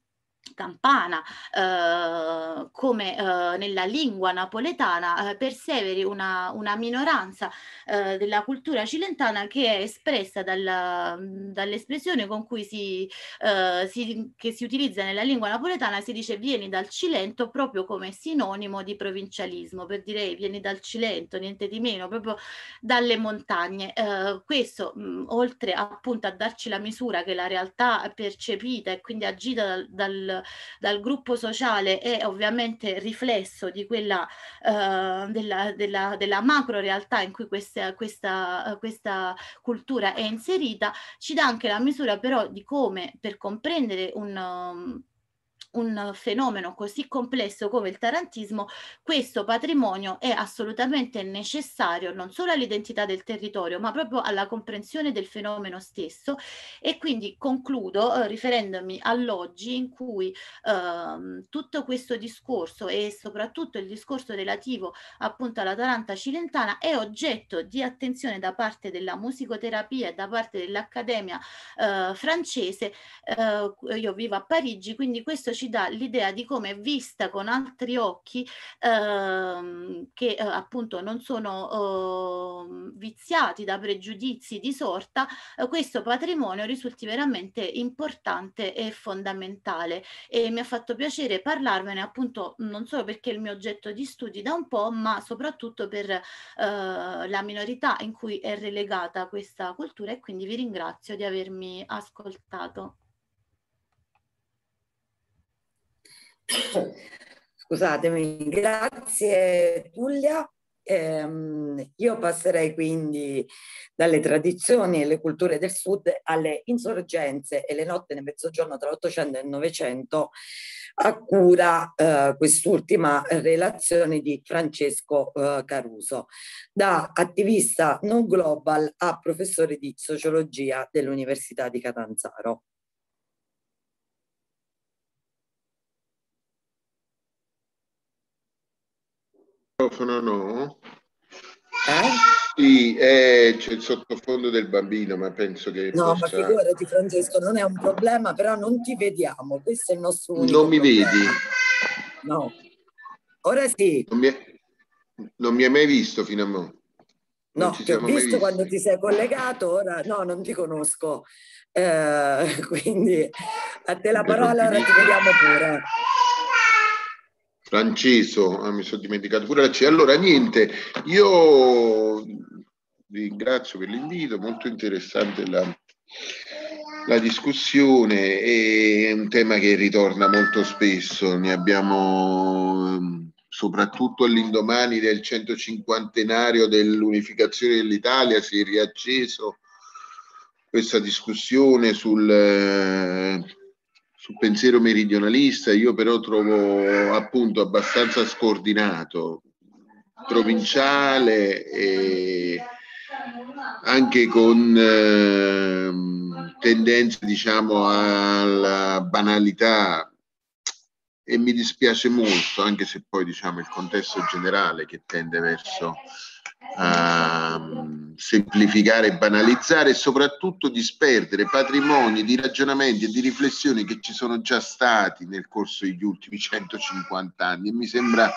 campana, eh, come eh, nella lingua napoletana eh, perseveri una, una minoranza eh, della cultura cilentana che è espressa dalla, dall'espressione con cui si, eh, si, che si utilizza nella lingua napoletana, si dice vieni dal Cilento proprio come sinonimo di provincialismo, per dire eh, vieni dal Cilento, niente di meno, proprio dalle montagne. questo, mh, mm, oltre appunto a darci la misura che la realtà percepita e quindi agita dal, dal dal gruppo sociale è ovviamente riflesso di quella eh, della, della, della, macro realtà in cui questa, questa, questa cultura è inserita, ci dà anche la misura però di come per comprendere un um, un fenomeno così complesso come il tarantismo, questo patrimonio è assolutamente necessario non solo all'identità del territorio, ma proprio alla comprensione del fenomeno stesso. E quindi concludo eh, riferendomi all'oggi in cui eh, tutto questo discorso e soprattutto il discorso relativo appunto alla Taranta Cilentana è oggetto di attenzione da parte della musicoterapia e da parte dell'Accademia eh, francese. Eh, io vivo a Parigi, quindi questo ci ci dà l'idea di come è vista con altri occhi ehm, che eh, appunto non sono eh, viziati da pregiudizi di sorta, eh, questo patrimonio risulti veramente importante e fondamentale e mi ha fatto piacere parlarvene appunto non solo perché è il mio oggetto di studi da un po', ma soprattutto per eh, la minorità in cui è relegata questa cultura e quindi vi ringrazio di avermi ascoltato. [COUGHS] Scusatemi, grazie Tullia. Eh, io passerei quindi dalle tradizioni e le culture del Sud alle insorgenze e le notte nel mezzogiorno tra l'Ottocento e il Novecento a cura eh, quest'ultima relazione di Francesco eh, Caruso, da attivista non global a professore di sociologia dell'Università di Catanzaro. microfono no? Eh? Sì, eh, c'è il sottofondo del bambino, ma penso che... No, possa... ma figurati Francesco, non è un problema, però non ti vediamo, questo è il nostro... non mi problema. vedi? No. Ora sì. Non mi, è... non mi hai mai visto fino a mo'. No, ti ho visto quando ti sei collegato, ora no, non ti conosco. Eh, [LAUGHS] quindi a te la parola, ora ti vediamo pure. Franceso, ah, mi sono dimenticato pure la C. Allora, niente, io ringrazio per l'invito, molto interessante la, la discussione è un tema che ritorna molto spesso, ne abbiamo ehm, soprattutto all'indomani del 150 enario dell'unificazione dell'Italia si è riacceso questa discussione sul eh, sul pensiero meridionalista, io però trovo appunto abbastanza scordinato, provinciale e anche con eh, tendenze diciamo alla banalità e mi dispiace molto anche se poi diciamo il contesto generale che tende verso a semplificare e banalizzare e soprattutto disperdere patrimoni di ragionamenti e di riflessioni che ci sono già stati nel corso degli ultimi 150 anni e mi sembra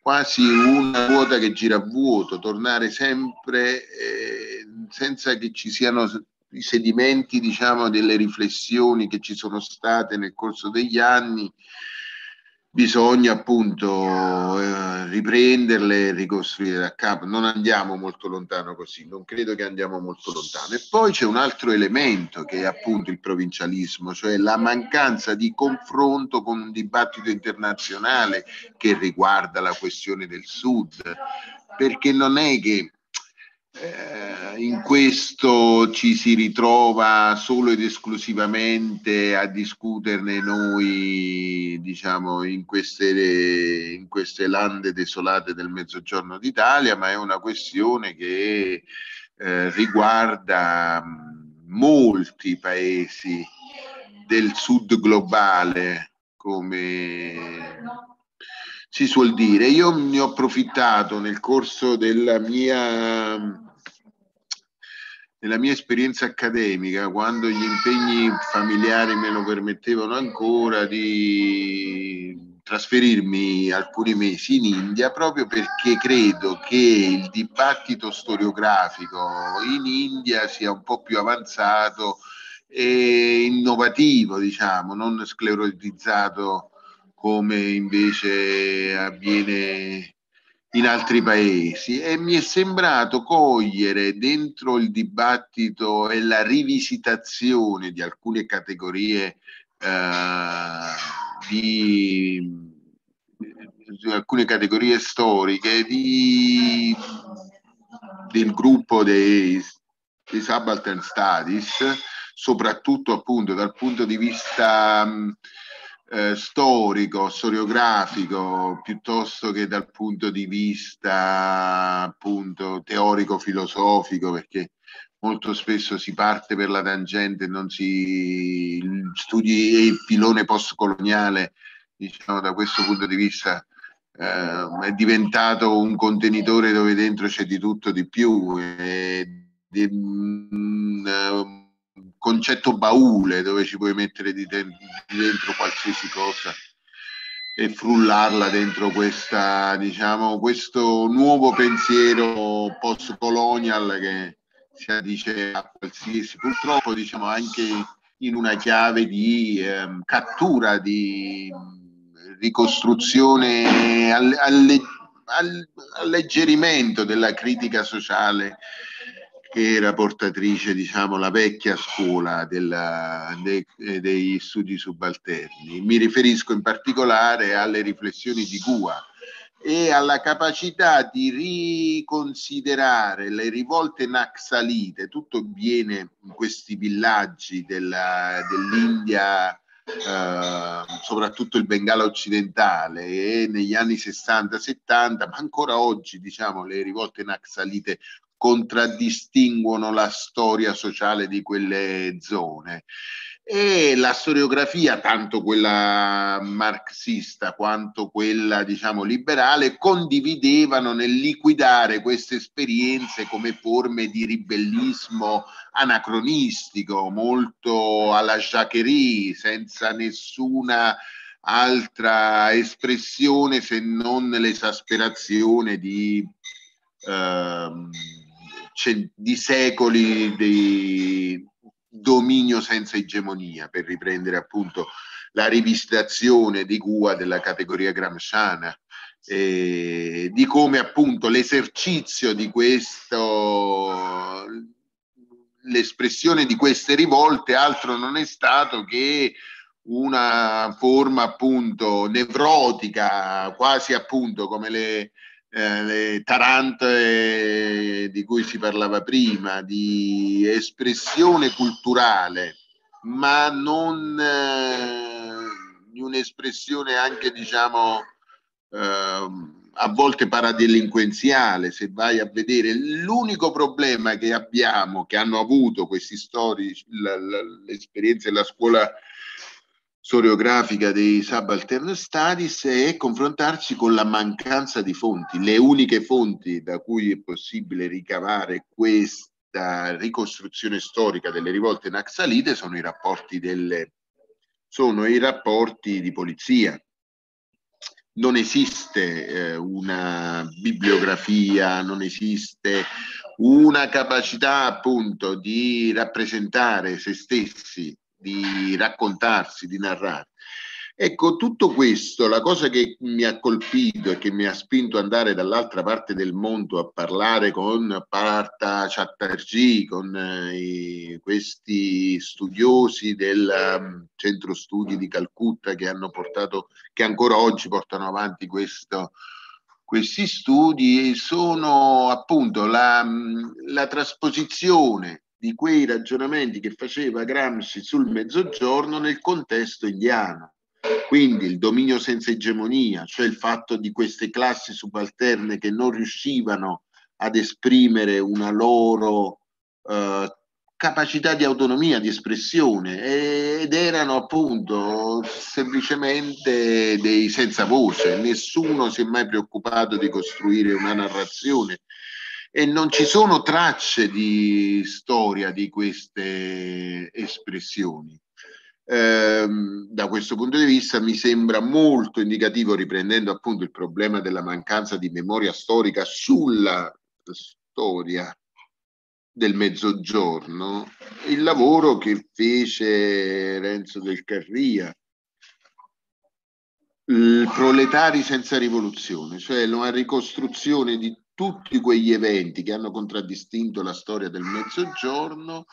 quasi una ruota che gira a vuoto, tornare sempre eh, senza che ci siano i sedimenti diciamo, delle riflessioni che ci sono state nel corso degli anni bisogna appunto eh, riprenderle e ricostruire da capo. Non andiamo molto lontano così, non credo che andiamo molto lontano. E poi c'è un altro elemento che è appunto il provincialismo, cioè la mancanza di confronto con un dibattito internazionale che riguarda la questione del Sud, perché non è che eh, in questo ci si ritrova solo ed esclusivamente a discuterne noi, diciamo, in queste, in queste lande desolate del mezzogiorno d'Italia, ma è una questione che eh, riguarda molti paesi del sud globale, come si suol dire. Io ne ho approfittato nel corso della mia nella mia esperienza accademica, quando gli impegni familiari me lo permettevano ancora, di trasferirmi alcuni mesi in India, proprio perché credo che il dibattito storiografico in India sia un po' più avanzato e innovativo, diciamo, non sclerotizzato come invece avviene in altri paesi e mi è sembrato cogliere dentro il dibattito e la rivisitazione di alcune categorie eh, di, di, alcune categorie storiche di, del gruppo dei, dei subaltern studies soprattutto appunto dal punto di vista mh, eh, storico, storiografico, piuttosto che dal punto di vista appunto teorico-filosofico, perché molto spesso si parte per la tangente, non si studi il pilone postcoloniale, diciamo da questo punto di vista eh, è diventato un contenitore dove dentro c'è di tutto di più. E, di, mh, mm, concetto baule dove ci puoi mettere di, de- di dentro qualsiasi cosa e frullarla dentro questa, diciamo, questo nuovo pensiero post-colonial che si addice a qualsiasi, purtroppo diciamo anche in una chiave di eh, cattura, di ricostruzione, alle, alle, alleggerimento della critica sociale che era portatrice, diciamo, la vecchia scuola della, de, dei studi subalterni. Mi riferisco in particolare alle riflessioni di Gua e alla capacità di riconsiderare le rivolte naxalite, tutto viene in questi villaggi della, dell'India, eh, soprattutto il Bengala occidentale e negli anni 60-70, ma ancora oggi diciamo le rivolte naxalite contraddistinguono la storia sociale di quelle zone. E la storiografia, tanto quella marxista quanto quella diciamo liberale, condividevano nel liquidare queste esperienze come forme di ribellismo anacronistico, molto alla Jacquerie, senza nessuna altra espressione se non l'esasperazione di ehm, cioè, di secoli di dominio senza egemonia, per riprendere appunto la rivisitazione di Gua della categoria gramsciana, eh, di come appunto l'esercizio di questo, l'espressione di queste rivolte altro non è stato che una forma appunto nevrotica, quasi appunto come le, eh, le tarante eh, di cui si parlava prima, di espressione culturale, ma non eh, di un'espressione anche, diciamo, eh, a volte paradelinquenziale, se vai a vedere. L'unico problema che abbiamo, che hanno avuto questi storici, l'esperienza della scuola storiografica dei subaltern studies e confrontarci con la mancanza di fonti. Le uniche fonti da cui è possibile ricavare questa ricostruzione storica delle rivolte naxalite sono i rapporti, delle, sono i rapporti di polizia. Non esiste eh, una bibliografia, non esiste una capacità appunto di rappresentare se stessi di raccontarsi, di narrare. Ecco, tutto questo, la cosa che mi ha colpito e che mi ha spinto ad andare dall'altra parte del mondo a parlare con Parta Chatterjee, con eh, questi studiosi del um, centro studi di Calcutta che hanno portato, che ancora oggi portano avanti questo, questi studi, sono appunto la, mm, la trasposizione di quei ragionamenti che faceva Gramsci sul mezzogiorno nel contesto indiano. Quindi il dominio senza egemonia, cioè il fatto di queste classi subalterne che non riuscivano ad esprimere una loro eh, capacità di autonomia, di espressione ed erano appunto semplicemente dei senza voce, nessuno si è mai preoccupato di costruire una narrazione e non ci eh, sono tracce di storia di queste espressioni. Eh, da questo punto di vista mi sembra molto indicativo, riprendendo appunto il problema della mancanza di memoria storica sulla storia del mezzogiorno, il lavoro che fece Renzo del Carria, il proletari senza rivoluzione, cioè una ricostruzione di tutti quegli eventi che hanno contraddistinto la storia del Mezzogiorno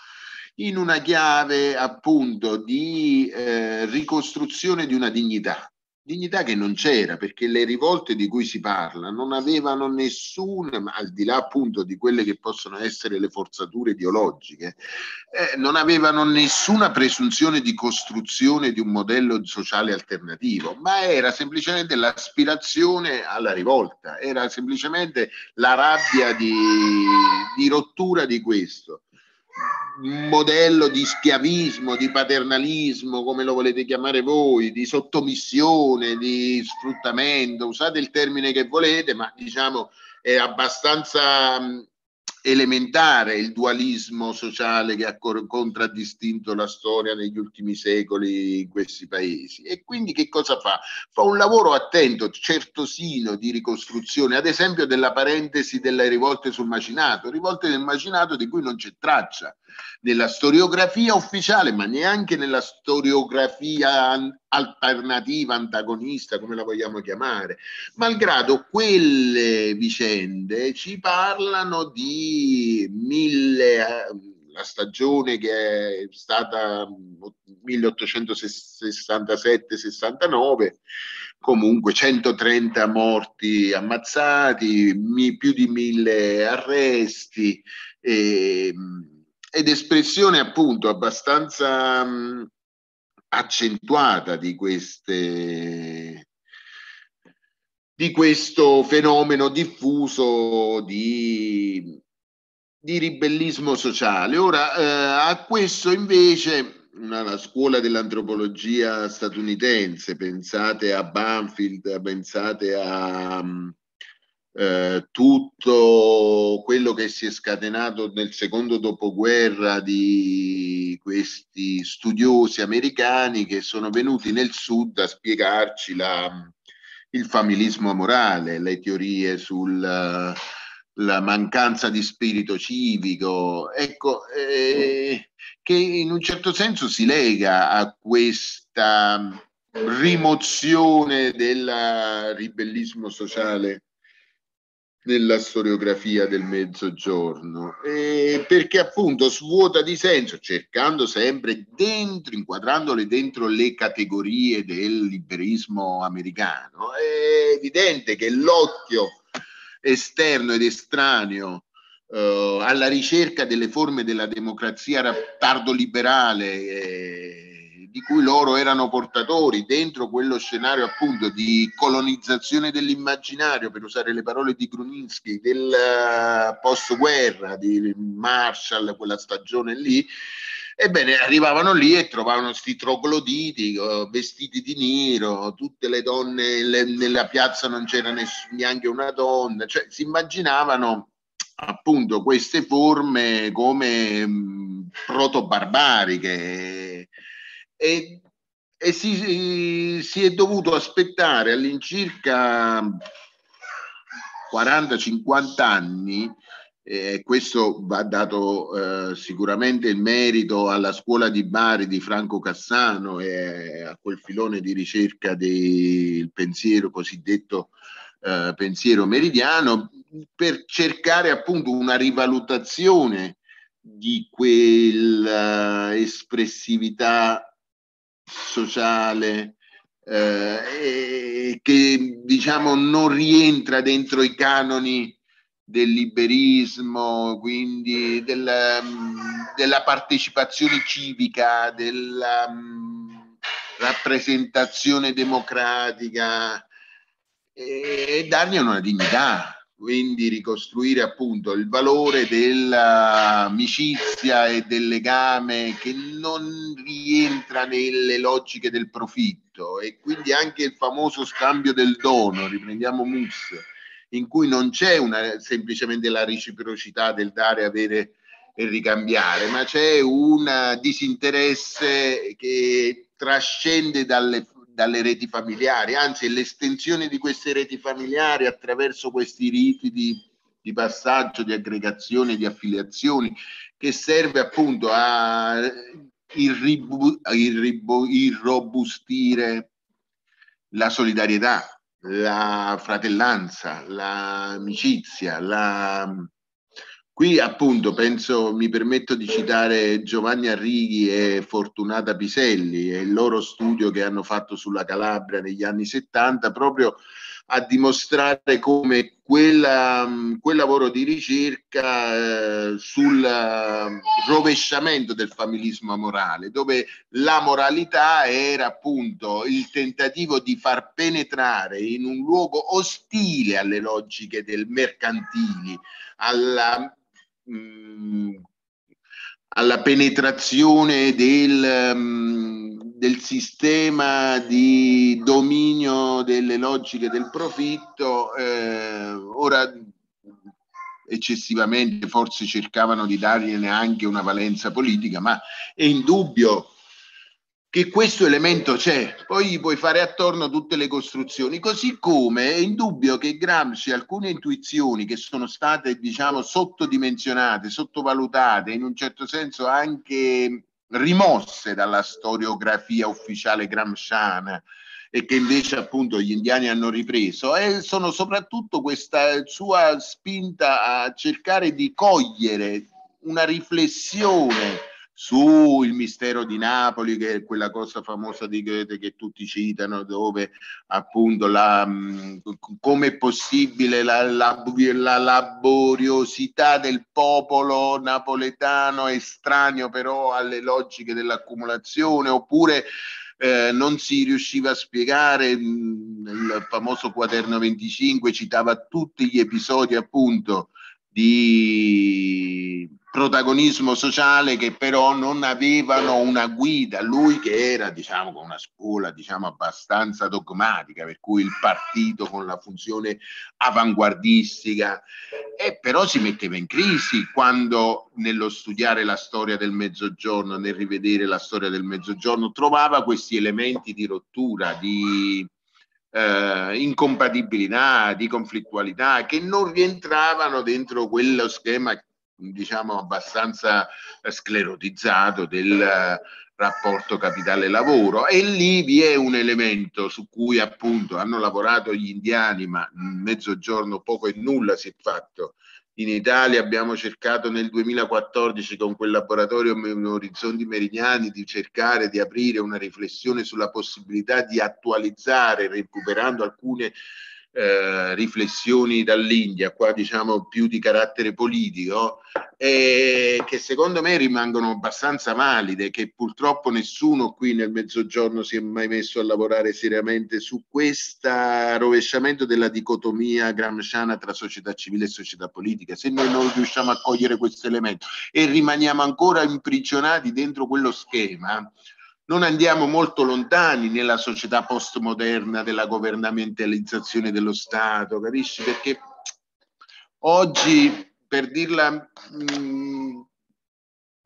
in una chiave appunto di eh, ricostruzione di una dignità, dignità che non c'era perché le rivolte di cui si parla non avevano nessuna, al di là appunto di quelle che possono essere le forzature ideologiche, eh, non avevano nessuna presunzione di costruzione di un modello sociale alternativo, ma era semplicemente l'aspirazione alla rivolta, era semplicemente la rabbia di, di rottura di questo modello di schiavismo, di paternalismo, come lo volete chiamare voi, di sottomissione, di sfruttamento, usate il termine che volete, ma diciamo è abbastanza elementare il dualismo sociale che ha contraddistinto la storia negli ultimi secoli in questi paesi. E quindi che cosa fa? Fa un lavoro attento, certosino di ricostruzione, ad esempio della parentesi delle rivolte sul macinato, rivolte del macinato di cui non c'è traccia nella storiografia ufficiale, ma neanche nella storiografia alternativa, antagonista, come la vogliamo chiamare, malgrado quelle vicende ci parlano di mille eh, la stagione che è stata 1867-69, mm, comunque 130 morti ammazzati, più di mille arresti, e, ehm, ed espressione appunto abbastanza mm, accentuata di, queste, di questo fenomeno diffuso di, di ribellismo sociale. Ora, eh, a questo invece la scuola dell'antropologia statunitense, pensate a Banfield, pensate a, eh, tutto quello che si è scatenato nel secondo dopoguerra di questi studiosi americani che sono venuti nel sud a spiegarci la, il familismo morale, le teorie sulla eh, mancanza di spirito civico, ecco, eh, che in un certo senso si lega a questa rimozione del ribellismo sociale nella storiografia del mezzogiorno, eh, perché appunto svuota di senso, cercando sempre dentro, inquadrandole dentro le categorie del liberismo americano, è evidente che l'occhio esterno ed estraneo eh, alla ricerca delle forme della democrazia tardo liberale eh, di cui loro erano portatori dentro quello scenario appunto di colonizzazione dell'immaginario, per usare le parole di Gruninsky, del eh, post-guerra, di Marshall, quella stagione lì, Ebbene, arrivavano lì e trovavano questi trogloditi eh, vestiti di nero, tutte le donne, le, nella piazza non c'era ness- neanche una donna, cioè si immaginavano appunto queste forme come mh, mm, proto-barbariche e, e si, si è dovuto aspettare all'incirca 40-50 anni e questo va dato eh, sicuramente il merito alla scuola di Bari di Franco Cassano e a quel filone di ricerca del pensiero cosiddetto eh, pensiero meridiano per cercare appunto una rivalutazione di quell'espressività eh, sociale eh, che diciamo non rientra dentro i canoni del liberismo, quindi della, della partecipazione civica, della um, rappresentazione democratica e, e dargli una dignità quindi ricostruire appunto il valore dell'amicizia e del legame che non rientra nelle logiche del profitto e quindi anche il famoso scambio del dono, riprendiamo Mus, in cui non c'è una, semplicemente la reciprocità del dare, avere e ricambiare, ma c'è un disinteresse che trascende dalle, dalle reti familiari, anzi l'estensione di queste reti familiari attraverso questi riti di, di passaggio, di aggregazione, di affiliazioni, che serve appunto a irrobustire la solidarietà, la fratellanza, l'amicizia, la, Qui appunto penso, mi permetto di citare Giovanni Arrighi e Fortunata Piselli e il loro studio che hanno fatto sulla Calabria negli anni 70 proprio a dimostrare come quella, quel lavoro di ricerca eh, sul ehm, rovesciamento del familismo morale, dove la moralità era appunto il tentativo di far penetrare in un luogo ostile alle logiche del mercantili, alla mh, mm, alla penetrazione del, mh, mm, del sistema di dominio delle logiche del profitto, eh, ora eccessivamente forse cercavano di dargliene anche una valenza politica, ma è indubbio che questo elemento c'è, poi gli puoi fare attorno tutte le costruzioni, così come è indubbio che Gramsci alcune intuizioni che sono state, diciamo, sottodimensionate, sottovalutate, in un certo senso anche rimosse dalla storiografia ufficiale gramsciana e che invece appunto gli indiani hanno ripreso, e sono soprattutto questa sua spinta a cercare di cogliere una riflessione su Il mistero di Napoli, che è quella cosa famosa di Goethe che tutti citano, dove appunto la, come è possibile la, la, la laboriosità del popolo napoletano estraneo però alle logiche dell'accumulazione, oppure eh, non si riusciva a spiegare, il famoso quaderno 25 citava tutti gli episodi appunto di protagonismo sociale che però non avevano una guida, lui che era diciamo con una scuola diciamo abbastanza dogmatica, per cui il partito con la funzione avanguardistica e però si metteva in crisi quando nello studiare la storia del mezzogiorno, nel rivedere la storia del mezzogiorno trovava questi elementi di rottura, di eh, incompatibilità, di conflittualità che non rientravano dentro quello schema diciamo abbastanza sclerotizzato del eh, rapporto capitale-lavoro e lì vi è un elemento su cui appunto hanno lavorato gli indiani ma mezzogiorno poco e nulla si è fatto in Italia abbiamo cercato nel 2014 con quel laboratorio Orizzonti Meridiani di cercare di aprire una riflessione sulla possibilità di attualizzare, recuperando alcune eh, riflessioni dall'India, qua diciamo più di carattere politico, eh, che secondo me rimangono abbastanza valide, che purtroppo nessuno qui nel mezzogiorno si è mai messo a lavorare seriamente su questo rovesciamento della dicotomia gramsciana tra società civile e società politica. Se noi non riusciamo a cogliere questo elemento e rimaniamo ancora imprigionati dentro quello schema, non andiamo molto lontani nella società postmoderna della governamentalizzazione dello Stato, capisci? Perché oggi, per dirla, mh, mm,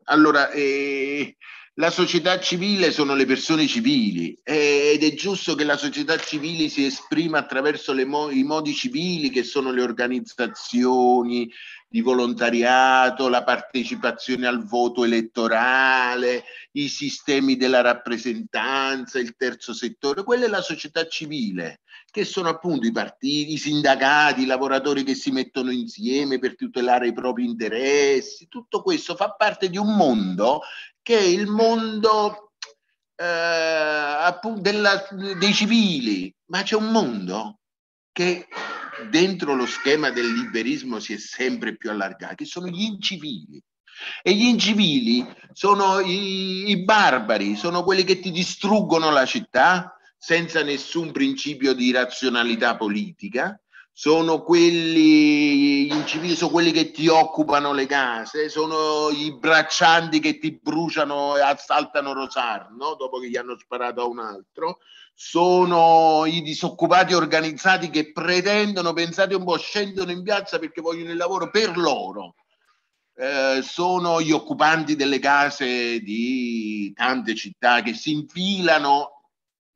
allora, eh, la società civile sono le persone civili eh, ed è giusto che la società civile si esprima attraverso mo- i modi civili che sono le organizzazioni, di volontariato, la partecipazione al voto elettorale, i sistemi della rappresentanza, il terzo settore, quella è la società civile, che sono appunto i partiti, i sindacati, i lavoratori che si mettono insieme per tutelare i propri interessi, tutto questo fa parte di un mondo che è il mondo eh, appunto della, dei civili, ma c'è un mondo che dentro lo schema del liberismo si è sempre più allargati, sono gli incivili. E gli incivili sono i, i barbari, sono quelli che ti distruggono la città senza nessun principio di razionalità politica, sono quelli, gli incivili sono quelli che ti occupano le case, sono i braccianti che ti bruciano e assaltano Rosarno dopo che gli hanno sparato a un altro, sono i disoccupati organizzati che pretendono, pensate un po', scendono in piazza perché vogliono il lavoro per loro. Eh, sono gli occupanti delle case di tante città che si infilano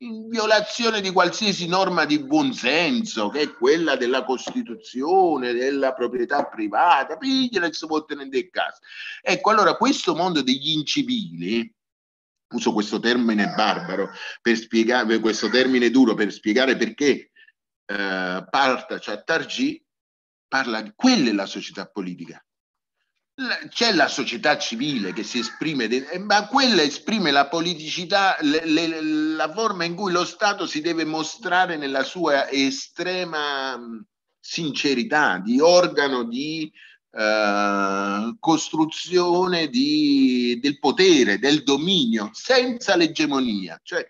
in violazione di qualsiasi norma di buonsenso, che è quella della Costituzione, della proprietà privata, pigliala e si può tenere in casa. Ecco, allora questo mondo degli incivili uso questo termine barbaro per spiegare questo termine duro per spiegare perché eh, Parta Chattarjee parla di quella è la società politica. C'è la società civile che si esprime, eh, ma quella esprime la politicità, le, le, la forma in cui lo Stato si deve mostrare nella sua estrema sincerità, di organo di eh, costruzione di, del potere, del dominio, senza l'egemonia. Cioè,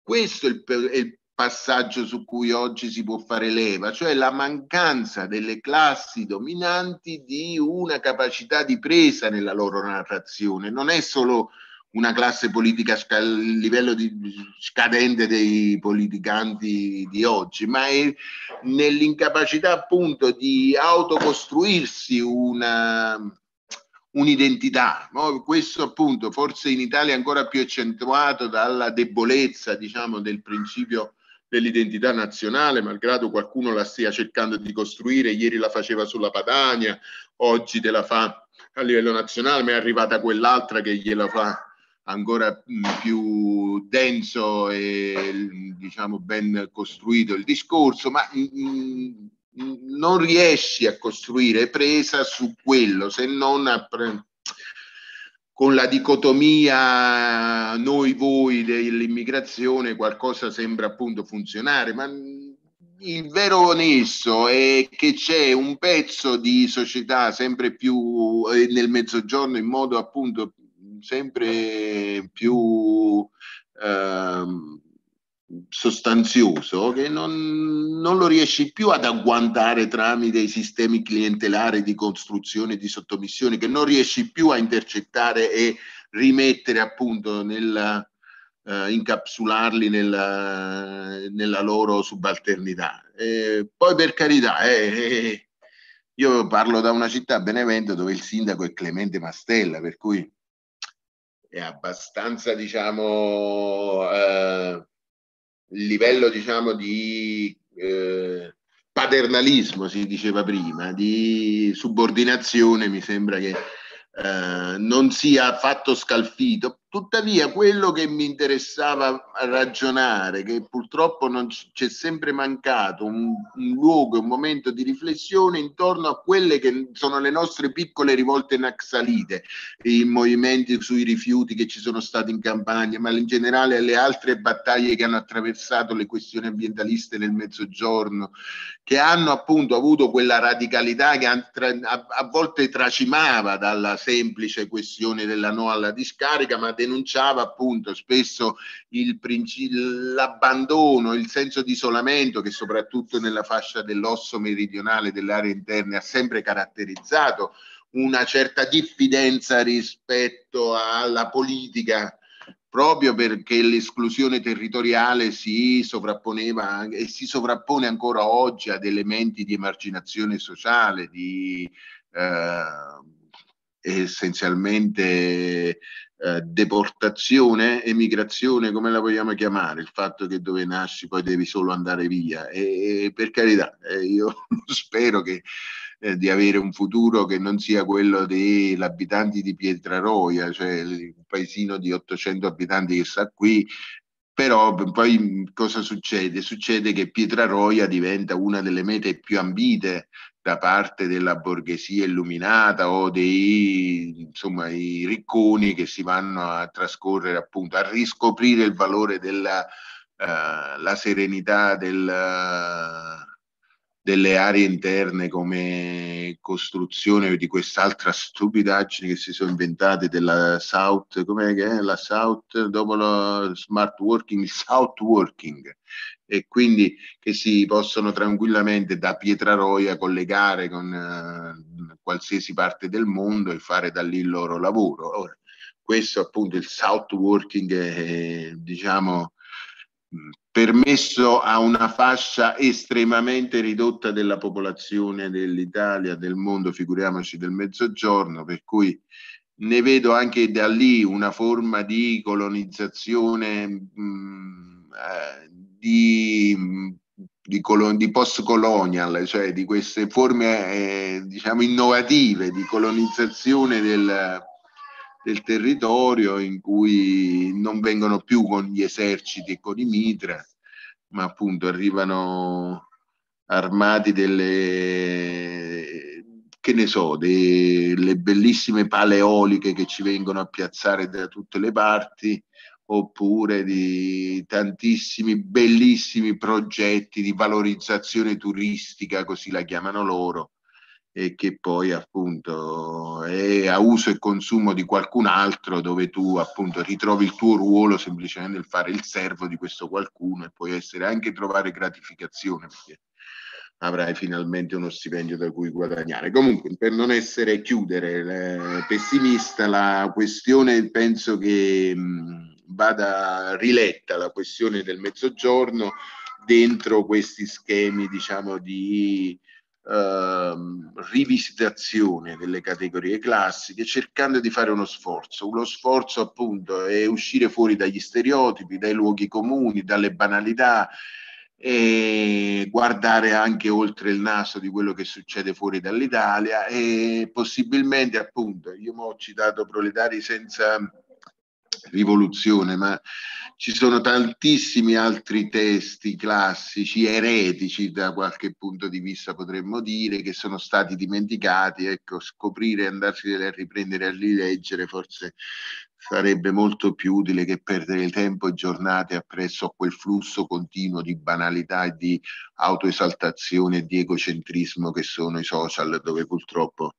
questo è il, è il passaggio su cui oggi si può fare leva, cioè la mancanza delle classi dominanti di una capacità di presa nella loro narrazione. Non è solo una classe politica a livello di, scadente dei politicanti di oggi, ma è nell'incapacità appunto di autocostruirsi una, un'identità. No? Questo appunto forse in Italia è ancora più accentuato dalla debolezza diciamo, del principio dell'identità nazionale, malgrado qualcuno la stia cercando di costruire, ieri la faceva sulla Padania, oggi te la fa a livello nazionale, ma è arrivata quell'altra che gliela fa ancora mm, più denso e diciamo ben costruito il discorso, ma mm, mm, non riesci a costruire presa su quello se non a pre- con la dicotomia noi voi dell'immigrazione qualcosa sembra appunto funzionare, ma il vero nesso è che c'è un pezzo di società sempre più eh, nel mezzogiorno in modo appunto sempre eh. più eh, sostanzioso che non, non, lo riesci più ad agguantare tramite i sistemi clientelari di costruzione e di sottomissione, che non riesci più a intercettare e rimettere appunto nel eh, incapsularli nella, nella, loro subalternità. E poi per carità, eh, eh, io parlo da una città, Benevento, dove il sindaco è Clemente Mastella, per cui è abbastanza, diciamo, eh, livello, diciamo, di eh, paternalismo, si diceva prima, di subordinazione, mi sembra che eh, non sia affatto scalfito, Tuttavia, quello che mi interessava ragionare, che purtroppo non c'è sempre mancato, un, un, luogo, un momento di riflessione intorno a quelle che sono le nostre piccole rivolte naxalite, i movimenti sui rifiuti che ci sono stati in campagna, ma in generale le altre battaglie che hanno attraversato le questioni ambientaliste nel Mezzogiorno, che hanno appunto avuto quella radicalità che a, a, a volte tracimava dalla semplice questione della no alla discarica, ma denunciava appunto spesso il princi- l'abbandono, il senso di isolamento che soprattutto nella fascia dell'osso meridionale dell'area interna ha sempre caratterizzato una certa diffidenza rispetto alla politica proprio perché l'esclusione territoriale si sovrapponeva e si sovrappone ancora oggi ad elementi di emarginazione sociale, di eh, essenzialmente eh, deportazione, emigrazione, come la vogliamo chiamare, il fatto che dove nasci poi devi solo andare via. E, e per carità, eh, io [LAUGHS] spero che, eh, di avere un futuro che non sia quello degli abitanti di Pietraroia, cioè un paesino di 800 abitanti che sta qui. Però poi cosa succede? Succede che Pietraroia diventa una delle mete più ambite da parte della borghesia illuminata o dei insomma, i ricconi che si vanno a trascorrere appunto, a riscoprire il valore della uh, serenità del, uh, delle aree interne come costruzione di quest'altra stupidaggine che si sono inventate della South, com'è che è la South, dopo lo smart working, il South working, e quindi che si possono tranquillamente da Pietraroia collegare con eh, qualsiasi parte del mondo e fare da lì il loro lavoro. Ora, questo appunto il South working è, diciamo, permesso a una fascia estremamente ridotta della popolazione dell'Italia, del mondo, figuriamoci del Mezzogiorno, per cui ne vedo anche da lì una forma di colonizzazione, mh, mm, eh, di, di, colon- di post-colonial, cioè di queste forme eh, diciamo innovative di colonizzazione del del territorio in cui non vengono più con gli eserciti e con i mitra, ma appunto arrivano armati delle che ne so, delle bellissime pale eoliche che ci vengono a piazzare da tutte le parti, oppure di tantissimi bellissimi progetti di valorizzazione turistica, così la chiamano loro, e che poi appunto è a uso e consumo di qualcun altro dove tu appunto ritrovi il tuo ruolo semplicemente nel fare il servo di questo qualcuno e puoi essere anche trovare gratificazione perché avrai finalmente uno stipendio da cui guadagnare. Comunque, per non essere chiudere eh, pessimista, la questione penso che mh, mm, vada riletta la questione del mezzogiorno dentro questi schemi, diciamo, di ehm, rivisitazione delle categorie classiche, cercando di fare uno sforzo. Uno sforzo appunto è uscire fuori dagli stereotipi, dai luoghi comuni, dalle banalità e guardare anche oltre il naso di quello che succede fuori dall'Italia e possibilmente appunto, io ho citato proletari senza rivoluzione, ma ci sono tantissimi altri testi classici, eretici da qualche punto di vista potremmo dire, che sono stati dimenticati. Ecco, scoprire e andarsi a riprendere a rileggere forse sarebbe molto più utile che perdere tempo e giornate appresso a quel flusso continuo di banalità e di autoesaltazione e di egocentrismo che sono i social, dove purtroppo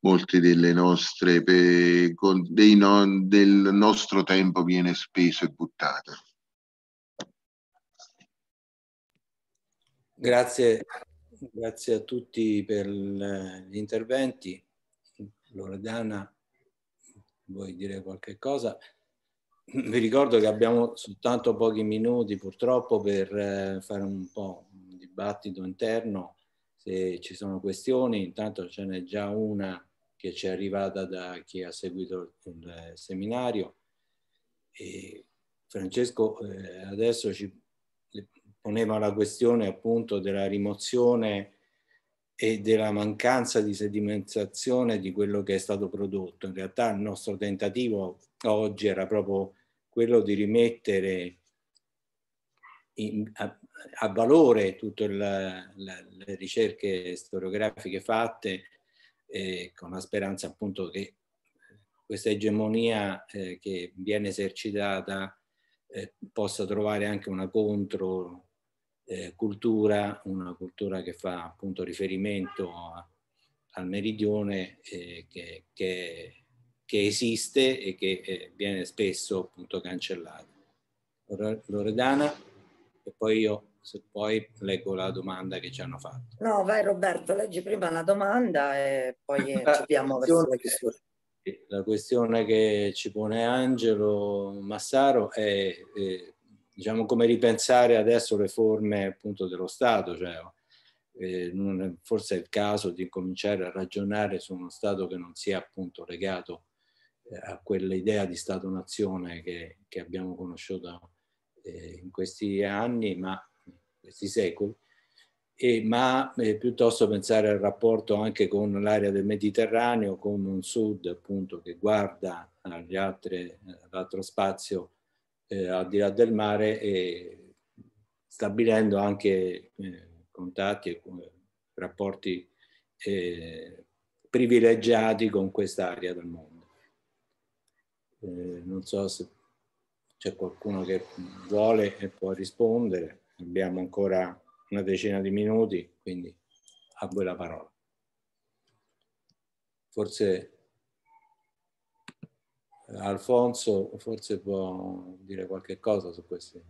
molte delle nostre dei no, del nostro tempo viene speso e buttato. Grazie, grazie a tutti per gli interventi. Loredana, vuoi dire qualche cosa? Vi ricordo che abbiamo soltanto pochi minuti purtroppo per eh, fare un po' un dibattito interno. Se ci sono questioni, intanto ce n'è già una che ci è arrivata da chi ha seguito il seminario. E Francesco eh, adesso ci poneva la questione appunto della rimozione e della mancanza di sedimentazione di quello che è stato prodotto. In realtà il nostro tentativo oggi era proprio quello di rimettere in, a, a, valore tutte le ricerche storiografiche fatte eh, con la speranza appunto che questa egemonia eh, che viene esercitata eh, possa trovare anche una contro eh, cultura, una cultura che fa appunto riferimento a, al meridione eh, che, che, che, esiste e che eh, viene spesso appunto cancellata. Loredana e poi io se poi leggo la domanda che ci hanno fatto. No, vai Roberto, leggi prima la domanda e poi eh, ci abbiamo verso la chiusura. La questione che ci pone Angelo Massaro è, è eh, diciamo, come ripensare adesso le forme appunto dello Stato, cioè eh, è, forse è il caso di cominciare a ragionare su uno Stato che non sia appunto legato eh, a quell'idea di Stato-nazione che, che abbiamo conosciuto in questi anni, ma questi secoli, e, ma eh, piuttosto pensare al rapporto anche con l'area del Mediterraneo, con un sud appunto che guarda agli altri, all'altro spazio eh, al di là del mare e stabilendo anche eh, contatti e eh, rapporti eh, privilegiati con quest'area del mondo. Eh, non so se c'è qualcuno che vuole e può rispondere abbiamo ancora una decina di minuti, quindi a voi la parola. Forse Alfonso forse può dire qualche cosa su questo.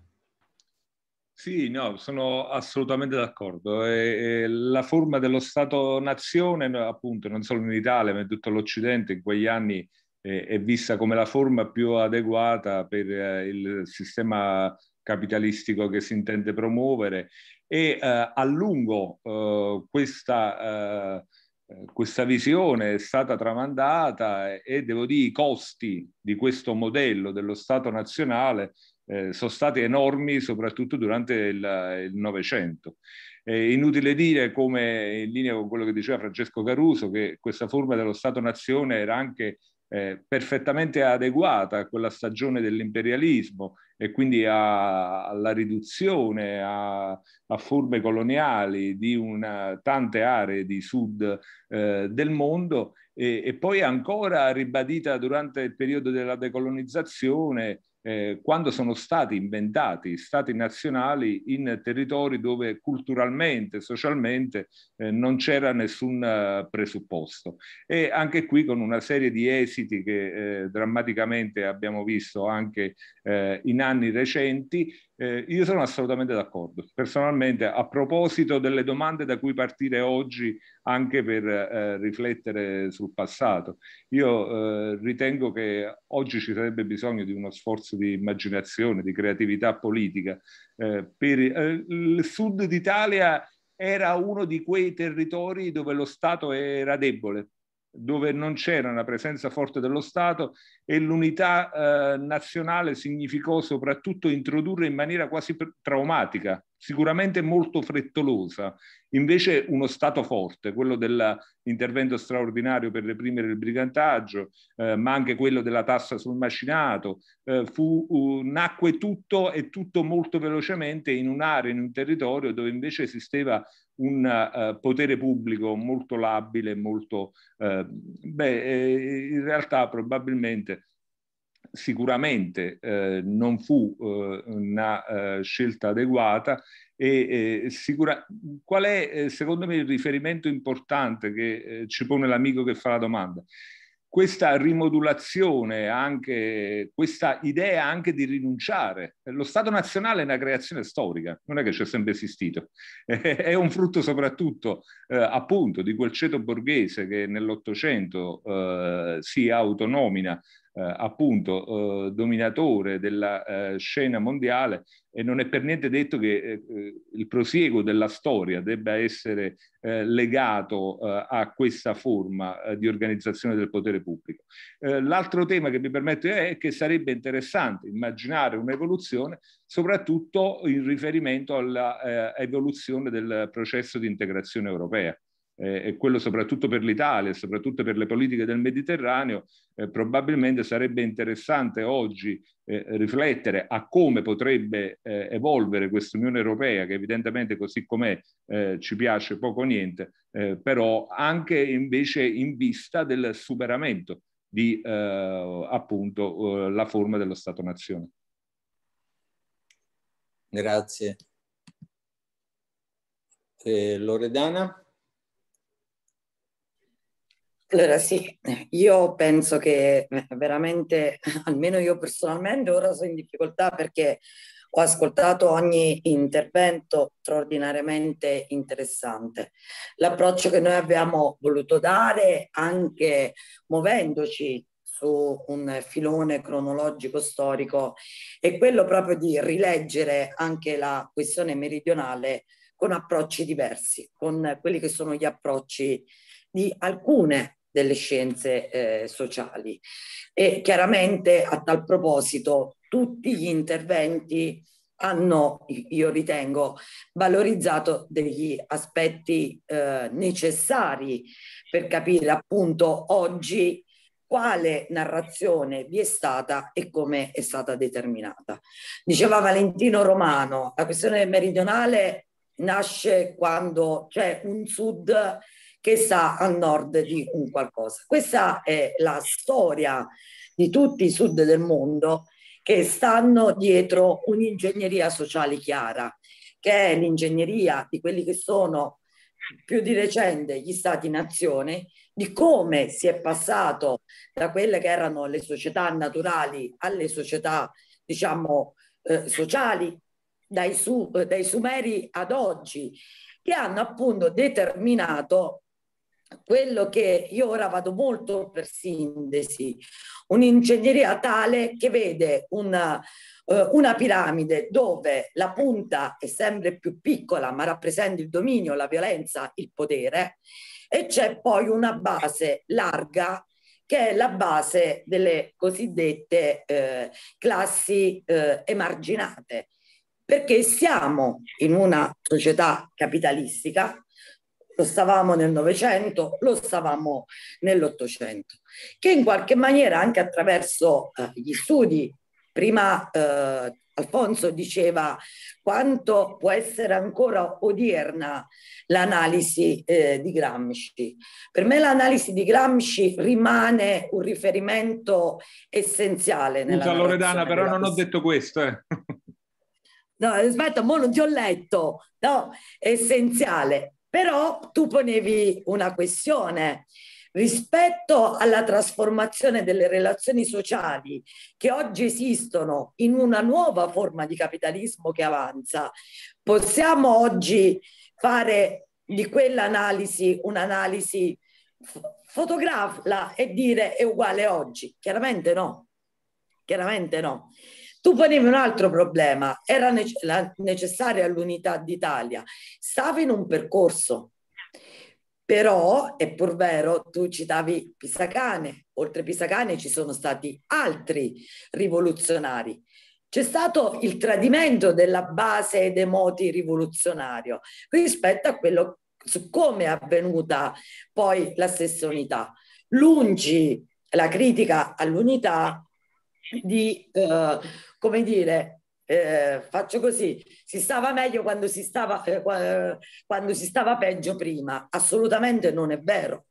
Sì, no, sono assolutamente d'accordo. la forma dello Stato-nazione, appunto, non solo in Italia, ma in tutto l'Occidente, in quegli anni eh, è vista come la forma più adeguata per eh, il sistema capitalistico che si intende promuovere e eh, a lungo eh, questa, eh, eh questa visione è stata tramandata e devo dire i costi di questo modello dello Stato nazionale eh, sono stati enormi soprattutto durante il Novecento. È inutile dire, come in linea con quello che diceva Francesco Caruso, che questa forma dello Stato-nazione era anche eh, perfettamente adeguata a quella stagione dell'imperialismo e quindi a, alla riduzione a, a, forme coloniali di una, tante aree di sud eh, del mondo e, e, poi ancora ribadita durante il periodo della decolonizzazione eh, quando sono stati inventati stati nazionali in territori dove culturalmente, socialmente eh, non c'era nessun eh, presupposto. E anche qui con una serie di esiti che eh, drammaticamente abbiamo visto anche eh, in anni recenti eh, io sono assolutamente d'accordo. Personalmente, a proposito delle domande da cui partire oggi, anche per eh, riflettere sul passato, io eh, ritengo che oggi ci sarebbe bisogno di uno sforzo di immaginazione, di creatività politica. Eh, per, eh, il sud d'Italia era uno di quei territori dove lo Stato era debole dove non c'era una presenza forte dello Stato e l'unità eh, nazionale significò soprattutto introdurre in maniera quasi traumatica, sicuramente molto frettolosa, invece uno Stato forte, quello dell'intervento straordinario per reprimere il brigantaggio, eh, ma anche quello della tassa sul macinato, eh, fu, uh, nacque tutto e tutto molto velocemente in un'area, in un territorio dove invece esisteva un eh, potere pubblico molto labile, molto... Eh, beh, eh, in realtà probabilmente sicuramente eh, non fu eh, una eh, scelta adeguata e sicura... qual è eh, secondo me il riferimento importante che eh, ci pone l'amico che fa la domanda? questa rimodulazione, anche, questa idea anche di rinunciare. Lo Stato nazionale è una creazione storica, non è che c'è sempre esistito, [LAUGHS] è un frutto soprattutto eh, appunto di quel ceto borghese che nell'Ottocento eh, si autonomina eh, appunto eh, dominatore della eh, scena mondiale e non è per niente detto che il prosieguo della storia debba essere legato a questa forma di organizzazione del potere pubblico. l'altro tema che mi permette è che sarebbe interessante immaginare un'evoluzione soprattutto in riferimento all'evoluzione del processo di integrazione europea eh, e quello soprattutto per l'Italia, soprattutto per le politiche del Mediterraneo, eh, probabilmente sarebbe interessante oggi eh, riflettere a come potrebbe eh, evolvere questa Unione Europea, che evidentemente così com'è eh, ci piace poco o niente, eh, però anche invece in vista del superamento di appunto la forma dello Stato-nazione. Grazie. Loredana? Allora sì, io penso che eh, veramente, [LAUGHS] almeno io personalmente ora sono in difficoltà perché ho ascoltato ogni intervento straordinariamente interessante. L'approccio che noi abbiamo voluto dare anche muovendoci su un filone cronologico storico è quello proprio di rileggere anche la questione meridionale con approcci diversi, con quelli che sono gli approcci di alcune delle scienze eh, sociali. E chiaramente a tal proposito tutti gli interventi hanno, io ritengo, valorizzato degli aspetti eh, necessari per capire appunto oggi quale narrazione vi è stata e come è stata determinata. Diceva Valentino Romano, la questione meridionale nasce quando c'è un sud che sta a nord di un qualcosa. Questa è la storia di tutti i sud del mondo che stanno dietro un'ingegneria sociale chiara, che è l'ingegneria di quelli che sono più di recente gli stati-nazione, di come si è passato da quelle che erano le società naturali alle società, diciamo, eh, sociali, dai, su, dai sumeri ad oggi, che hanno appunto determinato quello che io ora vado molto per sintesi, un'ingegneria tale che vede una, eh, una, piramide dove la punta è sempre più piccola ma rappresenta il dominio, la violenza, il potere e c'è poi una base larga che è la base delle cosiddette eh, classi eh, emarginate, perché siamo in una società capitalistica lo stavamo nel Novecento, lo stavamo nell'Ottocento, che in qualche maniera anche attraverso eh, gli studi, prima eh, Alfonso diceva quanto può essere ancora odierna l'analisi eh, di Gramsci. Per me l'analisi di Gramsci rimane un riferimento essenziale. Scusa Loredana, però non ho detto questo. Eh. No, aspetta, mo non ti ho letto. No, essenziale. Però tu ponevi una questione rispetto alla trasformazione delle relazioni sociali che oggi esistono in una nuova forma di capitalismo che avanza, possiamo oggi fare di quell'analisi un'analisi fotografarla e dire è uguale oggi? Chiaramente no, chiaramente no. Tu ponevi un altro problema, era nece- necessaria l'unità d'Italia, stava in un percorso, però è pur vero, tu citavi Pisacane, oltre Pisacane ci sono stati altri rivoluzionari. C'è stato il tradimento della base dei moti rivoluzionario rispetto a quello su come è avvenuta poi la stessa unità. Lungi la critica all'unità di eh, come dire, eh, faccio così, si stava meglio quando si stava, eh, quando si stava peggio prima. Assolutamente non è vero.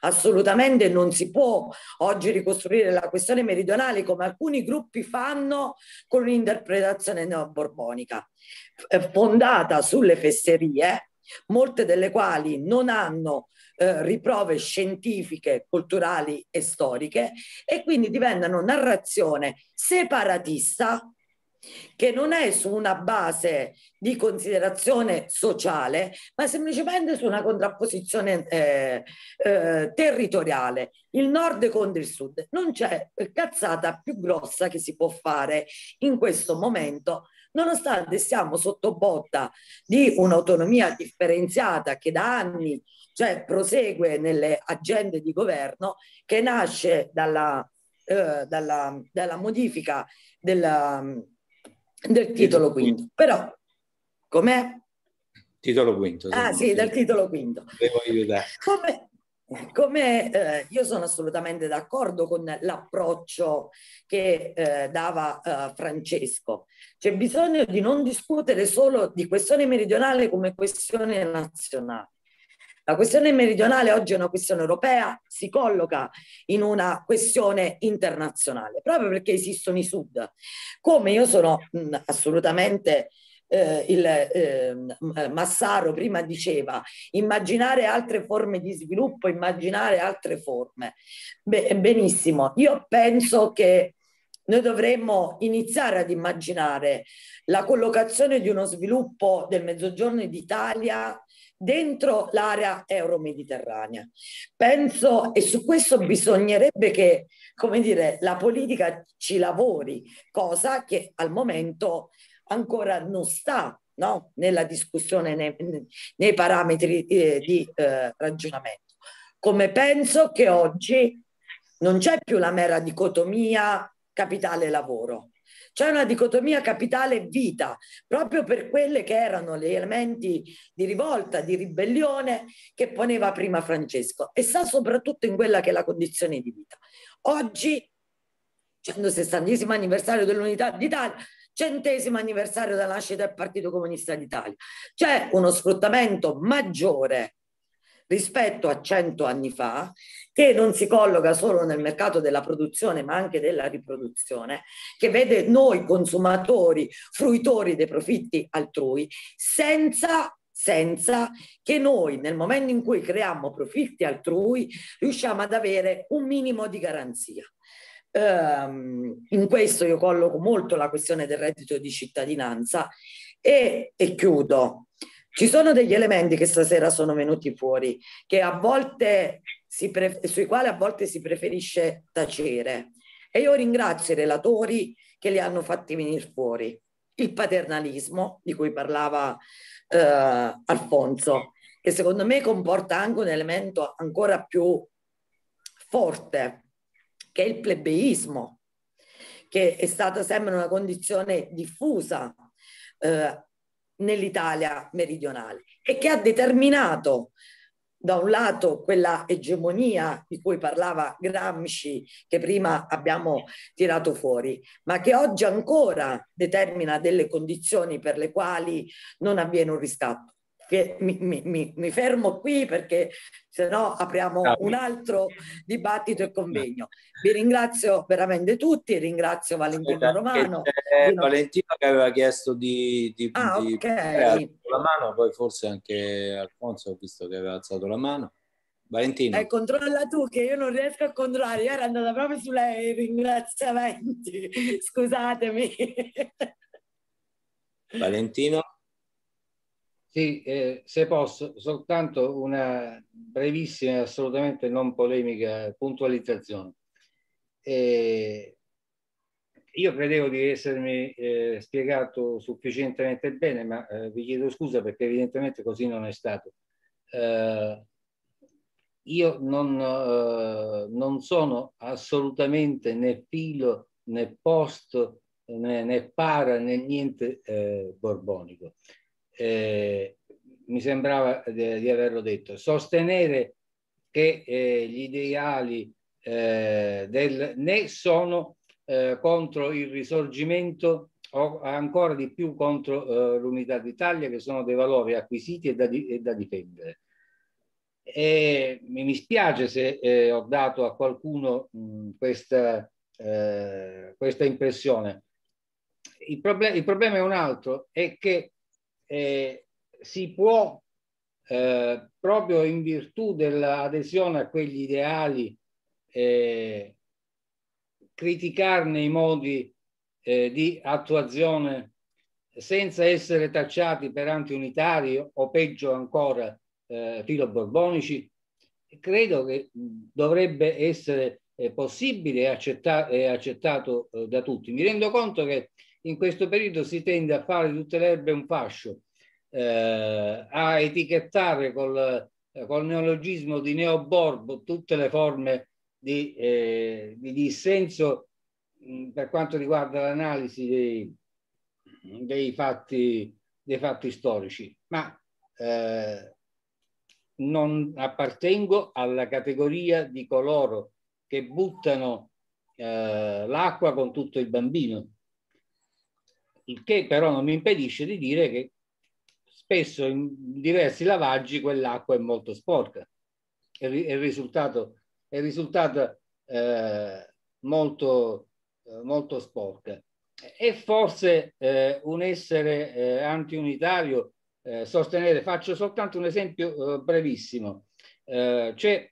Assolutamente non si può oggi ricostruire la questione meridionale come alcuni gruppi fanno con un'interpretazione neoborbonica eh, fondata sulle fesserie, molte delle quali non hanno eh, riprove scientifiche, culturali e storiche e quindi diventano narrazione separatista che non è su una base di considerazione sociale, ma semplicemente su una contrapposizione eh, eh, territoriale, il nord contro il sud. Non c'è cazzata più grossa che si può fare in questo momento, nonostante siamo sotto botta di un'autonomia differenziata che da anni cioè prosegue nelle agende di governo che nasce dalla, eh, dalla, dalla modifica della, del titolo quinto. Però, com'è? Titolo quinto. Ah sì, dal titolo quinto. Devo aiutare. Come, come eh, io sono assolutamente d'accordo con l'approccio che eh, dava eh, Francesco, c'è bisogno di non discutere solo di questione meridionale come questione nazionale, la questione meridionale oggi è una questione europea, si colloca in una questione internazionale, proprio perché esistono i sud. Come io sono mh, mm, assolutamente eh, il eh, Massaro prima diceva immaginare altre forme di sviluppo, immaginare altre forme. Beh, benissimo, io penso che noi dovremmo iniziare ad immaginare la collocazione di uno sviluppo del Mezzogiorno d'Italia dentro l'area euro-mediterranea. Penso, e su questo bisognerebbe che, come dire, la politica ci lavori, cosa che al momento ancora non sta no? nella discussione nei, nei parametri eh, di eh, ragionamento. Come penso che oggi non c'è più la mera dicotomia capitale-lavoro, c'è una dicotomia capitale-vita, proprio per quelle che erano gli elementi di rivolta, di ribellione che poneva prima Francesco e sta soprattutto in quella che è la condizione di vita. Oggi, 160 anniversario dell'Unità d'Italia, centesimo anniversario della nascita del Partito Comunista d'Italia. C'è uno sfruttamento maggiore rispetto a cento anni fa che non si colloca solo nel mercato della produzione ma anche della riproduzione, che vede noi consumatori, fruitori dei profitti altrui, senza senza che noi nel momento in cui creiamo profitti altrui riusciamo ad avere un minimo di garanzia. Um, in questo io colloco molto la questione del reddito di cittadinanza e, e chiudo. Ci sono degli elementi che stasera sono venuti fuori che a volte pre- sui quali a volte si preferisce tacere. E io ringrazio i relatori che li hanno fatti venire fuori. Il paternalismo di cui parlava eh, Alfonso, che secondo me comporta anche un elemento ancora più forte, che è il plebeismo, che è stata sempre una condizione diffusa eh, nell'Italia meridionale e che ha determinato da un lato quella egemonia di cui parlava Gramsci, che prima abbiamo tirato fuori, ma che oggi ancora determina delle condizioni per le quali non avviene un riscatto che mi, mi, mi fermo qui perché se no apriamo un altro dibattito e convegno. Vi ringrazio veramente tutti, ringrazio Valentino Aspetta, Romano. Che Valentino che aveva chiesto di, di, ah, di okay. la mano, poi forse anche Alfonso visto che aveva alzato la mano. Valentino. Eh, controlla tu che io non riesco a controllare, io ero andata proprio sui ringraziamenti, [LAUGHS] scusatemi. Valentino. Sì, eh, se posso, soltanto una brevissima e assolutamente non polemica puntualizzazione. Eh, io credevo di essermi eh, spiegato sufficientemente bene, ma eh, vi chiedo scusa perché evidentemente così non è stato. Eh, io non, eh, non, sono assolutamente né filo né post né, né para né niente borbonico eh, mi sembrava di, di, averlo detto, sostenere che eh, gli ideali eh, del né sono eh, contro il risorgimento o ancora di più contro eh, l'unità d'Italia, che sono dei valori acquisiti e da, e da difendere. E mi spiace se eh, ho dato a qualcuno mh, questa, questa impressione. Il, problem il problema è un altro, è che eh, si può, eh, proprio in virtù dell'adesione a quegli ideali, eh, criticarne i modi eh, di attuazione senza essere tacciati per antiunitari o peggio ancora eh, filo-borbonici, credo che dovrebbe essere eh, possibile e, accetta e accettato eh, da tutti. Mi rendo conto che in questo periodo si tende a fare di tutte le erbe un fascio, eh, a etichettare col, col neologismo di neoborbo tutte le forme di, eh, di dissenso mh, per quanto riguarda l'analisi dei, dei, fatti, dei fatti storici. Ma eh, non appartengo alla categoria di coloro che buttano eh, l'acqua con tutto il bambino il che però non mi impedisce di dire che spesso in diversi lavaggi quell'acqua è molto sporca. È, è risultato, è risultata eh, molto, eh, molto sporca. È forse eh, un essere eh, antiunitario eh, sostenere, faccio soltanto un esempio eh, brevissimo, eh, c'è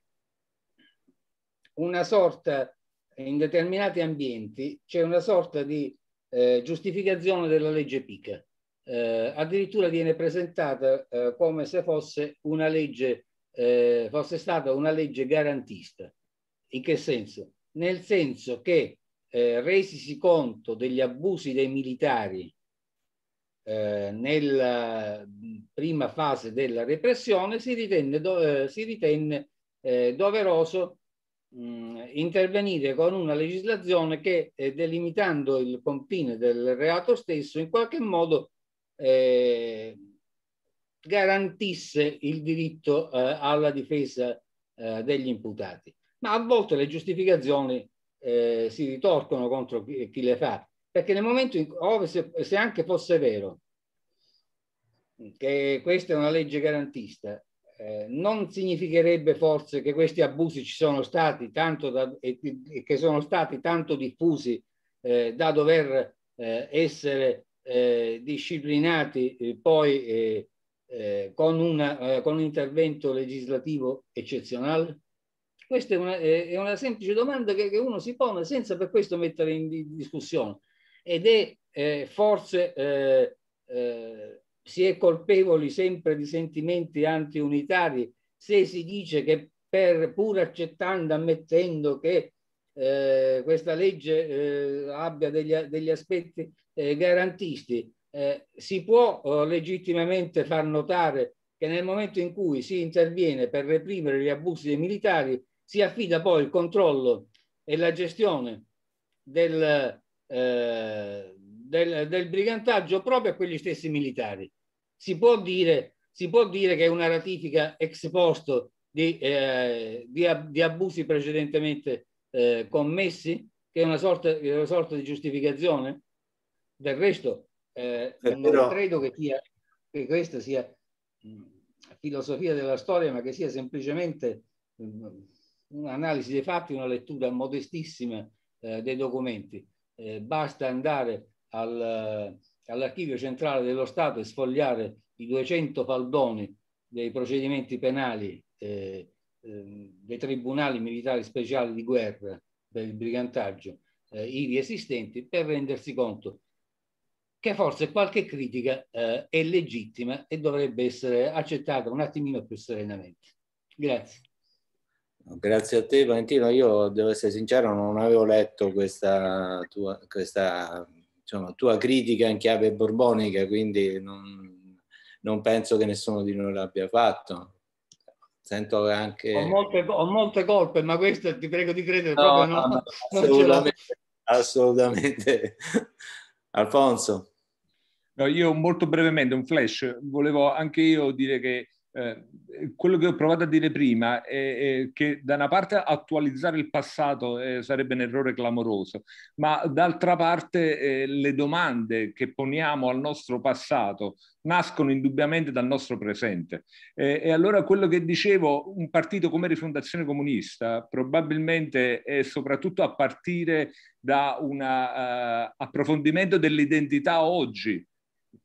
una sorta, in determinati ambienti, c'è una sorta di eh, giustificazione della legge PIC. Eh, addirittura viene presentata eh, come se fosse, una legge, eh, fosse stata una legge garantista. In che senso? Nel senso che eh, resisi conto degli abusi dei militari eh, nella prima fase della repressione, si ritenne, do, si ritenne doveroso mh, intervenire con una legislazione che eh, delimitando il confine del reato stesso in qualche modo eh, garantisse il diritto eh, alla difesa eh, degli imputati. Ma a volte le giustificazioni eh, si ritorcono contro chi, chi, le fa, perché nel momento in cui, se, se anche fosse vero, che questa è una legge garantista, eh, non significherebbe forse che questi abusi ci sono stati tanto da, e, e che sono stati tanto diffusi eh, da dover eh, essere eh, disciplinati eh, poi con, una, con, un intervento legislativo eccezionale? Questa è una, è una semplice domanda che, che, uno si pone senza per questo mettere in discussione ed è forse eh, si è colpevoli sempre di sentimenti antiunitari se si dice che per, pur accettando, ammettendo che eh, questa legge eh, abbia degli, degli aspetti eh, garantisti, eh, si può eh, legittimamente far notare che nel momento in cui si interviene per reprimere gli abusi dei militari, si affida poi il controllo e la gestione del, eh, del, del brigantaggio proprio a quegli stessi militari. Si può dire, si può dire che è una ratifica ex posto di, eh, di, di abusi precedentemente eh, commessi, che è una sorta, una sorta, di giustificazione? Del resto, eh, eh, non però... credo che, sia, che questa sia mh, filosofia della storia, ma che sia semplicemente mh, un'analisi dei fatti, una lettura modestissima eh, dei documenti. Eh, basta andare al, all'archivio centrale dello Stato e sfogliare i 200 faldoni dei procedimenti penali eh, eh, dei tribunali militari speciali di guerra per il brigantaggio eh, ivi esistenti per rendersi conto che forse qualche critica eh, è legittima e dovrebbe essere accettata un attimino più serenamente. Grazie. Grazie a te Valentino, io devo essere sincero non avevo letto questa, tua, questa insomma, tua critica in chiave borbonica, quindi non, non penso che nessuno di noi l'abbia fatto. Sento anche... Ho molte, ho molte colpe, ma questo ti prego di credere. No, no, no assolutamente, assolutamente. Alfonso. No, io molto brevemente, un flash, volevo anche io dire che eh, quello che ho provato a dire prima è, è, che da una parte attualizzare il passato eh, sarebbe un errore clamoroso, ma d'altra parte eh, le domande che poniamo al nostro passato nascono indubbiamente dal nostro presente. Eh, e allora quello che dicevo, un partito come Rifondazione Comunista probabilmente è soprattutto a partire da un uh, eh, approfondimento dell'identità oggi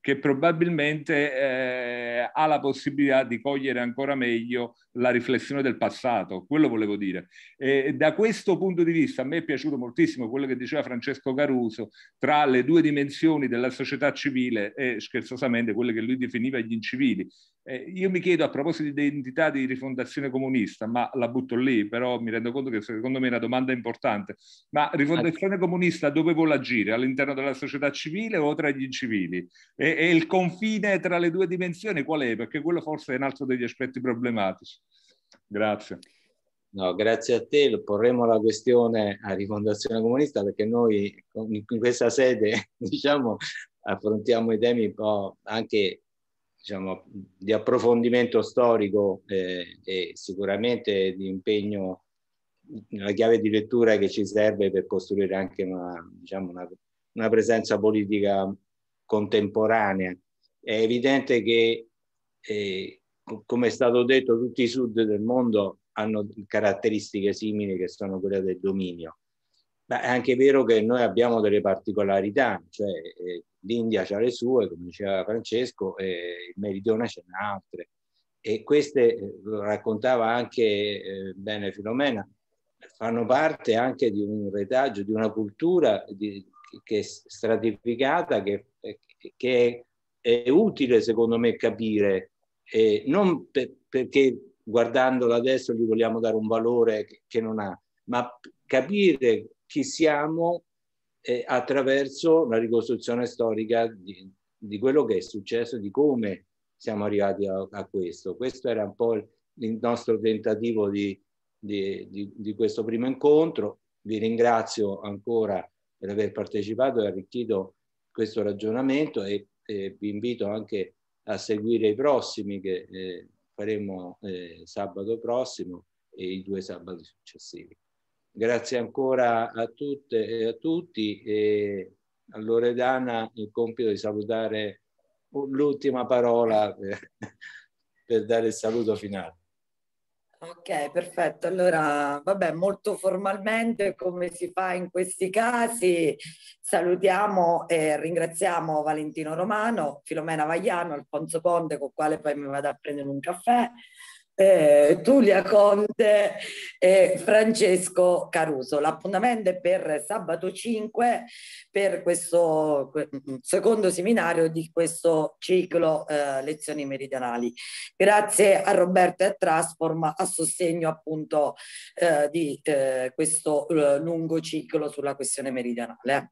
che probabilmente eh, ha la possibilità di cogliere ancora meglio la riflessione del passato, quello volevo dire. E da questo punto di vista a me è piaciuto moltissimo quello che diceva Francesco Caruso tra le due dimensioni della società civile e scherzosamente quelle che lui definiva gli incivili, eh, io mi chiedo a proposito di identità di rifondazione comunista, ma la butto lì, però mi rendo conto che secondo me è una domanda importante, ma rifondazione comunista dove vuole agire? All'interno della società civile o tra gli incivili? E, e il confine tra le due dimensioni qual è? Perché quello forse è un altro degli aspetti problematici. Grazie. No, grazie a te, porremo la questione a Rifondazione Comunista perché noi in questa sede [LAUGHS] diciamo, affrontiamo i temi un po' anche diciamo, di approfondimento storico eh, e sicuramente di impegno, la chiave di lettura che ci serve per costruire anche una, diciamo, una, una presenza politica contemporanea. È evidente che, eh, come è stato detto, tutti i sud del mondo hanno caratteristiche simili che sono quelle del dominio. Ma è anche vero che noi abbiamo delle particolarità, cioè eh, l'India ha le sue, come diceva Francesco, e il Meridione ce n'ha altre. E queste, eh, lo raccontava anche eh, bene Filomena, fanno parte anche di un retaggio, di una cultura di, che è stratificata, che, eh, che è, è, utile secondo me capire, e non per, perché guardandola adesso gli vogliamo dare un valore che, che non ha, ma capire chi siamo eh, attraverso la ricostruzione storica di, di, quello che è successo, di come siamo arrivati a, a questo. Questo era un po' il, il nostro tentativo di, di, di questo primo incontro. Vi ringrazio ancora per aver partecipato e arricchito questo ragionamento e, e, vi invito anche a seguire i prossimi che eh, faremo eh, sabato prossimo e i due sabati successivi. Grazie ancora a tutte e a tutti e a Loredana il compito di salutare l'ultima parola per, [LAUGHS] per dare il saluto finale. Ok, perfetto. Allora, vabbè, molto formalmente, come si fa in questi casi, salutiamo e ringraziamo Valentino Romano, Filomena Vagliano, Alfonso Ponte, con quale poi mi vado a prendere un caffè, eh, Tulia Conte e Francesco Caruso. L'appuntamento è per sabato 5 per questo mm, secondo seminario di questo ciclo eh, lezioni meridionali. Grazie a Roberto e a Transform a sostegno appunto eh, di eh, questo eh, lungo ciclo sulla questione meridionale.